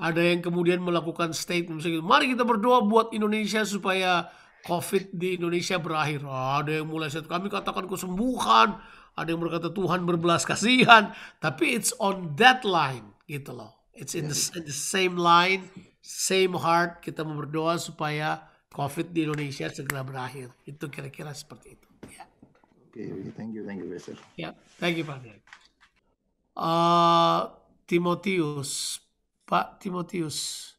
ada yang kemudian melakukan statement misalnya, mari kita berdoa buat Indonesia supaya COVID di Indonesia berakhir. ada yang mulai set kami katakan kesembuhan, ada yang berkata Tuhan berbelas kasihan, tapi it's on that line gitu loh. It's in the, in the same line, same heart. Kita berdoa supaya COVID di Indonesia segera berakhir. Itu kira-kira seperti itu. Ya. Oke, okay, thank you, thank you, Besar. Ya, thank you, Pak Uh, Timotius, Pak Timotius,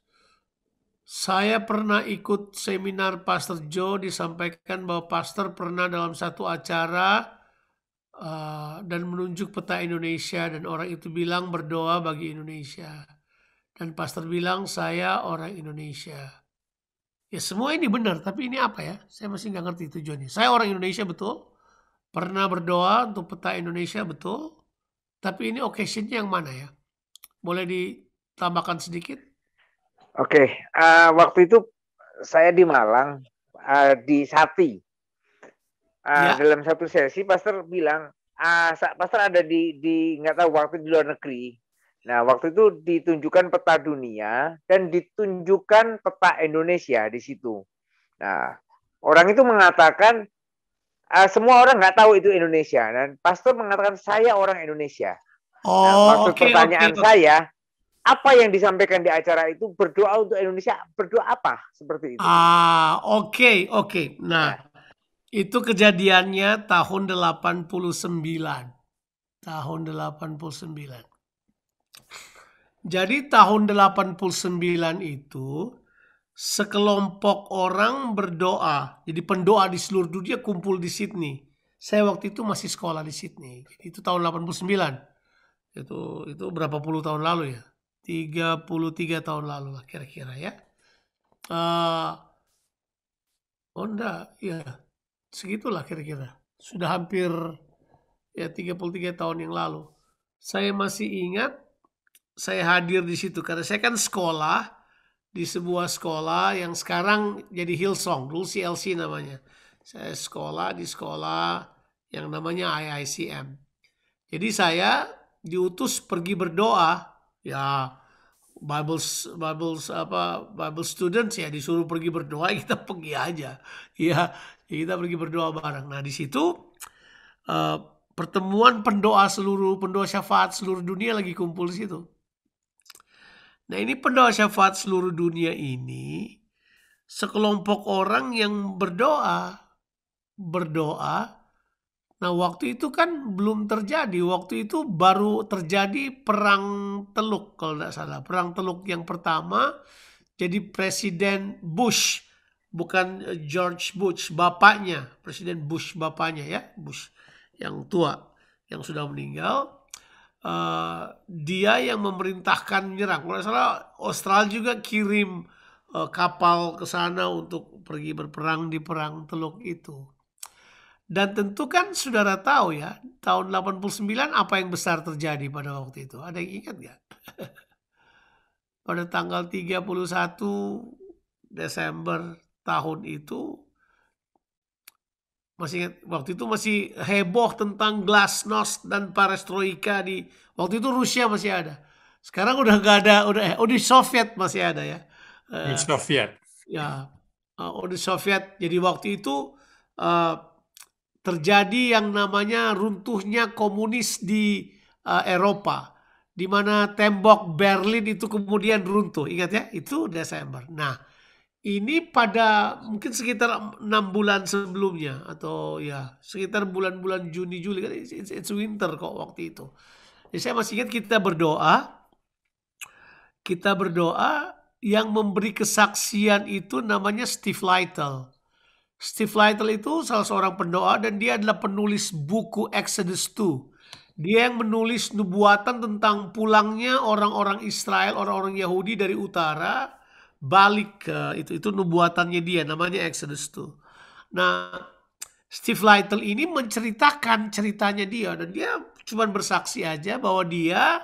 saya pernah ikut seminar Pastor Joe disampaikan bahwa Pastor pernah dalam satu acara uh, dan menunjuk peta Indonesia dan orang itu bilang berdoa bagi Indonesia dan Pastor bilang saya orang Indonesia Ya semua ini benar, tapi ini apa ya? Saya masih nggak ngerti tujuannya. Saya orang Indonesia betul, pernah berdoa untuk peta Indonesia betul, tapi ini occasionnya yang mana ya? Boleh ditambahkan sedikit? Oke, okay. uh, eh, waktu itu saya di Malang, uh, di Sati. Uh, ya. Dalam satu sesi, Pastor bilang, uh, Pastor ada di, di nggak tahu waktu di luar negeri, Nah, waktu itu ditunjukkan peta dunia dan ditunjukkan peta Indonesia di situ. Nah, orang itu mengatakan uh, semua orang nggak tahu itu Indonesia dan pastor mengatakan saya orang Indonesia. Nah, oh, nah, maksud okay, pertanyaan okay. saya apa yang disampaikan di acara itu berdoa untuk Indonesia berdoa apa seperti itu. Ah, oke, okay, oke. Okay. Nah, nah, itu kejadiannya tahun 89. Tahun 89. Jadi tahun 89 itu sekelompok orang berdoa. Jadi pendoa di seluruh dunia kumpul di Sydney. Saya waktu itu masih sekolah di Sydney. itu tahun 89. Itu itu berapa puluh tahun lalu ya? 33 tahun lalu lah kira-kira ya. Uh, oh enggak, ya segitulah kira-kira. Sudah hampir ya 33 tahun yang lalu. Saya masih ingat saya hadir di situ karena saya kan sekolah di sebuah sekolah yang sekarang jadi Hillsong, dulu CLC namanya. Saya sekolah di sekolah yang namanya IICM. Jadi saya diutus pergi berdoa, ya Bible Bible apa Bible students ya disuruh pergi berdoa kita pergi aja ya kita pergi berdoa bareng nah di situ uh, pertemuan pendoa seluruh pendoa syafaat seluruh dunia lagi kumpul di situ Nah ini pendoa syafaat seluruh dunia ini sekelompok orang yang berdoa, berdoa. Nah waktu itu kan belum terjadi, waktu itu baru terjadi perang teluk kalau tidak salah. Perang teluk yang pertama jadi Presiden Bush, bukan eh, George Bush, bapaknya. Presiden Bush bapaknya ya, Bush yang tua, yang sudah meninggal Eh, dia yang memerintahkan menyerang. Kalau salah Australia juga kirim uh, kapal ke sana untuk pergi berperang di perang Teluk itu. Dan tentu kan saudara tahu ya, tahun 89 apa yang besar terjadi pada waktu itu? Ada yang ingat nggak? pada tanggal 31 Desember tahun itu masih ingat waktu itu masih heboh tentang glasnost dan perestroika di waktu itu Rusia masih ada. Sekarang udah nggak ada, udah eh, di Soviet masih ada ya. di uh, eh, Soviet. Ya, uh, eh, di Soviet. Jadi waktu itu uh, terjadi yang namanya runtuhnya komunis di uh, Eropa, di mana tembok Berlin itu kemudian runtuh. Ingat ya, itu Desember. Nah, ini pada mungkin sekitar enam bulan sebelumnya atau ya sekitar bulan-bulan Juni Juli kan it's, it's, winter kok waktu itu. Jadi saya masih ingat kita berdoa, kita berdoa yang memberi kesaksian itu namanya Steve Lytle. Steve Lytle itu salah seorang pendoa dan dia adalah penulis buku Exodus 2 dia yang menulis nubuatan tentang pulangnya orang-orang Israel, orang-orang Yahudi dari utara balik ke itu itu nubuatannya dia namanya Exodus 2. Nah, Steve Lytle ini menceritakan ceritanya dia dan dia cuma bersaksi aja bahwa dia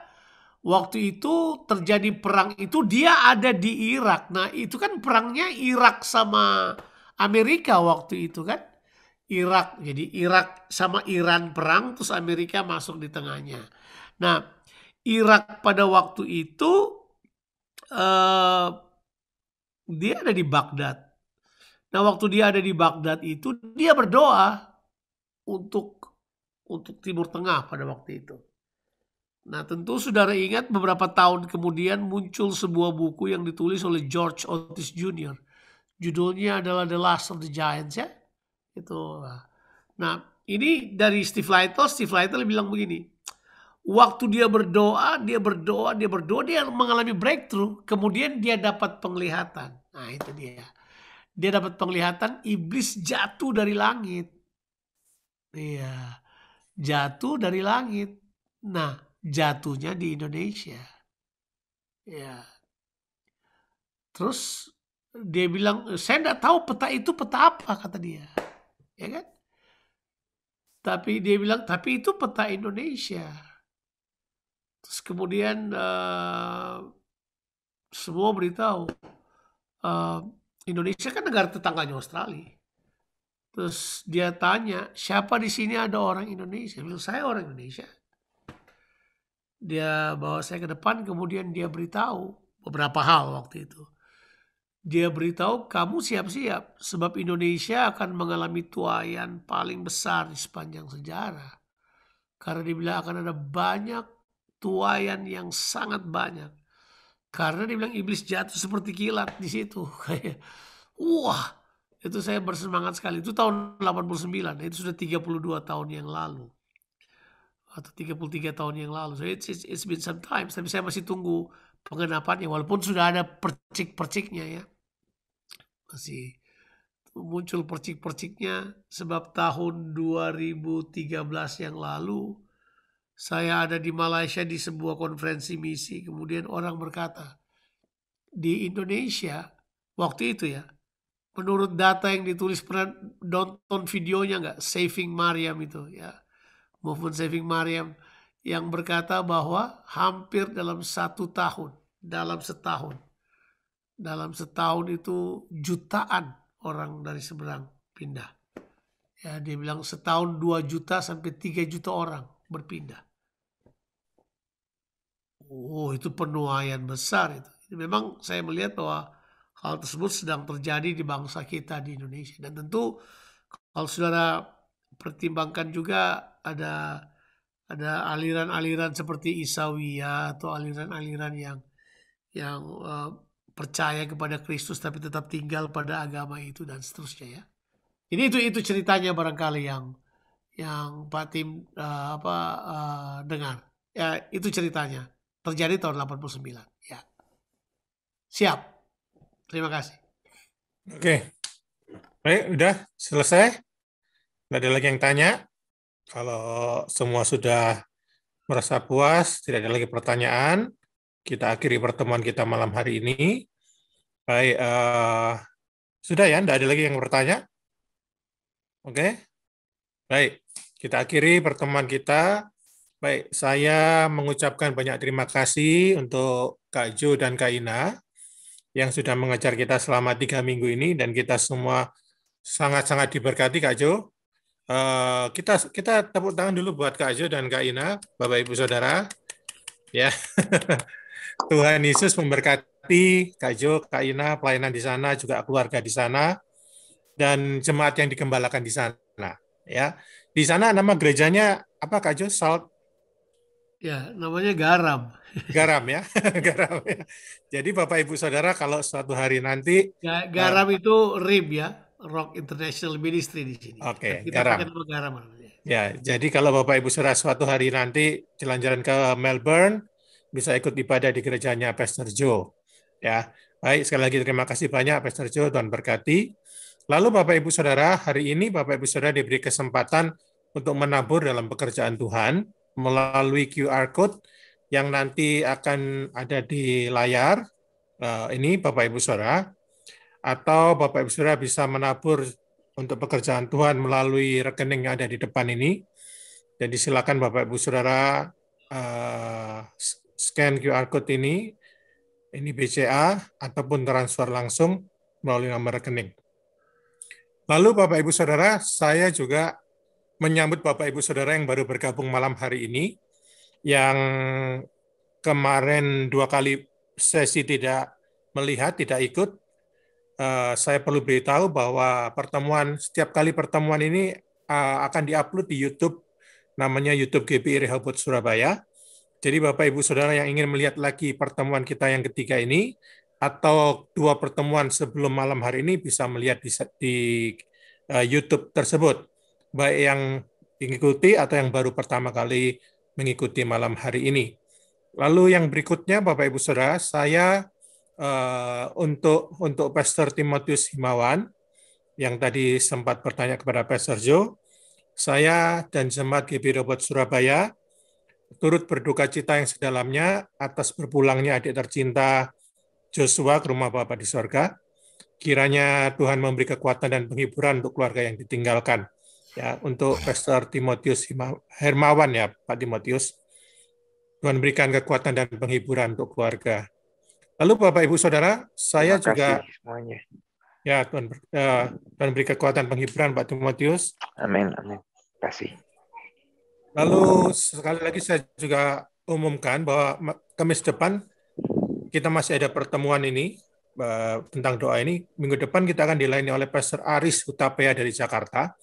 waktu itu terjadi perang itu dia ada di Irak. Nah, itu kan perangnya Irak sama Amerika waktu itu kan. Irak. Jadi Irak sama Iran perang terus Amerika masuk di tengahnya. Nah, Irak pada waktu itu eh dia ada di Baghdad. Nah, waktu dia ada di Baghdad itu dia berdoa untuk untuk Timur Tengah pada waktu itu. Nah, tentu saudara ingat beberapa tahun kemudian muncul sebuah buku yang ditulis oleh George Otis Jr. Judulnya adalah The Last of the Giants ya. Itu. Nah, nah ini dari Steve Lytle, Steve Lytle bilang begini. Waktu dia berdoa, dia berdoa, dia berdoa, dia mengalami breakthrough. Kemudian dia dapat penglihatan. Nah itu dia. Dia dapat penglihatan iblis jatuh dari langit. Iya. Jatuh dari langit. Nah jatuhnya di Indonesia. Ya. Terus dia bilang, saya tidak tahu peta itu peta apa kata dia. Ya kan? Tapi dia bilang, tapi itu peta Indonesia. Terus kemudian uh, semua beritahu uh, Indonesia kan negara tetangganya Australia. Terus dia tanya, siapa di sini ada orang Indonesia? Bilang, saya orang Indonesia. Dia bawa saya ke depan, kemudian dia beritahu beberapa hal waktu itu. Dia beritahu, kamu siap-siap, sebab Indonesia akan mengalami tuayan paling besar di sepanjang sejarah. Karena dibilang akan ada banyak tuayan yang sangat banyak. Karena dibilang iblis jatuh seperti kilat di situ. wah, itu saya bersemangat sekali. Itu tahun 89, itu sudah 32 tahun yang lalu. Atau 33 tahun yang lalu. So it's, it's, it's been some time, tapi saya masih tunggu pengenapannya. Walaupun sudah ada percik-perciknya ya. Masih muncul percik-perciknya sebab tahun 2013 yang lalu saya ada di Malaysia di sebuah konferensi misi, kemudian orang berkata, di Indonesia waktu itu ya, menurut data yang ditulis pernah nonton videonya nggak, Saving Mariam itu ya, Movement Saving Mariam yang berkata bahwa hampir dalam satu tahun, dalam setahun, dalam setahun itu jutaan orang dari seberang pindah. Ya, dia bilang setahun 2 juta sampai 3 juta orang berpindah. Oh, itu penuaian besar itu. Memang saya melihat bahwa hal tersebut sedang terjadi di bangsa kita di Indonesia. Dan tentu kalau saudara pertimbangkan juga ada ada aliran-aliran seperti Isawiya atau aliran-aliran yang yang uh, percaya kepada Kristus tapi tetap tinggal pada agama itu dan seterusnya ya. Ini itu itu ceritanya barangkali yang yang Pak Tim uh, eh, apa uh, dengar. Ya, itu ceritanya. Terjadi tahun 89, ya. Siap. Terima kasih. Oke. Baik, udah selesai. Tidak ada lagi yang tanya. Kalau semua sudah merasa puas, tidak ada lagi pertanyaan, kita akhiri pertemuan kita malam hari ini. Baik, uh, sudah ya, tidak ada lagi yang bertanya? Oke, okay. baik. Kita akhiri pertemuan kita. Baik, saya mengucapkan banyak terima kasih untuk Kak Jo dan Kak Ina yang sudah mengajar kita selama tiga minggu ini dan kita semua sangat-sangat diberkati Kak Jo. Eh, kita kita tepuk tangan dulu buat Kak Jo dan Kak Ina, Bapak Ibu Saudara. Ya. Tuhan Yesus memberkati Kak Jo, Kak Ina, pelayanan di sana, juga keluarga di sana, dan jemaat yang dikembalakan di sana. Ya, di sana nama gerejanya apa Kak Jo? Salt? Ya, namanya garam. Garam ya, garam ya. Jadi Bapak Ibu Saudara kalau suatu hari nanti ya, garam uh, itu rib ya, Rock International Ministry di sini. Oke, okay, kita garam. Pakai garam. Ya, jadi kalau Bapak Ibu Saudara suatu hari nanti jalan-jalan ke Melbourne, bisa ikut ibadah di gerejanya Pastor Joe. Ya, baik sekali lagi terima kasih banyak Pastor Joe, Tuhan berkati. Lalu Bapak Ibu Saudara, hari ini Bapak Ibu Saudara diberi kesempatan untuk menabur dalam pekerjaan Tuhan melalui QR code yang nanti akan ada di layar eh, ini Bapak Ibu Saudara atau Bapak Ibu Saudara bisa menabur untuk pekerjaan Tuhan melalui rekening yang ada di depan ini. Jadi silakan Bapak Ibu Saudara eh, scan QR code ini ini BCA ataupun transfer langsung melalui nomor rekening. Lalu Bapak Ibu Saudara, saya juga menyambut Bapak Ibu Saudara yang baru bergabung malam hari ini, yang kemarin dua kali sesi tidak melihat, tidak ikut. Eh, saya perlu beritahu bahwa pertemuan setiap kali pertemuan ini eh, akan diupload di YouTube, namanya YouTube GPI Rehobot Surabaya. Jadi Bapak Ibu Saudara yang ingin melihat lagi pertemuan kita yang ketiga ini, atau dua pertemuan sebelum malam hari ini bisa melihat di, di uh, YouTube tersebut, baik yang mengikuti atau yang baru pertama kali mengikuti malam hari ini. Lalu yang berikutnya, Bapak Ibu Saudara, saya uh, untuk untuk Pastor Timotius Himawan yang tadi sempat bertanya kepada Pastor Jo, saya dan jemaat GB Robot Surabaya turut berduka cita yang sedalamnya atas berpulangnya adik tercinta Joshua ke rumah bapak di sorga. Kiranya Tuhan memberi kekuatan dan penghiburan untuk keluarga yang ditinggalkan. Ya, untuk Pastor Timotius Hermawan ya, Pak Timotius. Tuhan berikan kekuatan dan penghiburan untuk keluarga. Lalu Bapak Ibu Saudara, saya juga semuanya. Ya, Tuhan, uh, Tuhan beri kekuatan penghiburan Pak Timotius. Amin, amin. Kasih. Lalu sekali lagi saya juga umumkan bahwa Kamis depan kita masih ada pertemuan ini eh, tentang doa ini. Minggu depan kita akan dilayani oleh Pastor Aris Utapaya dari Jakarta.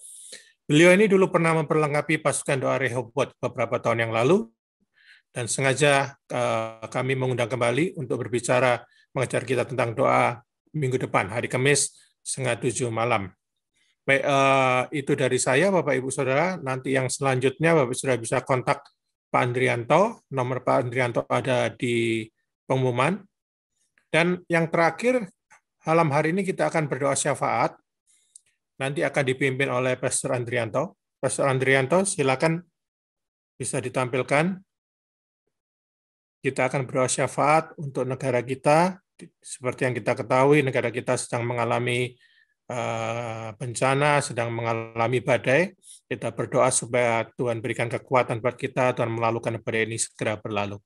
Beliau ini dulu pernah memperlengkapi pasukan doa Rehobot beberapa tahun yang lalu dan sengaja eh, kami mengundang kembali untuk berbicara mengejar kita tentang doa minggu depan hari Kamis setengah tujuh malam. Baik, eh, itu dari saya Bapak Ibu Saudara. Nanti yang selanjutnya Bapak Ibu Saudara bisa kontak Pak Andrianto. Nomor Pak Andrianto ada di pengumuman. Dan yang terakhir, malam hari ini kita akan berdoa syafaat. Nanti akan dipimpin oleh Pastor Andrianto. Pastor Andrianto, silakan bisa ditampilkan. Kita akan berdoa syafaat untuk negara kita. Seperti yang kita ketahui, negara kita sedang mengalami eh, bencana, sedang mengalami badai, kita berdoa supaya Tuhan berikan kekuatan buat kita, Tuhan melalukan badai ini segera berlalu.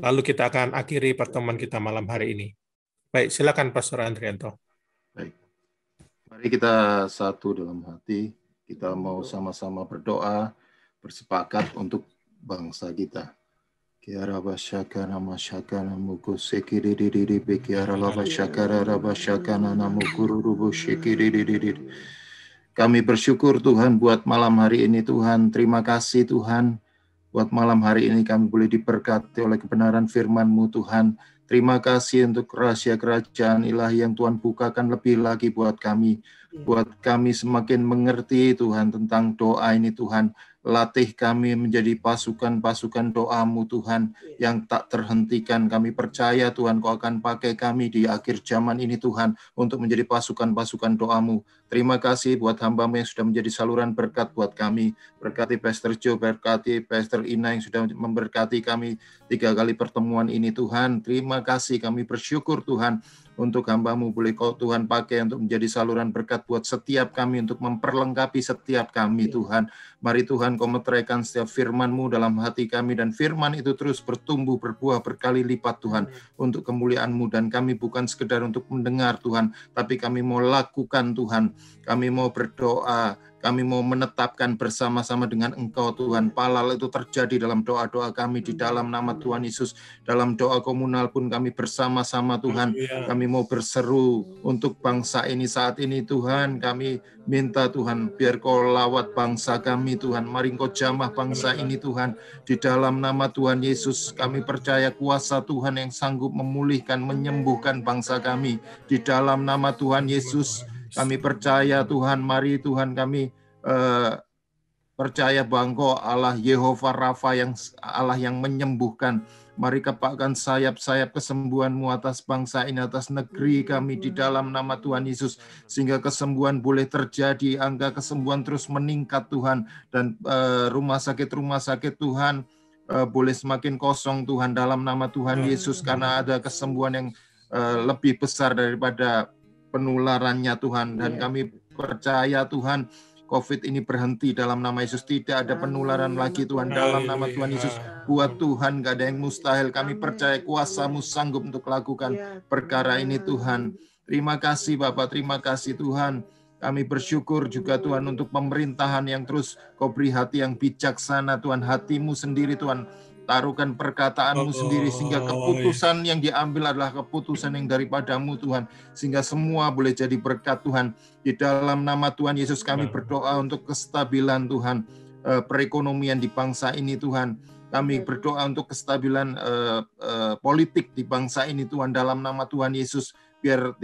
Lalu kita akan akhiri pertemuan kita malam hari ini. Baik, silakan Pastor Andrianto. Baik. Mari kita satu dalam hati, kita mau sama-sama berdoa, bersepakat untuk bangsa kita. Kiara basyakana masyakana muku sekiri di kiara sekiri Kami bersyukur Tuhan buat malam hari ini Tuhan. Terima kasih Tuhan Buat malam hari ini kami boleh diberkati oleh kebenaran firman-Mu Tuhan. Terima kasih untuk rahasia kerajaan ilahi yang Tuhan bukakan lebih lagi buat kami Iya. Buat kami semakin mengerti Tuhan tentang doa ini Tuhan. Latih kami menjadi pasukan-pasukan doamu Tuhan iya. yang tak terhentikan. Kami percaya Tuhan kau akan pakai kami di akhir zaman ini Tuhan untuk menjadi pasukan-pasukan doamu. Terima kasih buat hambamu yang sudah menjadi saluran berkat buat kami. Berkati Pastor Joe, berkati Pastor Ina yang sudah memberkati kami tiga kali pertemuan ini Tuhan. Terima kasih kami bersyukur Tuhan untuk hambamu boleh kau Tuhan pakai untuk menjadi saluran berkat buat setiap kami, untuk memperlengkapi setiap kami iya. Tuhan. Mari Tuhan kau meteraikan setiap firmanmu dalam hati kami, dan firman itu terus bertumbuh, berbuah berkali lipat Tuhan, untuk kemuliaanmu, dan kami bukan sekedar untuk mendengar Tuhan, tapi kami mau lakukan Tuhan, kami mau berdoa, kami mau menetapkan bersama-sama dengan Engkau Tuhan. Palal itu terjadi dalam doa-doa kami di dalam nama Tuhan Yesus. Dalam doa komunal pun kami bersama-sama Tuhan. Kami mau berseru untuk bangsa ini saat ini Tuhan. Kami minta Tuhan biar kau lawat bangsa kami Tuhan. Mari kau jamah bangsa ini Tuhan. Di dalam nama Tuhan Yesus kami percaya kuasa Tuhan yang sanggup memulihkan, menyembuhkan bangsa kami. Di dalam nama Tuhan Yesus kami percaya Tuhan, mari Tuhan kami eh, percaya Bangko Allah Yehova Rafa yang Allah yang menyembuhkan. Mari kepakkan sayap-sayap kesembuhanmu atas bangsa ini, atas negeri kami di dalam nama Tuhan Yesus. Sehingga kesembuhan boleh terjadi, angka kesembuhan terus meningkat Tuhan. Dan eh, rumah sakit-rumah sakit Tuhan eh, boleh semakin kosong Tuhan dalam nama Tuhan Yesus. Karena ada kesembuhan yang eh, lebih besar daripada penularannya Tuhan dan iya. kami percaya Tuhan COVID ini berhenti dalam nama Yesus. Tidak ada penularan lagi Tuhan dalam nama Tuhan Yesus. Buat Tuhan gak ada yang mustahil. Kami percaya kuasamu sanggup untuk lakukan iya, perkara ini Tuhan. Terima kasih Bapak, terima kasih Tuhan. Kami bersyukur juga Tuhan untuk pemerintahan yang terus kau beri hati yang bijaksana Tuhan. Hatimu sendiri Tuhan Taruhkan perkataanmu oh, sendiri sehingga oh, keputusan iya. yang diambil adalah keputusan yang daripadamu Tuhan. Sehingga semua boleh jadi berkat Tuhan. Di dalam nama Tuhan Yesus kami berdoa untuk kestabilan Tuhan. Eh, perekonomian di bangsa ini Tuhan. Kami berdoa untuk kestabilan uh, uh, politik di bangsa ini Tuhan. Dalam nama Tuhan Yesus biar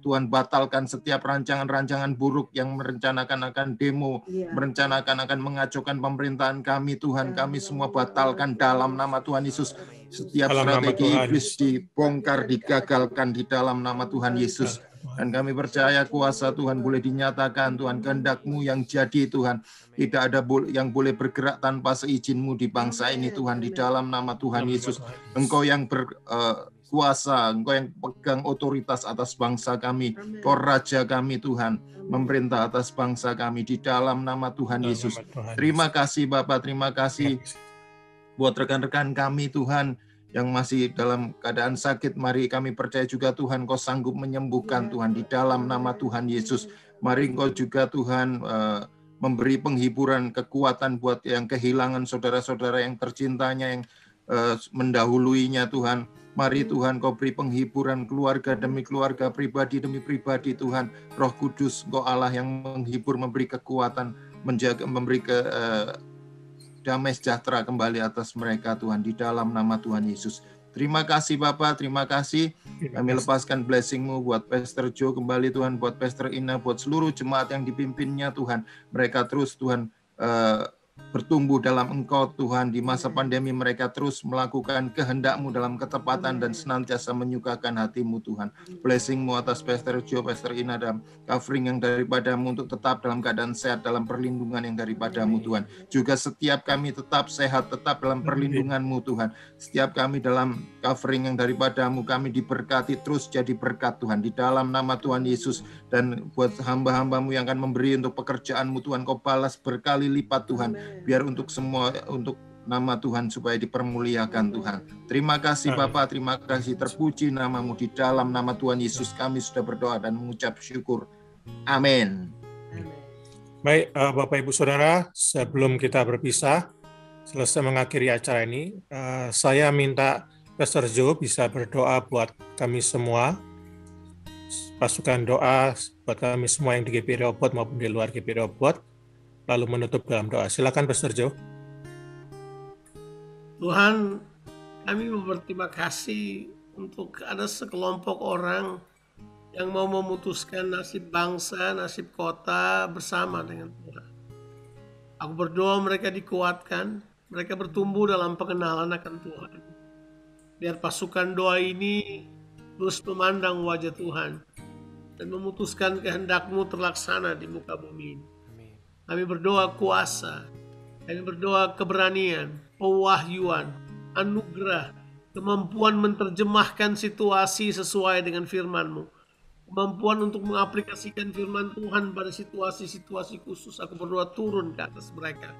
Tuhan batalkan setiap rancangan-rancangan buruk yang merencanakan akan demo, iya. merencanakan akan mengacaukan pemerintahan kami Tuhan, ya kami semua batalkan dalam nama Tuhan Yesus. Setiap dalam strategi iblis dibongkar, digagalkan di dalam nama Tuhan Yesus. Dan kami percaya kuasa Tuhan boleh dinyatakan, Tuhan kehendakmu yang jadi Tuhan. Tidak ada yang boleh bergerak tanpa seizinmu di bangsa ini Tuhan, di dalam nama Tuhan Yesus. Engkau yang ber, uh, kuasa, Engkau yang pegang otoritas atas bangsa kami. Kau raja kami Tuhan, memerintah atas bangsa kami di dalam nama Tuhan Yesus. Terima kasih Bapak, terima kasih buat rekan-rekan kami Tuhan yang masih dalam keadaan sakit, mari kami percaya juga Tuhan kau sanggup menyembuhkan ya. Tuhan di dalam nama Tuhan Yesus. Mari engkau juga Tuhan eh, memberi penghiburan, kekuatan buat yang kehilangan saudara-saudara yang tercintanya, yang eh, mendahuluinya Tuhan Mari Tuhan kau beri penghiburan keluarga demi keluarga, pribadi demi pribadi Tuhan. Roh Kudus kau Allah yang menghibur, memberi kekuatan, menjaga, memberi ke, uh, damai sejahtera kembali atas mereka Tuhan. Di dalam nama Tuhan Yesus. Terima kasih Bapak, terima kasih. Kami lepaskan blessing-Mu buat Pastor Joe kembali Tuhan, buat Pastor Ina, buat seluruh jemaat yang dipimpinnya Tuhan. Mereka terus Tuhan uh, bertumbuh dalam Engkau Tuhan di masa pandemi mereka terus melakukan kehendakmu dalam ketepatan dan senantiasa menyukakan hatimu Tuhan. Blessingmu atas Pastor Joe, Pastor Ina dan covering yang daripadamu untuk tetap dalam keadaan sehat, dalam perlindungan yang daripadamu Tuhan. Juga setiap kami tetap sehat, tetap dalam perlindunganmu Tuhan. Setiap kami dalam covering yang daripadamu kami diberkati terus jadi berkat Tuhan di dalam nama Tuhan Yesus dan buat hamba-hambamu yang akan memberi untuk pekerjaanmu Tuhan kau balas berkali lipat Tuhan Amen. biar untuk semua untuk nama Tuhan supaya dipermuliakan Tuhan. Terima kasih Bapak, terima kasih terpuji namamu di dalam nama Tuhan Yesus kami sudah berdoa dan mengucap syukur. Amin. Baik uh, Bapak Ibu Saudara, sebelum kita berpisah, selesai mengakhiri acara ini, uh, saya minta Pastor Joe bisa berdoa buat kami semua, pasukan doa buat kami semua yang di GP Robot maupun di luar GP Robot, lalu menutup dalam doa. Silakan Pastor Joe. Tuhan, kami berterima kasih untuk ada sekelompok orang yang mau memutuskan nasib bangsa, nasib kota bersama dengan Tuhan. Aku berdoa mereka dikuatkan, mereka bertumbuh dalam pengenalan akan Tuhan Biar pasukan doa ini terus memandang wajah Tuhan dan memutuskan kehendakmu terlaksana di muka bumi ini. Kami berdoa kuasa, kami berdoa keberanian, pewahyuan, anugerah, kemampuan menerjemahkan situasi sesuai dengan firman-Mu. Kemampuan untuk mengaplikasikan firman Tuhan pada situasi-situasi khusus. Aku berdoa turun ke atas mereka.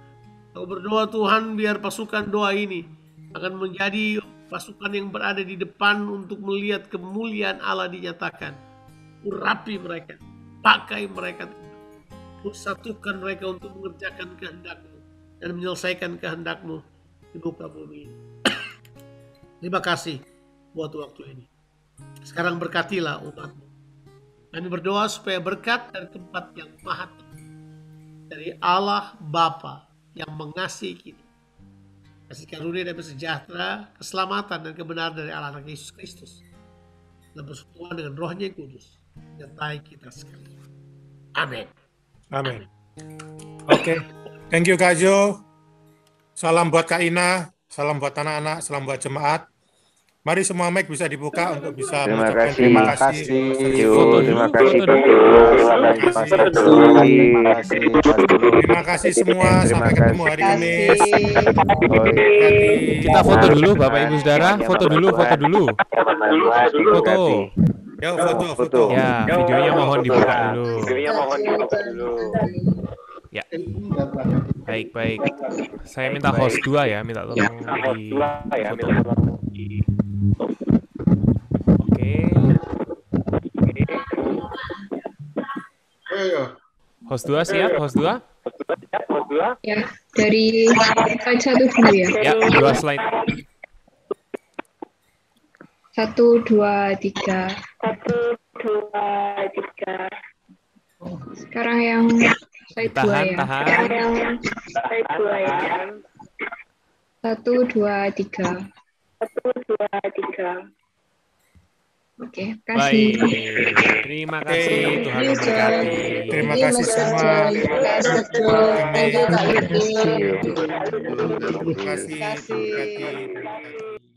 Aku berdoa Tuhan biar pasukan doa ini akan menjadi Pasukan yang berada di depan untuk melihat kemuliaan Allah dinyatakan. Urapi mereka, pakai mereka, satukan mereka untuk mengerjakan kehendakmu dan menyelesaikan kehendakmu di muka bumi. Terima kasih buat waktu ini. Sekarang berkatilah umatmu. Kami berdoa supaya berkat dari tempat yang mahat dari Allah Bapa yang mengasihi kita kasih karunia dan sejahtera, keselamatan dan kebenaran dari Allah anak Yesus Kristus. Dan persekutuan dengan rohnya yang kudus. Nyertai kita sekali. Amin. Amin. Oke. Okay. Thank you Kak Jo. Salam buat Kak Ina. Salam buat anak-anak. Salam buat jemaat. Mari semua mic bisa dibuka untuk bisa terima kasih. Terima kasih. Terima kasih. Terima kasih semua sampai ketemu hari ini. Kita foto dulu Bapak Ibu Saudara, foto dulu, foto dulu. Foto. Ya, foto, foto. Ya, videonya mohon dibuka dulu. Videonya mohon dibuka dulu. Ya. Baik, baik. Saya minta host dua ya, minta tolong ya, di Oke. Oke. Iya. Host 2 siap? Host 2? Ya, dari slide satu dulu ya. Ya, dua slide. Satu, dua, tiga. Satu, dua, tiga. Sekarang yang slide tahan, dua ya. Tahan. Sekarang yang slide dua ya. Satu, dua, tiga. Satu, dua, tiga. Oke, kasih. Baik. Terima kasih Tuhan memberkati. Terima iya, kasih semua. Terima kasih. Terima kasih. Terima kasih.